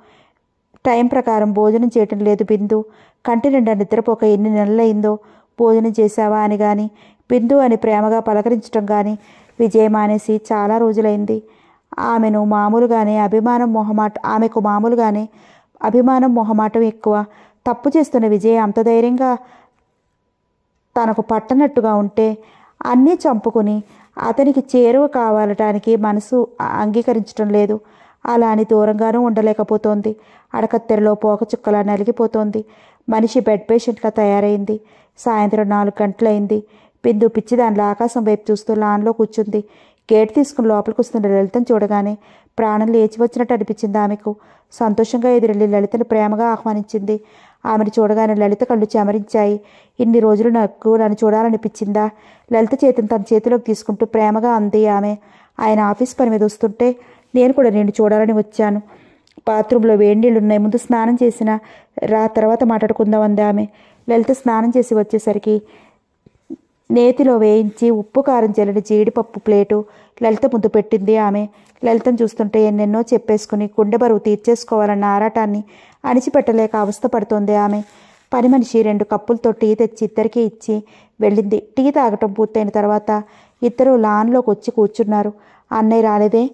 A: టైం ప్రకారం భోజనం చేయటం లేదు బిందు కంటి నిండా నిద్రపోక ఎన్ని నెలలైందో భోజనం చేశావా అని కానీ బిందు అని ప్రేమగా పలకరించడం కానీ విజయ మానేసి చాలా రోజులైంది ఆమెను మామూలుగానే అభిమానం మొహమాట ఆమెకు మామూలుగానే అభిమానం మొహమాటం ఎక్కువ తప్పు చేస్తున్న విజయ్ అంత ధైర్యంగా తనకు పట్టనట్టుగా ఉంటే అన్నీ చంపుకుని అతనికి చేరువ కావాలటానికి మనసు అంగీకరించడం లేదు అలా అని దూరంగానూ ఉండలేకపోతోంది అడకత్తెరలో పోకచుక్కలా నలిగిపోతోంది మనిషి బెడ్ పేషెంట్గా తయారైంది సాయంత్రం నాలుగు గంటలైంది బిందు దానిలో ఆకాశం వైపు చూస్తూ లాన్లో కూర్చుంది గేట్ తీసుకుని లోపలికి వస్తున్న లలితను చూడగానే ప్రాణం లేచి వచ్చినట్టు అనిపించింది ఆమెకు సంతోషంగా ఎదురెళ్ళి లలితను ప్రేమగా ఆహ్వానించింది ఆమెను చూడగానే లలిత కళ్ళు చెమరించాయి ఇన్ని రోజులు నాకు నన్ను చూడాలనిపించిందా లలిత చేతిని తన చేతిలోకి తీసుకుంటూ ప్రేమగా అంది ఆమె ఆయన ఆఫీస్ పని మీద వస్తుంటే నేను కూడా నేను చూడాలని వచ్చాను బాత్రూంలో వేడి నీళ్ళు ఉన్నాయి ముందు స్నానం చేసిన రా తర్వాత మాట్లాడుకుందాం అంది ఆమె లలిత స్నానం చేసి వచ్చేసరికి నేతిలో వేయించి ఉప్పు కారం చెల్లిన జీడిపప్పు ప్లేటు లలిత ముందు పెట్టింది ఆమె లలితం చూస్తుంటే ఎన్నెన్నో చెప్పేసుకుని గుండె బరువు తీర్చేసుకోవాలన్న ఆరాటాన్ని అణిచిపెట్టలేక అవస్థపడుతోంది ఆమె పని మనిషి రెండు కప్పులతో టీ తెచ్చి ఇద్దరికీ ఇచ్చి వెళ్ళింది టీ తాగటం పూర్తయిన తర్వాత ఇద్దరు లాన్లోకి వచ్చి కూర్చున్నారు అన్నయ్య రాలేదే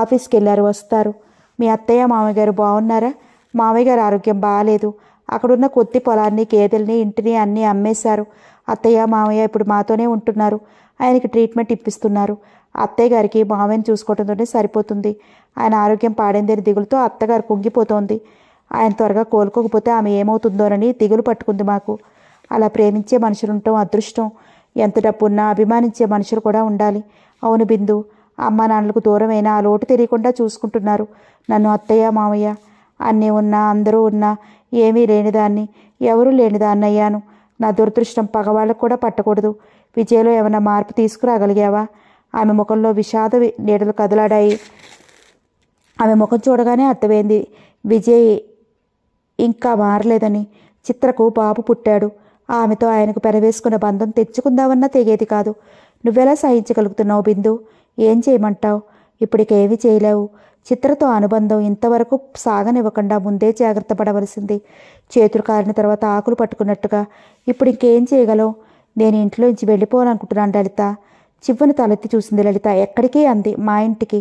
A: ఆఫీస్కి వెళ్ళారు వస్తారు మీ అత్తయ్య మామయ్య గారు బాగున్నారా మామయ్య గారు ఆరోగ్యం బాగాలేదు అక్కడున్న కొద్ది పొలాన్ని గేదెల్ని ఇంటిని అన్నీ అమ్మేశారు అత్తయ్య మామయ్య ఇప్పుడు మాతోనే ఉంటున్నారు ఆయనకి ట్రీట్మెంట్ ఇప్పిస్తున్నారు అత్తయ్య గారికి మామయ్యని చూసుకోవడంతోనే సరిపోతుంది ఆయన ఆరోగ్యం పాడైందని దిగులుతో అత్తగారు కుంగిపోతోంది ఆయన త్వరగా కోలుకోకపోతే ఆమె ఏమవుతుందోనని దిగులు పట్టుకుంది మాకు అలా ప్రేమించే మనుషులు ఉండటం అదృష్టం ఎంత డబ్బున్నా అభిమానించే మనుషులు కూడా ఉండాలి అవును బిందు అమ్మ నాన్నలకు దూరమైన ఆ లోటు తెలియకుండా చూసుకుంటున్నారు నన్ను అత్తయ్య మామయ్య అన్నీ ఉన్నా అందరూ ఉన్నా ఏమీ లేనిదాన్ని ఎవరూ లేనిదాన్నయ్యాను అయ్యాను నా దురదృష్టం పగవాళ్ళకు కూడా పట్టకూడదు విజయలో ఏమైనా మార్పు తీసుకురాగలిగావా ఆమె ముఖంలో విషాద నీడలు కదలాడాయి ఆమె ముఖం చూడగానే అర్థమైంది విజయ్ ఇంకా మారలేదని చిత్రకు బాబు పుట్టాడు ఆమెతో ఆయనకు పెనవేసుకున్న బంధం తెచ్చుకుందామన్నా తెగేది కాదు నువ్వెలా సహించగలుగుతున్నావు బిందు ఏం చేయమంటావు ఇప్పటికేవి చేయలేవు చిత్రతో అనుబంధం ఇంతవరకు సాగనివ్వకుండా ముందే జాగ్రత్త పడవలసింది చేతులు కారిన తర్వాత ఆకులు పట్టుకున్నట్టుగా ఇప్పుడు ఇంకేం చేయగలవు నేను ఇంట్లోంచి వెళ్ళిపోవాలనుకుంటున్నాను లలిత చివ్వను తలెత్తి చూసింది లలిత ఎక్కడికి అంది మా ఇంటికి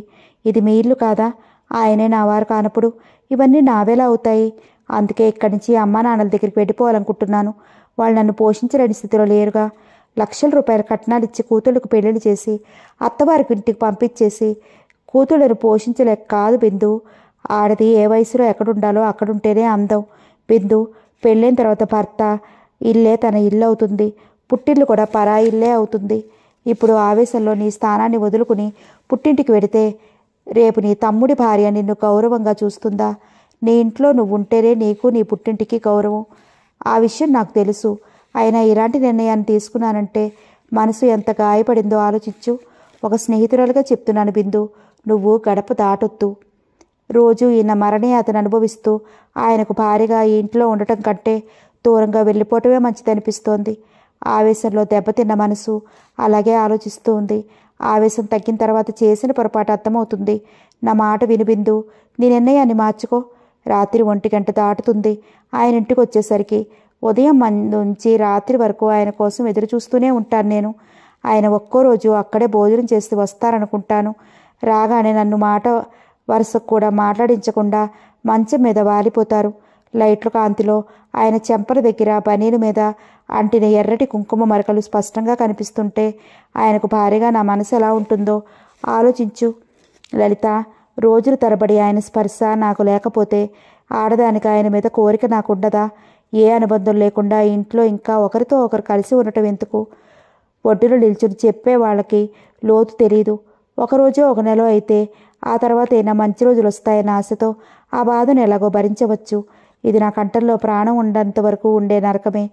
A: ఇది మీ ఇల్లు కాదా ఆయనే నా వారు కానప్పుడు ఇవన్నీ నావేలా అవుతాయి అందుకే ఇక్కడి నుంచి అమ్మా నాన్నల దగ్గరికి వెళ్ళిపోవాలనుకుంటున్నాను వాళ్ళు నన్ను పోషించలేని స్థితిలో లేరుగా లక్షల రూపాయల కట్నాలు ఇచ్చి కూతుళ్ళకు పెళ్లిళ్ళు చేసి అత్తవారికి ఇంటికి పంపించేసి కూతుళ్ళను పోషించలేక కాదు బిందు ఆడది ఏ వయసులో ఎక్కడుండాలో అక్కడుంటేనే అందం బిందు పెళ్ళైన తర్వాత భర్త ఇల్లే తన ఇల్లు అవుతుంది పుట్టిల్లు కూడా పరా ఇల్లే అవుతుంది ఇప్పుడు ఆవేశంలో నీ స్థానాన్ని వదులుకుని పుట్టింటికి వెడితే రేపు నీ తమ్ముడి భార్య నిన్ను గౌరవంగా చూస్తుందా నీ ఇంట్లో నువ్వు ఉంటేనే నీకు నీ పుట్టింటికి గౌరవం ఆ విషయం నాకు తెలుసు అయినా ఇలాంటి నిర్ణయాన్ని తీసుకున్నానంటే మనసు ఎంత గాయపడిందో ఆలోచించు ఒక స్నేహితురాలుగా చెప్తున్నాను బిందు నువ్వు గడప దాటొద్దు రోజు ఈయన మరణి అతను అనుభవిస్తూ ఆయనకు భారీగా ఈ ఇంట్లో ఉండటం కంటే దూరంగా వెళ్ళిపోవటమే మంచిదనిపిస్తోంది ఆవేశంలో దెబ్బతిన్న మనసు అలాగే ఆలోచిస్తూ ఉంది ఆవేశం తగ్గిన తర్వాత చేసిన పొరపాటు అర్థమవుతుంది నా మాట వినిబిందు నీ నిర్ణయాన్ని మార్చుకో రాత్రి ఒంటి గంట దాటుతుంది ఆయన ఇంటికి వచ్చేసరికి ఉదయం నుంచి రాత్రి వరకు ఆయన కోసం ఎదురు చూస్తూనే ఉంటాను నేను ఆయన ఒక్కో రోజు అక్కడే భోజనం చేసి వస్తారనుకుంటాను రాగానే నన్ను మాట వరుస కూడా మాట్లాడించకుండా మంచం మీద వాలిపోతారు లైట్ల కాంతిలో ఆయన చెంపల దగ్గర బనీల మీద అంటిన ఎర్రటి కుంకుమ మరకలు స్పష్టంగా కనిపిస్తుంటే ఆయనకు భారీగా నా మనసు ఎలా ఉంటుందో ఆలోచించు లలిత రోజుల తరబడి ఆయన స్పర్శ నాకు లేకపోతే ఆడదానికి ఆయన మీద కోరిక నాకుండదా ఏ అనుబంధం లేకుండా ఇంట్లో ఇంకా ఒకరితో ఒకరు కలిసి ఉండటం ఎందుకు ఒడ్డులో నిల్చుని చెప్పే వాళ్ళకి లోతు తెలీదు ఒకరోజు ఒక నెల అయితే ఆ తర్వాత ఏమైనా మంచి రోజులు వస్తాయన్న ఆశతో ఆ బాధను ఎలాగో భరించవచ్చు ఇది నా కంటల్లో ప్రాణం ఉండేంత వరకు ఉండే నరకమే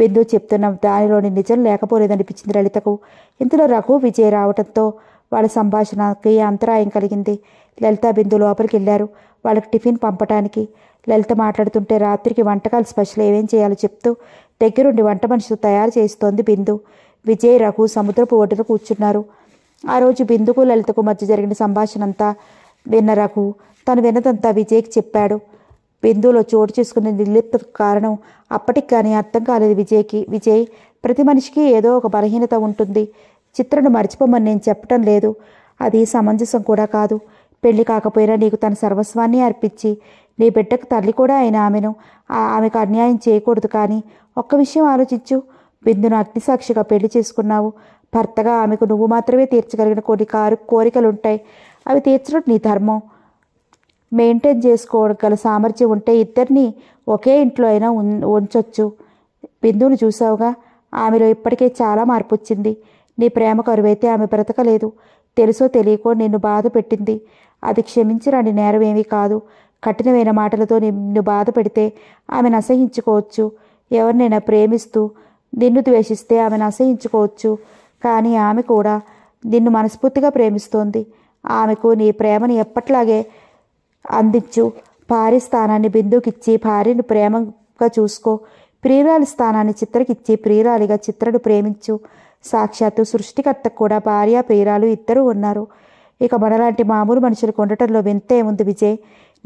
A: బిందు చెప్తున్న దానిలోని నిజం లేకపోలేదనిపించింది లలితకు ఇంతలో రఘు విజయ్ రావడంతో వాళ్ళ సంభాషణకి అంతరాయం కలిగింది లలిత బిందు లోపలికి వెళ్ళారు వాళ్ళకి టిఫిన్ పంపటానికి లలిత మాట్లాడుతుంటే రాత్రికి వంటకాలు స్పెషల్ ఏమేం చేయాలో చెప్తూ దగ్గరుండి వంట మనిషితో తయారు చేస్తోంది బిందు విజయ్ రఘు సముద్రపు ఒడ్డున కూర్చున్నారు ఆ రోజు బిందుకు లలితకు మధ్య జరిగిన సంభాషణ అంతా విన్న రఘు తను విన్నదంతా విజయ్కి చెప్పాడు బిందువులో చోటు చేసుకునే నిర్లిప్త కారణం అప్పటికి కానీ అర్థం కాలేదు విజయ్కి విజయ్ ప్రతి మనిషికి ఏదో ఒక బలహీనత ఉంటుంది చిత్రను మర్చిపోమని నేను చెప్పటం లేదు అది సమంజసం కూడా కాదు పెళ్లి కాకపోయినా నీకు తన సర్వస్వాన్ని అర్పించి నీ బిడ్డకు తల్లి కూడా అయిన ఆమెను ఆమెకు అన్యాయం చేయకూడదు కానీ ఒక్క విషయం ఆలోచించు బిందును అగ్నిసాక్షిగా పెళ్లి చేసుకున్నావు భర్తగా ఆమెకు నువ్వు మాత్రమే తీర్చగలిగిన కొన్ని కారు కోరికలు ఉంటాయి అవి తీర్చడం నీ ధర్మం మెయింటైన్ చేసుకోగల సామర్థ్యం ఉంటే ఇద్దరిని ఒకే ఇంట్లో అయినా ఉంచొచ్చు బిందువును చూసావుగా ఆమెలో ఇప్పటికే చాలా మార్పు వచ్చింది నీ ప్రేమ కరువైతే ఆమె బ్రతకలేదు తెలుసో తెలియకో నిన్ను బాధ పెట్టింది అది క్షమించరాని ఏమీ కాదు కఠినమైన మాటలతో నిన్ను బాధ పెడితే ఆమెను అసహించుకోవచ్చు ఎవరినైనా ప్రేమిస్తూ నిన్ను ద్వేషిస్తే ఆమెను అసహించుకోవచ్చు కానీ ఆమె కూడా నిన్ను మనస్ఫూర్తిగా ప్రేమిస్తోంది ఆమెకు నీ ప్రేమను ఎప్పట్లాగే అందించు భార్య స్థానాన్ని బిందుకిచ్చి భార్యను ప్రేమగా చూసుకో ప్రియురాలి స్థానాన్ని చిత్రకిచ్చి ప్రియురాలిగా చిత్రను ప్రేమించు సాక్షాత్తు సృష్టికర్త కూడా భార్య ప్రియురాలు ఇద్దరూ ఉన్నారు ఇక మనలాంటి మామూలు మనుషులకు ఉండటంలో వింతే ఉంది విజయ్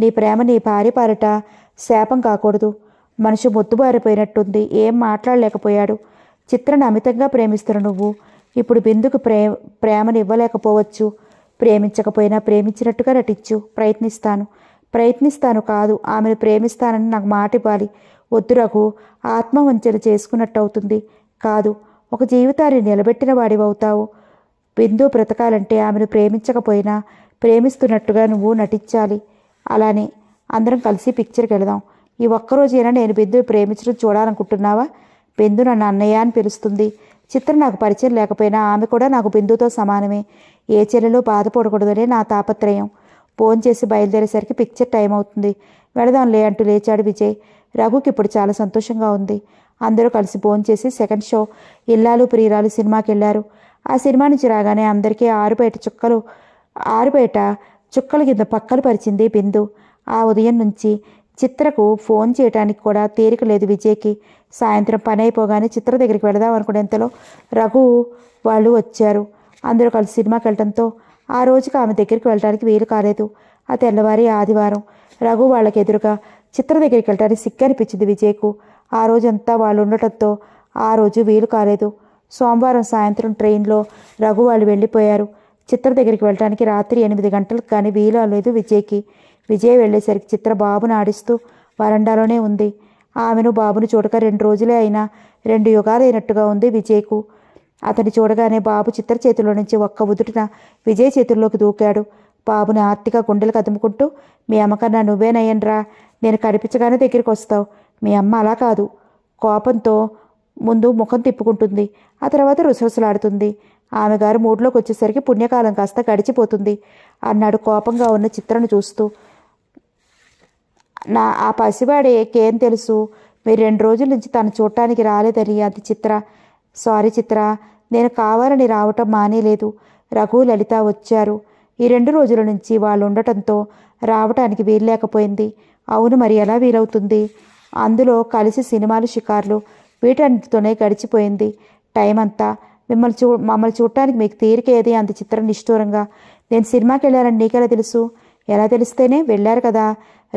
A: నీ ప్రేమ నీ భార్య పారట శాపం కాకూడదు మనిషి మొద్దుబారిపోయినట్టుంది ఏం మాట్లాడలేకపోయాడు చిత్రను అమితంగా ప్రేమిస్తున్న నువ్వు ఇప్పుడు బిందుకు ప్రే ప్రేమను ఇవ్వలేకపోవచ్చు ప్రేమించకపోయినా ప్రేమించినట్టుగా నటించు ప్రయత్నిస్తాను ప్రయత్నిస్తాను కాదు ఆమెను ప్రేమిస్తానని నాకు మాట ఇవ్వాలి వద్దు రఘు ఆత్మవంచన చేసుకున్నట్టు అవుతుంది కాదు ఒక జీవితాన్ని నిలబెట్టిన వాడివవుతావు బిందు బ్రతకాలంటే ఆమెను ప్రేమించకపోయినా ప్రేమిస్తున్నట్టుగా నువ్వు నటించాలి అలానే అందరం కలిసి పిక్చర్కి వెళదాం ఈ ఒక్కరోజైనా నేను బిందుని ప్రేమించడం చూడాలనుకుంటున్నావా బిందు నన్ను అన్నయ్య అని పిలుస్తుంది చిత్ర నాకు పరిచయం లేకపోయినా ఆమె కూడా నాకు బిందుతో సమానమే ఏ చెల్లెలో బాధపడకూడదనే నా తాపత్రయం ఫోన్ చేసి బయలుదేరేసరికి పిక్చర్ టైం అవుతుంది వెళదాంలే అంటూ లేచాడు విజయ్ రఘుకి ఇప్పుడు చాలా సంతోషంగా ఉంది అందరూ కలిసి ఫోన్ చేసి సెకండ్ షో ఇల్లాలు ప్రియురాలు సినిమాకి వెళ్ళారు ఆ సినిమా నుంచి రాగానే అందరికీ ఆరుపేట చుక్కలు ఆరుపేట చుక్కల కింద పక్కలు పరిచింది బిందు ఆ ఉదయం నుంచి చిత్రకు ఫోన్ చేయడానికి కూడా తీరిక లేదు విజయ్కి సాయంత్రం పని అయిపోగానే చిత్ర దగ్గరికి వెళదాం అనుకునేంతలో రఘు వాళ్ళు వచ్చారు అందరూ కలిసి సినిమాకి వెళ్ళడంతో ఆ రోజుకి ఆమె దగ్గరికి వెళ్ళడానికి వీలు కాలేదు ఆ తెల్లవారి ఆదివారం రఘు వాళ్ళకి ఎదురుగా చిత్ర దగ్గరికి వెళ్ళడానికి సిగ్గు అనిపించింది విజయ్కు ఆ రోజంతా వాళ్ళు ఉండటంతో ఆ రోజు వీలు కాలేదు సోమవారం సాయంత్రం ట్రైన్లో రఘు వాళ్ళు వెళ్ళిపోయారు చిత్ర దగ్గరికి వెళ్ళడానికి రాత్రి ఎనిమిది గంటలకు కానీ వీలు అవ్వలేదు విజయ్కి విజయ్ వెళ్ళేసరికి చిత్ర బాబును ఆడిస్తూ వరండాలోనే ఉంది ఆమెను బాబును చూడక రెండు రోజులే అయినా రెండు యుగాలైనట్టుగా ఉంది విజయ్కు అతని చూడగానే బాబు చిత్ర చేతిలో నుంచి ఒక్క ఉదుటిన విజయ్ చేతుల్లోకి దూకాడు బాబుని ఆర్తిగా గుండెలు కదుముకుంటూ మీ అమ్మకన్నా నువ్వేనయ్యనరా నేను కనిపించగానే దగ్గరికి వస్తావు మీ అమ్మ అలా కాదు కోపంతో ముందు ముఖం తిప్పుకుంటుంది ఆ తర్వాత రుసరుసలాడుతుంది ఆమె గారు మూడ్లోకి వచ్చేసరికి పుణ్యకాలం కాస్త గడిచిపోతుంది అన్నాడు కోపంగా ఉన్న చిత్రను చూస్తూ నా ఆ పసివాడి ఏం తెలుసు మీరు రెండు రోజుల నుంచి తను చూడటానికి రాలేదని అది చిత్ర సారీ చిత్ర నేను కావాలని రావటం మానేలేదు రఘు లలిత వచ్చారు ఈ రెండు రోజుల నుంచి వాళ్ళు ఉండటంతో రావటానికి వీల్లేకపోయింది అవును మరి ఎలా వీలవుతుంది అందులో కలిసి సినిమాలు షికార్లు వీటన్నిటితోనే గడిచిపోయింది టైం అంతా మిమ్మల్ని చూ మమ్మల్ని చూడటానికి మీకు తీరికేది అంత చిత్రం నిష్ఠూరంగా నేను సినిమాకి వెళ్ళాలని నీకెలా తెలుసు ఎలా తెలిస్తేనే వెళ్ళారు కదా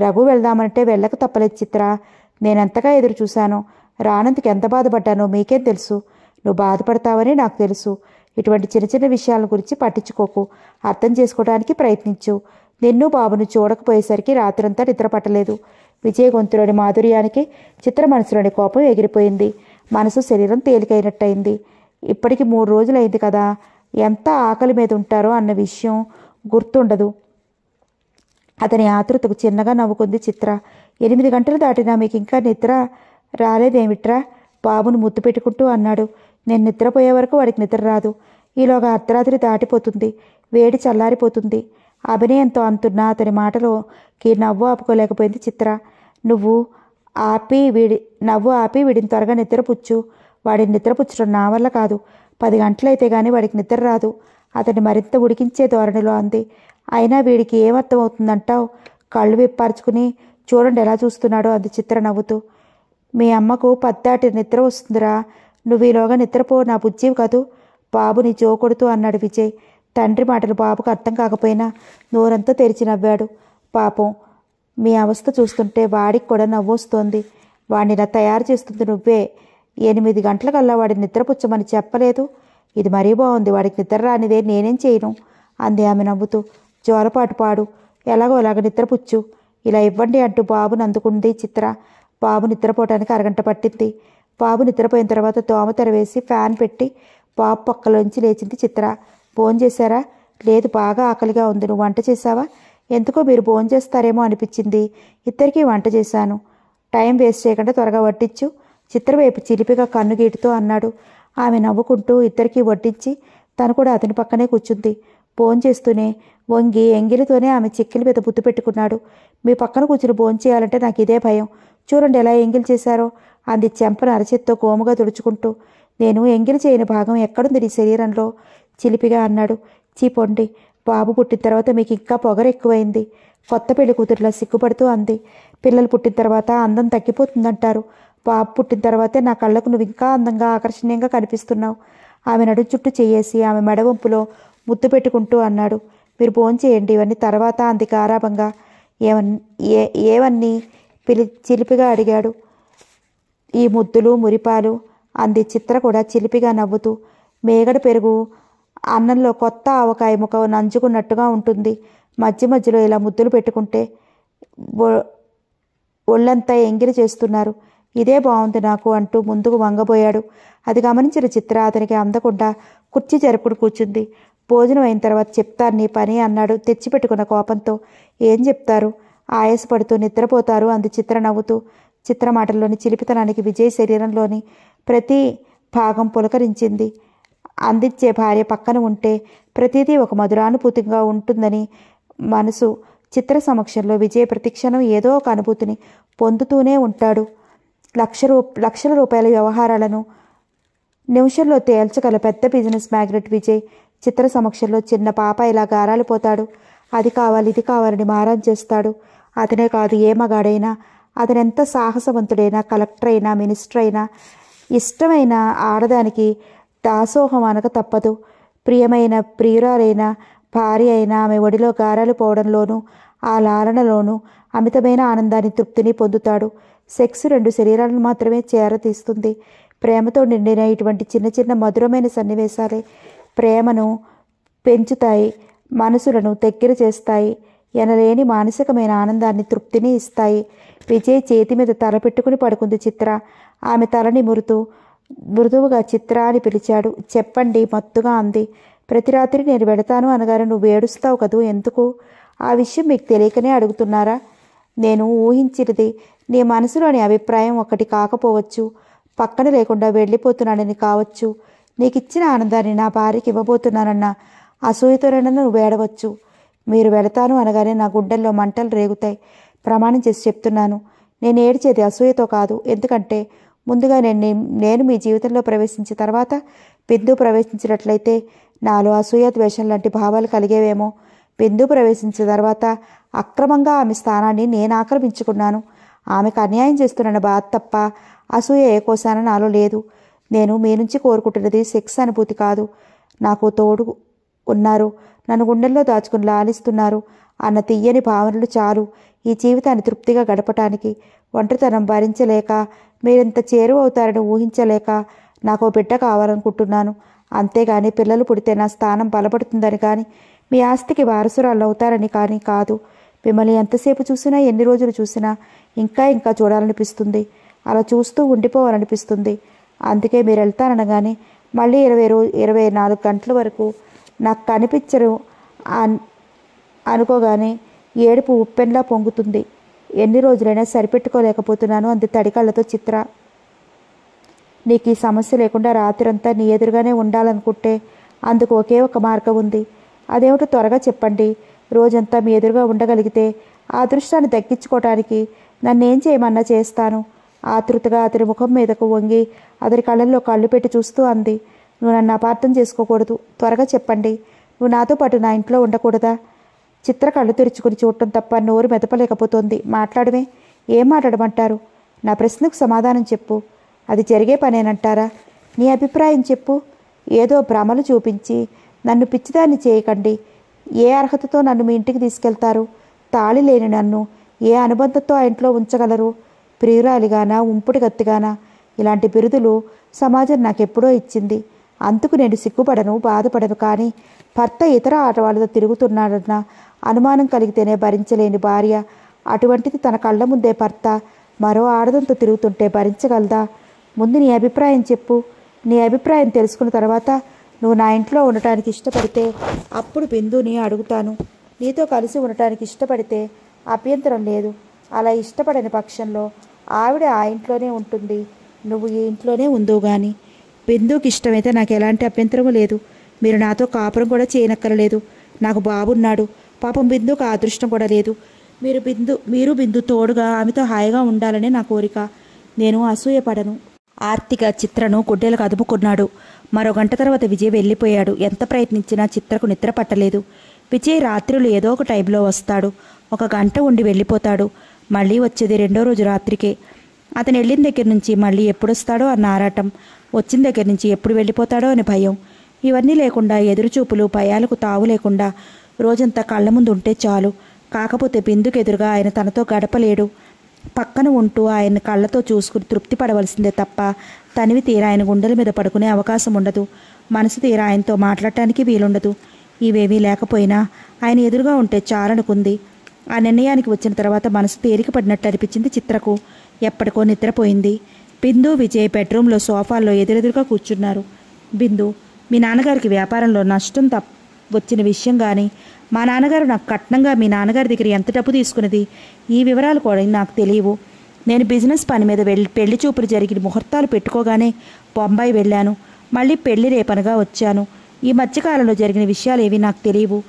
A: రఘు వెళ్దామంటే వెళ్ళక తప్పలేదు చిత్ర నేనెంతగా ఎదురు చూశాను రానంతకు ఎంత బాధపడ్డానో మీకేం తెలుసు నువ్వు బాధపడతావని నాకు తెలుసు ఇటువంటి చిన్న చిన్న విషయాల గురించి పట్టించుకోకు అర్థం చేసుకోవడానికి ప్రయత్నించు నిన్ను బాబును చూడకపోయేసరికి రాత్రంతా నిద్ర పట్టలేదు విజయ గొంతులోని మాధుర్యానికి చిత్ర మనసులోని కోపం ఎగిరిపోయింది మనసు శరీరం తేలికైనట్టయింది ఇప్పటికి మూడు రోజులైంది కదా ఎంత ఆకలి మీద ఉంటారో అన్న విషయం గుర్తుండదు అతని ఆతృతకు చిన్నగా నవ్వుకుంది చిత్ర ఎనిమిది గంటలు దాటినా మీకు ఇంకా నిద్ర రాలేదేమిట్రా బాబును ముద్దు పెట్టుకుంటూ అన్నాడు నేను నిద్రపోయే వరకు వాడికి నిద్ర రాదు ఈలోగా అర్ధరాత్రి దాటిపోతుంది వేడి చల్లారిపోతుంది అభినయంతో అంటున్న అతని మాటలోకి నవ్వు ఆపుకోలేకపోయింది చిత్ర నువ్వు ఆపి వీడి నవ్వు ఆపి వీడిని త్వరగా నిద్రపుచ్చు వాడిని నిద్రపుచ్చడం నా వల్ల కాదు పది గంటలైతే కానీ వాడికి నిద్ర రాదు అతన్ని మరింత ఉడికించే ధోరణిలో అంది అయినా వీడికి ఏమర్థమవుతుందంటావు కళ్ళు విప్పార్చుకుని చూడండి ఎలా చూస్తున్నాడో అంది చిత్ర నవ్వుతూ మీ అమ్మకు పద్దాటి నిద్ర వస్తుందిరా నువ్వు ఈలోగా నిద్రపో నా బుజ్జీవి కాదు బాబుని జోకొడుతూ కొడుతూ అన్నాడు విజయ్ తండ్రి మాటలు బాబుకు అర్థం కాకపోయినా నోరంతా తెరిచి నవ్వాడు పాపం మీ అవస్థ చూస్తుంటే వాడికి కూడా నవ్వొస్తోంది వాడిని ఇలా తయారు చేస్తుంది నువ్వే ఎనిమిది గంటలకల్లా వాడిని నిద్రపుచ్చమని చెప్పలేదు ఇది మరీ బాగుంది వాడికి నిద్ర రానిదే నేనేం చేయను అంది ఆమె నవ్వుతూ జోలపాటు పాడు ఎలాగో ఎలాగ నిద్రపుచ్చు ఇలా ఇవ్వండి అంటూ బాబుని అందుకుంది చిత్ర బాబు నిద్రపోవటానికి అరగంట పట్టింది బాబు నిద్రపోయిన తర్వాత దోమ తెరవేసి ఫ్యాన్ పెట్టి బాబు పక్కలోంచి లేచింది చిత్ర ఫోన్ చేశారా లేదు బాగా ఆకలిగా ఉంది నువ్వు వంట చేశావా ఎందుకో మీరు ఫోన్ చేస్తారేమో అనిపించింది ఇద్దరికీ వంట చేశాను టైం వేస్ట్ చేయకుండా త్వరగా వడ్డించు చిత్రవైపు చిలిపిగా కన్ను గీటుతూ అన్నాడు ఆమె నవ్వుకుంటూ ఇద్దరికీ వడ్డించి తను కూడా అతని పక్కనే కూర్చుంది భోంచేస్తూనే వంగి ఎంగిలితోనే ఆమె చిక్కిలి మీద బుద్ధి పెట్టుకున్నాడు మీ పక్కన కూర్చుని భోంచేయాలంటే నాకు ఇదే భయం చూడండి ఎలా ఎంగిలి చేశారో అంది చెంపను అరచేత్తో గోముగా తుడుచుకుంటూ నేను ఎంగిలి చేయని భాగం ఎక్కడుంది నీ శరీరంలో చిలిపిగా అన్నాడు చీపొండి బాబు పుట్టిన తర్వాత మీకు ఇంకా పొగరు ఎక్కువైంది కొత్త పెళ్లి కూతురులా సిగ్గుపడుతూ అంది పిల్లలు పుట్టిన తర్వాత అందం తగ్గిపోతుందంటారు బాబు పుట్టిన తర్వాతే నా కళ్ళకు నువ్వు ఇంకా అందంగా ఆకర్షణీయంగా కనిపిస్తున్నావు ఆమె నడు చుట్టూ చేయేసి ఆమె మెడవంపులో ముద్దు పెట్టుకుంటూ అన్నాడు మీరు చేయండి ఇవన్నీ తర్వాత అందుకు ఆరాభంగా ఏమన్ ఏ ఏవన్నీ పిలి చిలిపిగా అడిగాడు ఈ ముద్దులు మురిపాలు అంది చిత్ర కూడా చిలిపిగా నవ్వుతూ మేగడ పెరుగు అన్నంలో కొత్త ఆవకాయ ముఖం నంచుకున్నట్టుగా ఉంటుంది మధ్య మధ్యలో ఇలా ముద్దులు పెట్టుకుంటే ఒళ్ళంతా ఎంగిరి చేస్తున్నారు ఇదే బాగుంది నాకు అంటూ ముందుకు వంగబోయాడు అది గమనించిన చిత్ర అతనికి అందకుండా కుర్చీ జరుపుడు కూర్చుంది భోజనం అయిన తర్వాత చెప్తారు నీ పని అన్నాడు తెచ్చిపెట్టుకున్న కోపంతో ఏం చెప్తారు ఆయాసపడుతూ నిద్రపోతారు అంది చిత్ర నవ్వుతూ చిత్ర మాటల్లోని చిలిపితనానికి విజయ్ శరీరంలోని ప్రతి భాగం పులకరించింది అందించే భార్య పక్కన ఉంటే ప్రతిదీ ఒక మధురానుభూతిగా ఉంటుందని మనసు చిత్ర సమక్షంలో విజయ్ ప్రతిక్షణం ఏదో ఒక అనుభూతిని పొందుతూనే ఉంటాడు లక్ష రూ లక్షల రూపాయల వ్యవహారాలను నిమిషంలో తేల్చగల పెద్ద బిజినెస్ మ్యాగ్నెట్ విజయ్ చిత్ర సమక్షంలో చిన్న పాప ఇలా గారాలిపోతాడు అది కావాలి ఇది కావాలని మారం చేస్తాడు అతనే కాదు ఏ మగాడైనా అతనెంత సాహసవంతుడైనా కలెక్టర్ అయినా మినిస్టర్ అయినా ఇష్టమైన ఆడదానికి దాసోహం అనక తప్పదు ప్రియమైన ప్రియురాలైన భార్య అయినా ఆమె ఒడిలో గారాలు పోవడంలోనూ ఆ లాలనలోనూ అమితమైన ఆనందాన్ని తృప్తిని పొందుతాడు సెక్స్ రెండు శరీరాలను మాత్రమే చేరతీస్తుంది ప్రేమతో నిండిన ఇటువంటి చిన్న చిన్న మధురమైన సన్నివేశాలే ప్రేమను పెంచుతాయి మనసులను దగ్గర చేస్తాయి ఎనలేని మానసికమైన ఆనందాన్ని తృప్తిని ఇస్తాయి విజయ్ చేతి మీద తల పెట్టుకుని పడుకుంది చిత్ర ఆమె తలని మురుతూ మృదువుగా చిత్ర అని పిలిచాడు చెప్పండి మత్తుగా అంది ప్రతి రాత్రి నేను పెడతాను అనగానే నువ్వు ఏడుస్తావు కదూ ఎందుకు ఆ విషయం మీకు తెలియకనే అడుగుతున్నారా నేను ఊహించినది నీ మనసులోని అభిప్రాయం ఒకటి కాకపోవచ్చు పక్కన లేకుండా వెళ్ళిపోతున్నాడని కావచ్చు నీకు ఇచ్చిన ఆనందాన్ని నా భార్యకి ఇవ్వబోతున్నానన్న అసూయతో నువ్వు వేడవచ్చు మీరు వెళతాను అనగానే నా గుండెల్లో మంటలు రేగుతాయి ప్రమాణం చేసి చెప్తున్నాను నేను ఏడిచేది అసూయతో కాదు ఎందుకంటే ముందుగా నేను నేను మీ జీవితంలో ప్రవేశించిన తర్వాత బిందు ప్రవేశించినట్లయితే నాలో అసూయ ద్వేషం లాంటి భావాలు కలిగేవేమో బిందు ప్రవేశించిన తర్వాత అక్రమంగా ఆమె స్థానాన్ని నేను ఆక్రమించుకున్నాను ఆమెకు అన్యాయం చేస్తున్న బాధ తప్ప అసూయ ఏ కోసాన నాలో లేదు నేను మీ నుంచి కోరుకుంటున్నది సెక్స్ అనుభూతి కాదు నాకు తోడు ఉన్నారు నన్ను గుండెల్లో దాచుకుని లాలిస్తున్నారు అన్న తీయని భావనలు చాలు ఈ జీవితాన్ని తృప్తిగా గడపటానికి ఒంటరితనం భరించలేక మీరింత చేరువవుతారని ఊహించలేక నాకు బిడ్డ కావాలనుకుంటున్నాను అంతేగాని పిల్లలు పుడితే నా స్థానం బలపడుతుందని కానీ మీ ఆస్తికి వారసురాలు అవుతారని కానీ కాదు మిమ్మల్ని ఎంతసేపు చూసినా ఎన్ని రోజులు చూసినా ఇంకా ఇంకా చూడాలనిపిస్తుంది అలా చూస్తూ ఉండిపోవాలనిపిస్తుంది అందుకే మీరు వెళ్తారనగానే మళ్ళీ ఇరవై రో ఇరవై నాలుగు గంటల వరకు నాకు కనిపించరు అన్ అనుకోగానే ఏడుపు ఉప్పెన్లా పొంగుతుంది ఎన్ని రోజులైనా సరిపెట్టుకోలేకపోతున్నాను అంది తడికళ్ళతో చిత్ర నీకు ఈ సమస్య లేకుండా రాత్రంతా నీ ఎదురుగానే ఉండాలనుకుంటే అందుకు ఒకే ఒక మార్గం ఉంది అదేమిటో త్వరగా చెప్పండి రోజంతా మీ ఎదురుగా ఉండగలిగితే ఆ అదృష్టాన్ని దక్కించుకోవటానికి నన్నేం చేయమన్నా చేస్తాను ఆతృతగా అతని ముఖం మీదకు వంగి అతని కళ్ళల్లో కళ్ళు పెట్టి చూస్తూ అంది నువ్వు నన్ను అపార్థం చేసుకోకూడదు త్వరగా చెప్పండి నువ్వు నాతో పాటు నా ఇంట్లో ఉండకూడదా చిత్ర కళ్ళు తెరుచుకుని చూడటం తప్ప నోరు మెదపలేకపోతుంది మాట్లాడమే ఏం మాట్లాడమంటారు నా ప్రశ్నకు సమాధానం చెప్పు అది జరిగే పనేనంటారా నీ అభిప్రాయం చెప్పు ఏదో భ్రమలు చూపించి నన్ను పిచ్చిదాన్ని చేయకండి ఏ అర్హతతో నన్ను మీ ఇంటికి తీసుకెళ్తారు తాళి లేని నన్ను ఏ అనుబంధంతో ఆ ఇంట్లో ఉంచగలరు ప్రియురాలిగానా ఉంపుటిగత్తిగానా ఇలాంటి బిరుదులు సమాజం నాకెప్పుడో ఇచ్చింది అందుకు నేను సిగ్గుపడను బాధపడను కానీ భర్త ఇతర ఆటవాళ్ళతో తిరుగుతున్నాడన్న అనుమానం కలిగితేనే భరించలేని భార్య అటువంటిది తన కళ్ళ ముందే భర్త మరో ఆడదంతో తిరుగుతుంటే భరించగలదా ముందు నీ అభిప్రాయం చెప్పు నీ అభిప్రాయం తెలుసుకున్న తర్వాత నువ్వు నా ఇంట్లో ఉండటానికి ఇష్టపడితే అప్పుడు బిందుని అడుగుతాను నీతో కలిసి ఉండటానికి ఇష్టపడితే అభ్యంతరం లేదు అలా ఇష్టపడని పక్షంలో ఆవిడ ఆ ఇంట్లోనే ఉంటుంది నువ్వు ఈ ఇంట్లోనే ఉందో గాని బిందుకి ఇష్టమైతే నాకు ఎలాంటి అభ్యంతరం లేదు మీరు నాతో కాపురం కూడా చేయనక్కరలేదు నాకు బాబున్నాడు పాపం బిందుకు అదృష్టం కూడా లేదు మీరు బిందు మీరు బిందు తోడుగా ఆమెతో హాయిగా ఉండాలనే నా కోరిక నేను అసూయపడను ఆర్తిక చిత్రను గుడ్డెలకు అదుపుకున్నాడు మరో గంట తర్వాత విజయ్ వెళ్ళిపోయాడు ఎంత ప్రయత్నించినా చిత్రకు నిద్ర పట్టలేదు విజయ్ రాత్రులు ఏదో ఒక టైంలో వస్తాడు ఒక గంట ఉండి వెళ్ళిపోతాడు మళ్ళీ వచ్చేది రెండో రోజు రాత్రికే అతను వెళ్ళిన దగ్గర నుంచి మళ్ళీ ఎప్పుడొస్తాడో అన్న ఆరాటం వచ్చిన దగ్గర నుంచి ఎప్పుడు వెళ్ళిపోతాడో అని భయం ఇవన్నీ లేకుండా ఎదురుచూపులు భయాలకు తావు లేకుండా రోజంతా కళ్ళ ముందు ఉంటే చాలు కాకపోతే బిందుకు ఎదురుగా ఆయన తనతో గడపలేడు పక్కన ఉంటూ ఆయన కళ్ళతో చూసుకుని తృప్తి పడవలసిందే తప్ప తనివి తీరా ఆయన గుండెల మీద పడుకునే అవకాశం ఉండదు మనసు తీరా ఆయనతో మాట్లాడటానికి వీలుండదు ఇవేమీ లేకపోయినా ఆయన ఎదురుగా ఉంటే చాలనుకుంది ఆ నిర్ణయానికి వచ్చిన తర్వాత మనసు తేరిక పడినట్టు అనిపించింది చిత్రకు ఎప్పటికో నిద్రపోయింది బిందు విజయ్ బెడ్రూమ్లో సోఫాల్లో ఎదురెదురుగా కూర్చున్నారు బిందు మీ నాన్నగారికి వ్యాపారంలో నష్టం తప్ప వచ్చిన విషయం కానీ మా నాన్నగారు నాకు కట్నంగా మీ నాన్నగారి దగ్గర ఎంత డబ్బు తీసుకున్నది ఈ వివరాలు కూడా నాకు తెలియవు నేను బిజినెస్ పని మీద వెళ్ళి పెళ్లి చూపులు జరిగిన ముహూర్తాలు పెట్టుకోగానే బొంబాయి వెళ్ళాను మళ్ళీ పెళ్లి రేపనగా వచ్చాను ఈ మధ్యకాలంలో జరిగిన విషయాలు ఏవి నాకు తెలియవు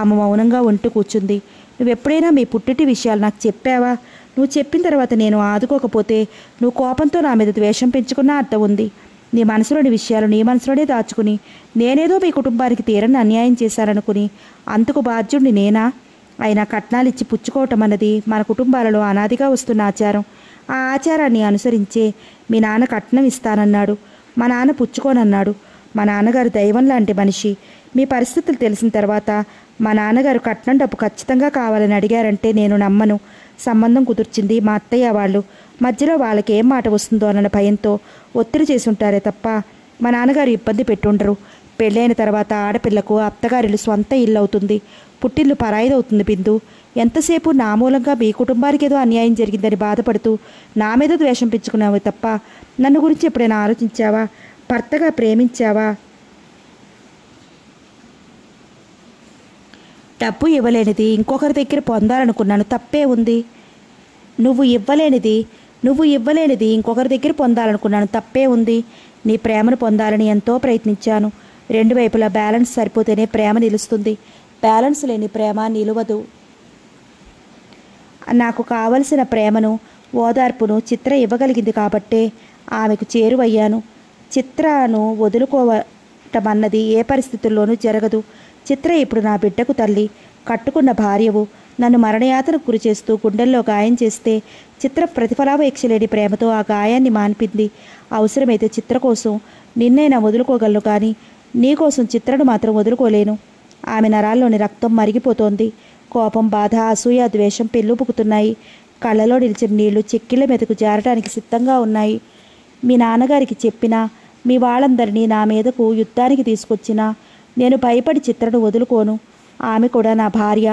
A: ఆమె మౌనంగా ఉంటూ కూర్చుంది నువ్వెప్పుడైనా మీ పుట్టిటి విషయాలు నాకు చెప్పావా నువ్వు చెప్పిన తర్వాత నేను ఆదుకోకపోతే నువ్వు కోపంతో నా మీద ద్వేషం పెంచుకున్న అర్థం ఉంది నీ మనసులోని విషయాలు నీ మనసులోనే దాచుకుని నేనేదో మీ కుటుంబానికి తీరని అన్యాయం చేశాననుకుని అందుకు బాధ్యుడిని నేనా అయినా కట్నాలు ఇచ్చి పుచ్చుకోవటం అన్నది మన కుటుంబాలలో అనాదిగా వస్తున్న ఆచారం ఆ ఆచారాన్ని అనుసరించే మీ నాన్న కట్నం ఇస్తానన్నాడు మా నాన్న పుచ్చుకోనన్నాడు మా నాన్నగారు దైవం లాంటి మనిషి మీ పరిస్థితులు తెలిసిన తర్వాత మా నాన్నగారు కట్నం డబ్బు ఖచ్చితంగా కావాలని అడిగారంటే నేను నమ్మను సంబంధం కుదుర్చింది మా అత్తయ్య వాళ్ళు మధ్యలో వాళ్ళకి ఏం మాట వస్తుందో అన్న భయంతో ఒత్తిడి చేసి ఉంటారే తప్ప మా నాన్నగారు ఇబ్బంది పెట్టుండరు పెళ్ళైన తర్వాత ఆడపిల్లకు అత్తగారిలు సొంత ఇల్లు అవుతుంది పుట్టిల్లు పరాయిదవుతుంది బిందు ఎంతసేపు నా మూలంగా మీ కుటుంబానికి ఏదో అన్యాయం జరిగిందని బాధపడుతూ నా మీద ద్వేషం పెంచుకున్నావు తప్ప నన్ను గురించి ఎప్పుడైనా ఆలోచించావా భర్తగా ప్రేమించావా డబ్బు ఇవ్వలేనిది ఇంకొకరి దగ్గర పొందాలనుకున్నాను తప్పే ఉంది నువ్వు ఇవ్వలేనిది నువ్వు ఇవ్వలేనిది ఇంకొకరి దగ్గర పొందాలనుకున్నాను తప్పే ఉంది నీ ప్రేమను పొందాలని ఎంతో ప్రయత్నించాను రెండు వైపులా బ్యాలెన్స్ సరిపోతేనే ప్రేమ నిలుస్తుంది బ్యాలెన్స్ లేని ప్రేమ నిలువదు నాకు కావలసిన ప్రేమను ఓదార్పును చిత్ర ఇవ్వగలిగింది కాబట్టే ఆమెకు చేరువయ్యాను చిత్రను వదులుకోవటమన్నది ఏ పరిస్థితుల్లోనూ జరగదు చిత్ర ఇప్పుడు నా బిడ్డకు తల్లి కట్టుకున్న భార్యవు నన్ను మరణయాతను గురి చేస్తూ గుండెల్లో గాయం చేస్తే చిత్ర ప్రతిఫలాపేక్ష లేని ప్రేమతో ఆ గాయాన్ని మాన్పింది అవసరమైతే చిత్ర కోసం నిన్నైనా వదులుకోగలను కానీ నీకోసం చిత్రను మాత్రం వదులుకోలేను ఆమె నరాల్లోని రక్తం మరిగిపోతోంది కోపం బాధ అసూయ ద్వేషం పెళ్ళుపుకుతున్నాయి కళ్ళలో నిలిచిన నీళ్లు చెక్కిల మీదకు జారటానికి సిద్ధంగా ఉన్నాయి మీ నాన్నగారికి చెప్పినా మీ వాళ్ళందరినీ నా మీదకు యుద్ధానికి తీసుకొచ్చినా నేను భయపడి చిత్రను వదులుకోను ఆమె కూడా నా భార్య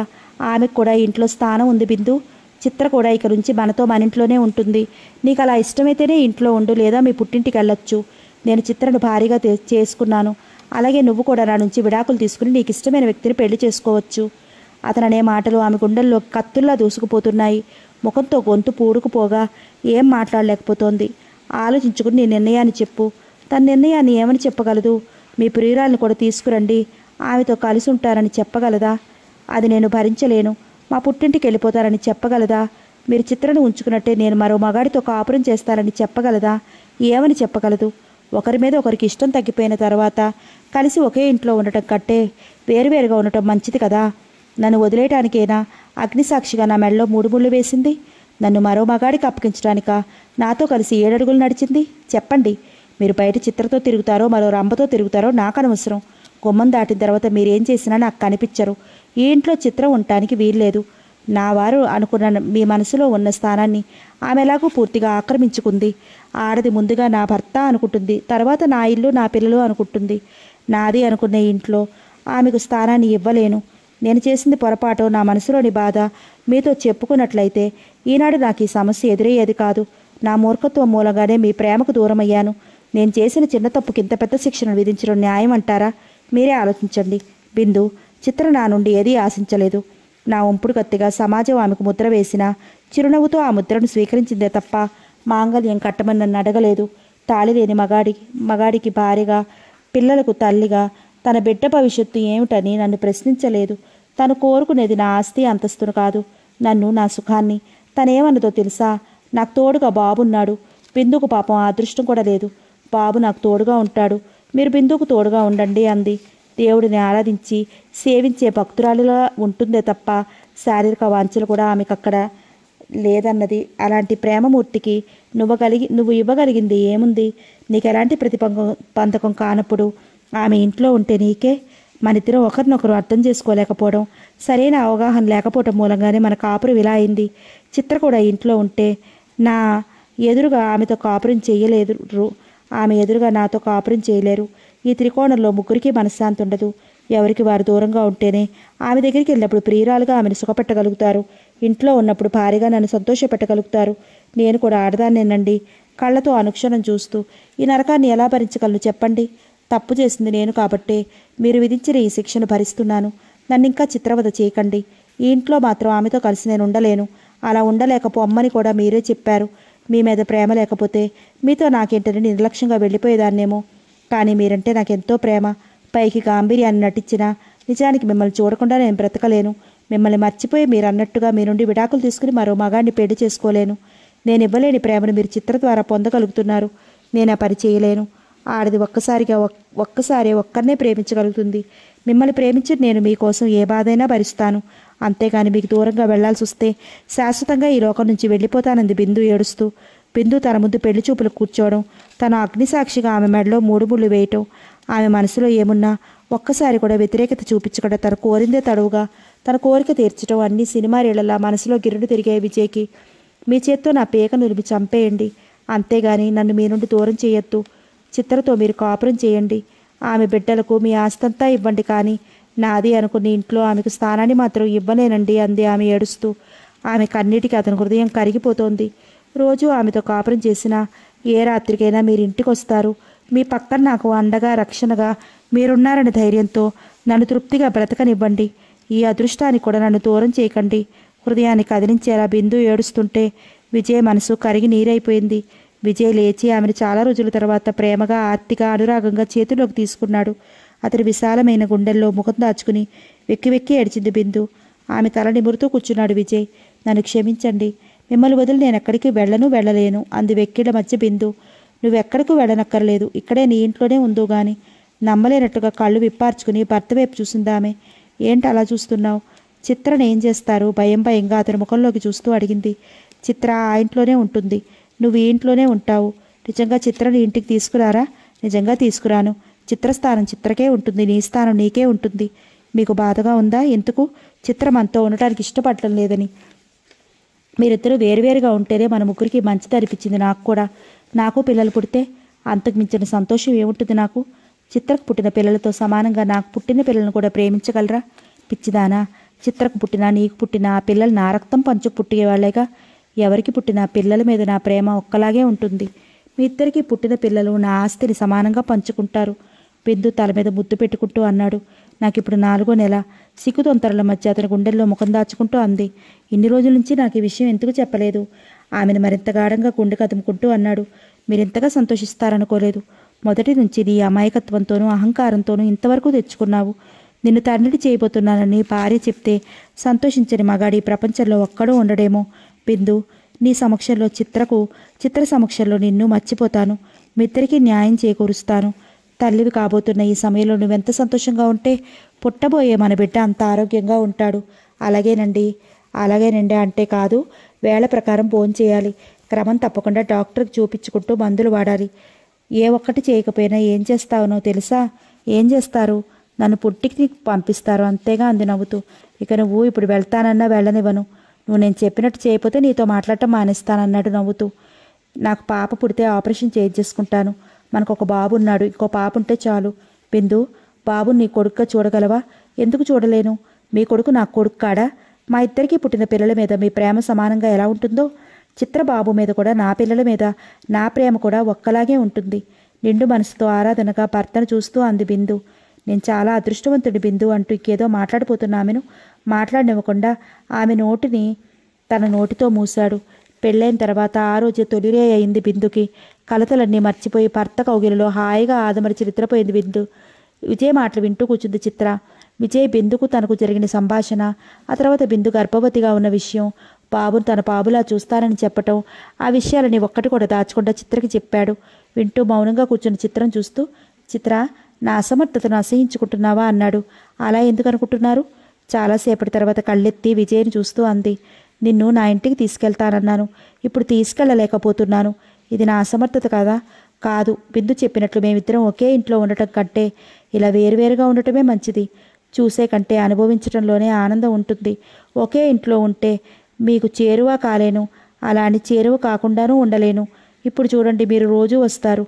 A: ఆమెకు కూడా ఇంట్లో స్థానం ఉంది బిందు చిత్ర కూడా ఇక నుంచి మనతో మనింట్లోనే ఉంటుంది నీకు అలా ఇష్టమైతేనే ఇంట్లో ఉండు లేదా మీ పుట్టింటికి వెళ్ళొచ్చు నేను చిత్రను భారీగా చేసుకున్నాను అలాగే నువ్వు కూడా నా నుంచి విడాకులు తీసుకుని నీకు ఇష్టమైన వ్యక్తిని పెళ్లి చేసుకోవచ్చు అతననే మాటలు ఆమె గుండెల్లో కత్తుల్లా దూసుకుపోతున్నాయి ముఖంతో గొంతు పూడుకుపోగా ఏం మాట్లాడలేకపోతోంది ఆలోచించుకుని నీ నిర్ణయాన్ని చెప్పు తన నిర్ణయాన్ని ఏమని చెప్పగలదు మీ ప్రియురాలను కూడా తీసుకురండి ఆమెతో కలిసి ఉంటారని చెప్పగలదా అది నేను భరించలేను మా పుట్టింటికి వెళ్ళిపోతారని చెప్పగలదా మీరు చిత్రను ఉంచుకున్నట్టే నేను మరో మగాడితో కాపురం చేస్తారని చెప్పగలదా ఏమని చెప్పగలదు ఒకరి మీద ఒకరికి ఇష్టం తగ్గిపోయిన తర్వాత కలిసి ఒకే ఇంట్లో ఉండటం కట్టే వేరువేరుగా ఉండటం మంచిది కదా నన్ను వదిలేయటానికైనా అగ్నిసాక్షిగా నా మెడలో మూడు ముళ్ళు వేసింది నన్ను మరో మగాడికి అప్పగించడానిక నాతో కలిసి ఏడడుగులు నడిచింది చెప్పండి మీరు బయట చిత్రతో తిరుగుతారో మరో రంబతో తిరుగుతారో నాకు అనవసరం గుమ్మం దాటిన తర్వాత మీరేం చేసినా నాకు కనిపించరు ఈ ఇంట్లో చిత్రం ఉండటానికి వీల్లేదు నా వారు అనుకున్న మీ మనసులో ఉన్న స్థానాన్ని ఆమె పూర్తిగా ఆక్రమించుకుంది ఆడది ముందుగా నా భర్త అనుకుంటుంది తర్వాత నా ఇల్లు నా పిల్లలు అనుకుంటుంది నాది అనుకునే ఇంట్లో ఆమెకు స్థానాన్ని ఇవ్వలేను నేను చేసింది పొరపాటు నా మనసులోని బాధ మీతో చెప్పుకున్నట్లయితే ఈనాడు నాకు ఈ సమస్య ఎదురయ్యేది కాదు నా మూర్ఖత్వం మూలంగానే మీ ప్రేమకు దూరమయ్యాను నేను చేసిన చిన్న తప్పుకి ఇంత పెద్ద శిక్షణ విధించడం న్యాయం అంటారా మీరే ఆలోచించండి బిందు చిత్ర నా నుండి ఏదీ ఆశించలేదు నా ఒంపుడు కత్తిగా సమాజం ఆమెకు ముద్ర వేసిన చిరునవ్వుతో ఆ ముద్రను స్వీకరించిందే తప్ప మాంగళ్యం కట్టమని నన్ను అడగలేదు తాళి లేని మగాడికి మగాడికి భార్యగా పిల్లలకు తల్లిగా తన బిడ్డ భవిష్యత్తు ఏమిటని నన్ను ప్రశ్నించలేదు తను కోరుకునేది నా ఆస్తి అంతస్తును కాదు నన్ను నా సుఖాన్ని తనేమన్నదో తెలుసా నాకు తోడుగా బాబున్నాడు బిందుకు పాపం అదృష్టం కూడా లేదు బాబు నాకు తోడుగా ఉంటాడు మీరు బిందుకు తోడుగా ఉండండి అంది దేవుడిని ఆరాధించి సేవించే భక్తురాలిలా ఉంటుందే తప్ప శారీరక వాంఛలు కూడా ఆమెకు అక్కడ లేదన్నది అలాంటి ప్రేమమూర్తికి నువ్వు కలిగి నువ్వు ఇవ్వగలిగింది ఏముంది నీకు ఎలాంటి ప్రతిపంకం పంతకం కానప్పుడు ఆమె ఇంట్లో ఉంటే నీకే మన మనిద్దరం ఒకరినొకరు అర్థం చేసుకోలేకపోవడం సరైన అవగాహన లేకపోవడం మూలంగానే మన కాపురం ఇలా అయింది చిత్ర కూడా ఇంట్లో ఉంటే నా ఎదురుగా ఆమెతో కాపురం చేయలేరు ఆమె ఎదురుగా నాతో కాపురం చేయలేరు ఈ త్రికోణంలో ముగ్గురికి మనశ్శాంతి ఉండదు ఎవరికి వారు దూరంగా ఉంటేనే ఆమె దగ్గరికి వెళ్ళినప్పుడు ప్రియురాలుగా ఆమెను సుఖపెట్టగలుగుతారు ఇంట్లో ఉన్నప్పుడు భారీగా నన్ను సంతోషపెట్టగలుగుతారు నేను కూడా ఆడదాన్నేనండి కళ్ళతో అనుక్షణం చూస్తూ ఈ నరకాన్ని ఎలా భరించగలను చెప్పండి తప్పు చేసింది నేను కాబట్టే మీరు విధించిన ఈ శిక్షను భరిస్తున్నాను నన్ను ఇంకా చిత్రవద చేయకండి ఈ ఇంట్లో మాత్రం ఆమెతో కలిసి నేను ఉండలేను అలా ఉండలేకపోమ్మని కూడా మీరే చెప్పారు మీ మీద ప్రేమ లేకపోతే మీతో నాకేంటని నిర్లక్ష్యంగా వెళ్ళిపోయేదాన్నేమో కానీ మీరంటే నాకెంతో ప్రేమ పైకి గాంభీర్యాన్ని నటించిన నిజానికి మిమ్మల్ని చూడకుండా నేను బ్రతకలేను మిమ్మల్ని మర్చిపోయి మీరు అన్నట్టుగా మీ నుండి విడాకులు తీసుకుని మరో మగాన్ని పెళ్లి చేసుకోలేను నేను ఇవ్వలేని ప్రేమను మీరు చిత్ర ద్వారా పొందగలుగుతున్నారు నేను ఆ పని చేయలేను ఆడది ఒక్కసారిగా ఒక్కసారి ఒక్కరినే ప్రేమించగలుగుతుంది మిమ్మల్ని ప్రేమించి నేను మీకోసం ఏ బాధైనా భరిస్తాను అంతేగాని మీకు దూరంగా వెళ్లాల్సి వస్తే శాశ్వతంగా ఈ లోకం నుంచి వెళ్ళిపోతానంది బిందు ఏడుస్తూ బిందు తన ముందు పెళ్లి చూపులు కూర్చోవడం తన అగ్నిసాక్షిగా ఆమె మెడలో మూడు ముళ్ళు వేయటం ఆమె మనసులో ఏమున్నా ఒక్కసారి కూడా వ్యతిరేకత చూపించకుండా తను కోరిందే తడవుగా తన కోరిక తీర్చడం అన్ని సినిమా రీళ్ళలా మనసులో గిరుడు తిరిగే విజయ్కి మీ చేత్తో నా పేక నిలిపి చంపేయండి అంతేగాని నన్ను మీ నుండి దూరం చేయొద్దు చిత్రతో మీరు కాపురం చేయండి ఆమె బిడ్డలకు మీ ఆస్తంతా ఇవ్వండి కానీ నాది అనుకుని ఇంట్లో ఆమెకు స్థానాన్ని మాత్రం ఇవ్వలేనండి అంది ఆమె ఏడుస్తూ ఆమె కన్నీటికి అతని హృదయం కరిగిపోతోంది రోజు ఆమెతో కాపురం చేసినా ఏ రాత్రికైనా మీరు ఇంటికి వస్తారు మీ పక్కన నాకు అండగా రక్షణగా మీరున్నారని ధైర్యంతో నన్ను తృప్తిగా బ్రతకనివ్వండి ఈ అదృష్టాన్ని కూడా నన్ను దూరం చేయకండి హృదయాన్ని కదిలించేలా బిందు ఏడుస్తుంటే విజయ్ మనసు కరిగి నీరైపోయింది విజయ్ లేచి ఆమెను చాలా రోజుల తర్వాత ప్రేమగా ఆర్తిగా అనురాగంగా చేతుల్లోకి తీసుకున్నాడు అతడి విశాలమైన గుండెల్లో ముఖం దాచుకుని వెక్కి వెక్కి ఏడ్చింది బిందు ఆమె తల నిమురుతూ కూర్చున్నాడు విజయ్ నన్ను క్షమించండి మిమ్మల్ని వదిలి నేను ఎక్కడికి వెళ్ళను వెళ్ళలేను అంది వెక్కిళ్ళ మధ్య బిందు నువ్వెక్కడికి వెళ్ళనక్కర్లేదు ఇక్కడే నీ ఇంట్లోనే ఉందో గాని నమ్మలేనట్టుగా కళ్ళు విప్పార్చుకుని భర్త వైపు చూసిందామె ఏంటి అలా చూస్తున్నావు చిత్రను ఏం చేస్తారు భయం భయంగా అతని ముఖంలోకి చూస్తూ అడిగింది చిత్ర ఆ ఇంట్లోనే ఉంటుంది నువ్వు ఈ ఇంట్లోనే ఉంటావు నిజంగా చిత్రని ఇంటికి తీసుకురారా నిజంగా తీసుకురాను చిత్రస్థానం చిత్రకే ఉంటుంది నీ స్థానం నీకే ఉంటుంది మీకు బాధగా ఉందా ఎందుకు చిత్రం అంతా ఉండటానికి ఇష్టపడటం లేదని మీరిద్దరూ వేరువేరుగా ఉంటేనే మన ముగ్గురికి మంచిది అనిపించింది నాకు కూడా నాకు పిల్లలు పుడితే అంతకు మించిన సంతోషం ఏముంటుంది నాకు చిత్రకు పుట్టిన పిల్లలతో సమానంగా నాకు పుట్టిన పిల్లలను కూడా ప్రేమించగలరా పిచ్చిదానా చిత్రకు పుట్టిన నీకు పుట్టిన ఆ పిల్లలు నా రక్తం పంచు పుట్టేవాళ్లేగా ఎవరికి పుట్టిన పిల్లల మీద నా ప్రేమ ఒక్కలాగే ఉంటుంది మీ ఇద్దరికి పుట్టిన పిల్లలు నా ఆస్తిని సమానంగా పంచుకుంటారు బిందు తల మీద ముద్దు పెట్టుకుంటూ అన్నాడు నాకు ఇప్పుడు నాలుగో నెల సిగ్గు తొంతరల మధ్య అతని గుండెల్లో ముఖం దాచుకుంటూ అంది ఇన్ని రోజుల నుంచి నాకు ఈ విషయం ఎందుకు చెప్పలేదు ఆమెను మరింత గాఢంగా గుండె కదుముకుంటూ అన్నాడు మీరింతగా సంతోషిస్తారనుకోలేదు మొదటి నుంచి నీ అమాయకత్వంతోనూ అహంకారంతోనూ ఇంతవరకు తెచ్చుకున్నావు నిన్ను తండ్రి చేయబోతున్నానని భార్య చెప్తే సంతోషించని మగాడి ప్రపంచంలో ఒక్కడూ ఉండడేమో బిందు నీ సమక్షంలో చిత్రకు చిత్ర సమక్షంలో నిన్ను మర్చిపోతాను మిత్రికి న్యాయం చేకూరుస్తాను తల్లివి కాబోతున్న ఈ సమయంలో నువ్వెంత సంతోషంగా ఉంటే పుట్టబోయే మన బిడ్డ అంత ఆరోగ్యంగా ఉంటాడు అలాగేనండి అలాగేనండి అంటే కాదు వేళ ప్రకారం ఫోన్ చేయాలి క్రమం తప్పకుండా డాక్టర్కి చూపించుకుంటూ మందులు వాడాలి ఏ ఒక్కటి చేయకపోయినా ఏం చేస్తావునో తెలుసా ఏం చేస్తారు నన్ను పుట్టికి పంపిస్తారు అంతేగా అంది నవ్వుతూ ఇక నువ్వు ఇప్పుడు వెళ్తానన్నా వెళ్ళనివ్వను నువ్వు నేను చెప్పినట్టు చేయకపోతే నీతో మాట్లాడటం మానేస్తానన్నాడు నవ్వుతూ నాకు పాప పుడితే ఆపరేషన్ చేసుకుంటాను మనకు ఒక బాబు ఉన్నాడు ఇంకో పాప ఉంటే చాలు బిందు బాబు నీ కొడుక్క చూడగలవా ఎందుకు చూడలేను మీ కొడుకు నా కొడుకు కాడా మా ఇద్దరికీ పుట్టిన పిల్లల మీద మీ ప్రేమ సమానంగా ఎలా ఉంటుందో చిత్రబాబు మీద కూడా నా పిల్లల మీద నా ప్రేమ కూడా ఒక్కలాగే ఉంటుంది నిండు మనసుతో ఆరాధనగా భర్తను చూస్తూ అంది బిందు నేను చాలా అదృష్టవంతుడి బిందు అంటూ ఇంకేదో మాట్లాడిపోతున్నామెను మాట్లాడినివ్వకుండా ఆమె నోటిని తన నోటితో మూశాడు పెళ్ళైన తర్వాత ఆ రోజు తొలిరే అయింది బిందుకి కలతలన్నీ మర్చిపోయి భర్త కౌగిలిలో హాయిగా ఆదమరిచి నిద్రపోయింది బిందు విజయ్ మాటలు వింటూ కూర్చుంది చిత్ర విజయ్ బిందుకు తనకు జరిగిన సంభాషణ ఆ తర్వాత బిందు గర్భవతిగా ఉన్న విషయం బాబును తన బాబులా చూస్తానని చెప్పటం ఆ విషయాలని ఒక్కటి కూడా దాచకుండా చిత్రకి చెప్పాడు వింటూ మౌనంగా కూర్చున్న చిత్రం చూస్తూ చిత్ర నా అసమర్థతను అసహించుకుంటున్నావా అన్నాడు అలా ఎందుకు అనుకుంటున్నారు చాలాసేపటి తర్వాత కళ్ళెత్తి విజయ్ని చూస్తూ అంది నిన్ను నా ఇంటికి తీసుకెళ్తానన్నాను ఇప్పుడు తీసుకెళ్ళలేకపోతున్నాను ఇది నా అసమర్థత కదా కాదు బిందు చెప్పినట్లు మేమిద్దరం ఒకే ఇంట్లో ఉండటం కంటే ఇలా వేరువేరుగా ఉండటమే మంచిది చూసే కంటే అనుభవించడంలోనే ఆనందం ఉంటుంది ఒకే ఇంట్లో ఉంటే మీకు చేరువ కాలేను అలా అని చేరువ కాకుండానూ ఉండలేను ఇప్పుడు చూడండి మీరు రోజు వస్తారు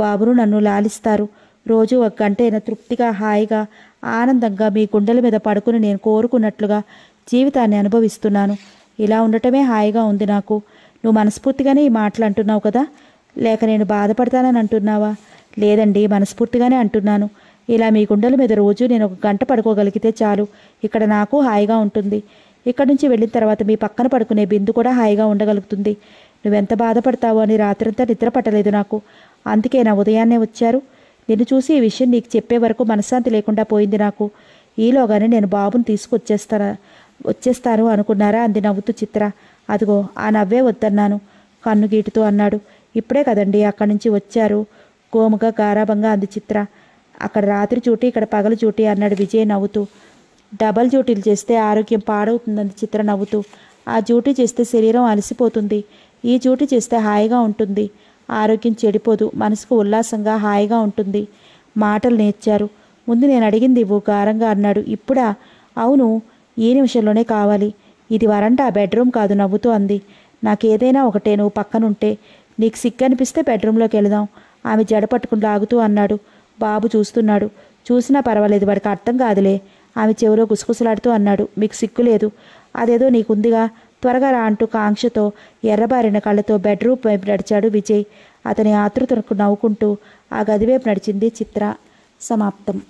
A: బాబును నన్ను లాలిస్తారు రోజు ఒక అయినా తృప్తిగా హాయిగా ఆనందంగా మీ గుండెల మీద పడుకుని నేను కోరుకున్నట్లుగా జీవితాన్ని అనుభవిస్తున్నాను ఇలా ఉండటమే హాయిగా ఉంది నాకు నువ్వు మనస్ఫూర్తిగానే ఈ మాటలు అంటున్నావు కదా లేక నేను బాధపడతానని అంటున్నావా లేదండి మనస్ఫూర్తిగానే అంటున్నాను ఇలా మీ గుండెల మీద రోజు నేను ఒక గంట పడుకోగలిగితే చాలు ఇక్కడ నాకు హాయిగా ఉంటుంది ఇక్కడ నుంచి వెళ్ళిన తర్వాత మీ పక్కన పడుకునే బిందు కూడా హాయిగా ఉండగలుగుతుంది నువ్వెంత బాధపడతావో అని రాత్రంతా నిద్ర పట్టలేదు నాకు అందుకే నా ఉదయాన్నే వచ్చారు నిన్ను చూసి ఈ విషయం నీకు చెప్పే వరకు మనశ్శాంతి లేకుండా పోయింది నాకు ఈలోగానే నేను బాబుని తీసుకొచ్చేస్తాను వచ్చేస్తాను అనుకున్నారా అంది నవ్వుతూ చిత్ర అదిగో ఆ నవ్వే వద్దన్నాను కన్ను గీటుతూ అన్నాడు ఇప్పుడే కదండి అక్కడి నుంచి వచ్చారు గోముగా గారాభంగా అంది చిత్ర అక్కడ రాత్రి చూటి ఇక్కడ పగలు చూటి అన్నాడు విజయ్ నవ్వుతూ డబల్ డ్యూటీలు చేస్తే ఆరోగ్యం పాడవుతుందని చిత్ర నవ్వుతూ ఆ డ్యూటీ చేస్తే శరీరం అలసిపోతుంది ఈ డ్యూటీ చేస్తే హాయిగా ఉంటుంది ఆరోగ్యం చెడిపోదు మనసుకు ఉల్లాసంగా హాయిగా ఉంటుంది మాటలు నేర్చారు ముందు నేను అడిగింది ఇవ్వు గారంగా అన్నాడు ఇప్పుడా అవును ఈ నిమిషంలోనే కావాలి ఇది వరంట బెడ్రూమ్ కాదు నవ్వుతూ అంది నాకేదైనా ఒకటే నువ్వు పక్కనుంటే నీకు సిగ్గనిపిస్తే అనిపిస్తే బెడ్రూమ్లోకి వెళదాం ఆమె జడ పట్టుకుని లాగుతూ అన్నాడు బాబు చూస్తున్నాడు చూసినా పర్వాలేదు వాడికి అర్థం కాదులే ఆమె చెవిలో గుసగుసలాడుతూ అన్నాడు మీకు లేదు అదేదో నీకుందిగా త్వరగా రా అంటూ కాంక్షతో ఎర్రబారిన కళ్ళతో బెడ్రూమ్ వైపు నడిచాడు విజయ్ అతని ఆతృతకు నవ్వుకుంటూ ఆ గదివైపు నడిచింది చిత్ర సమాప్తం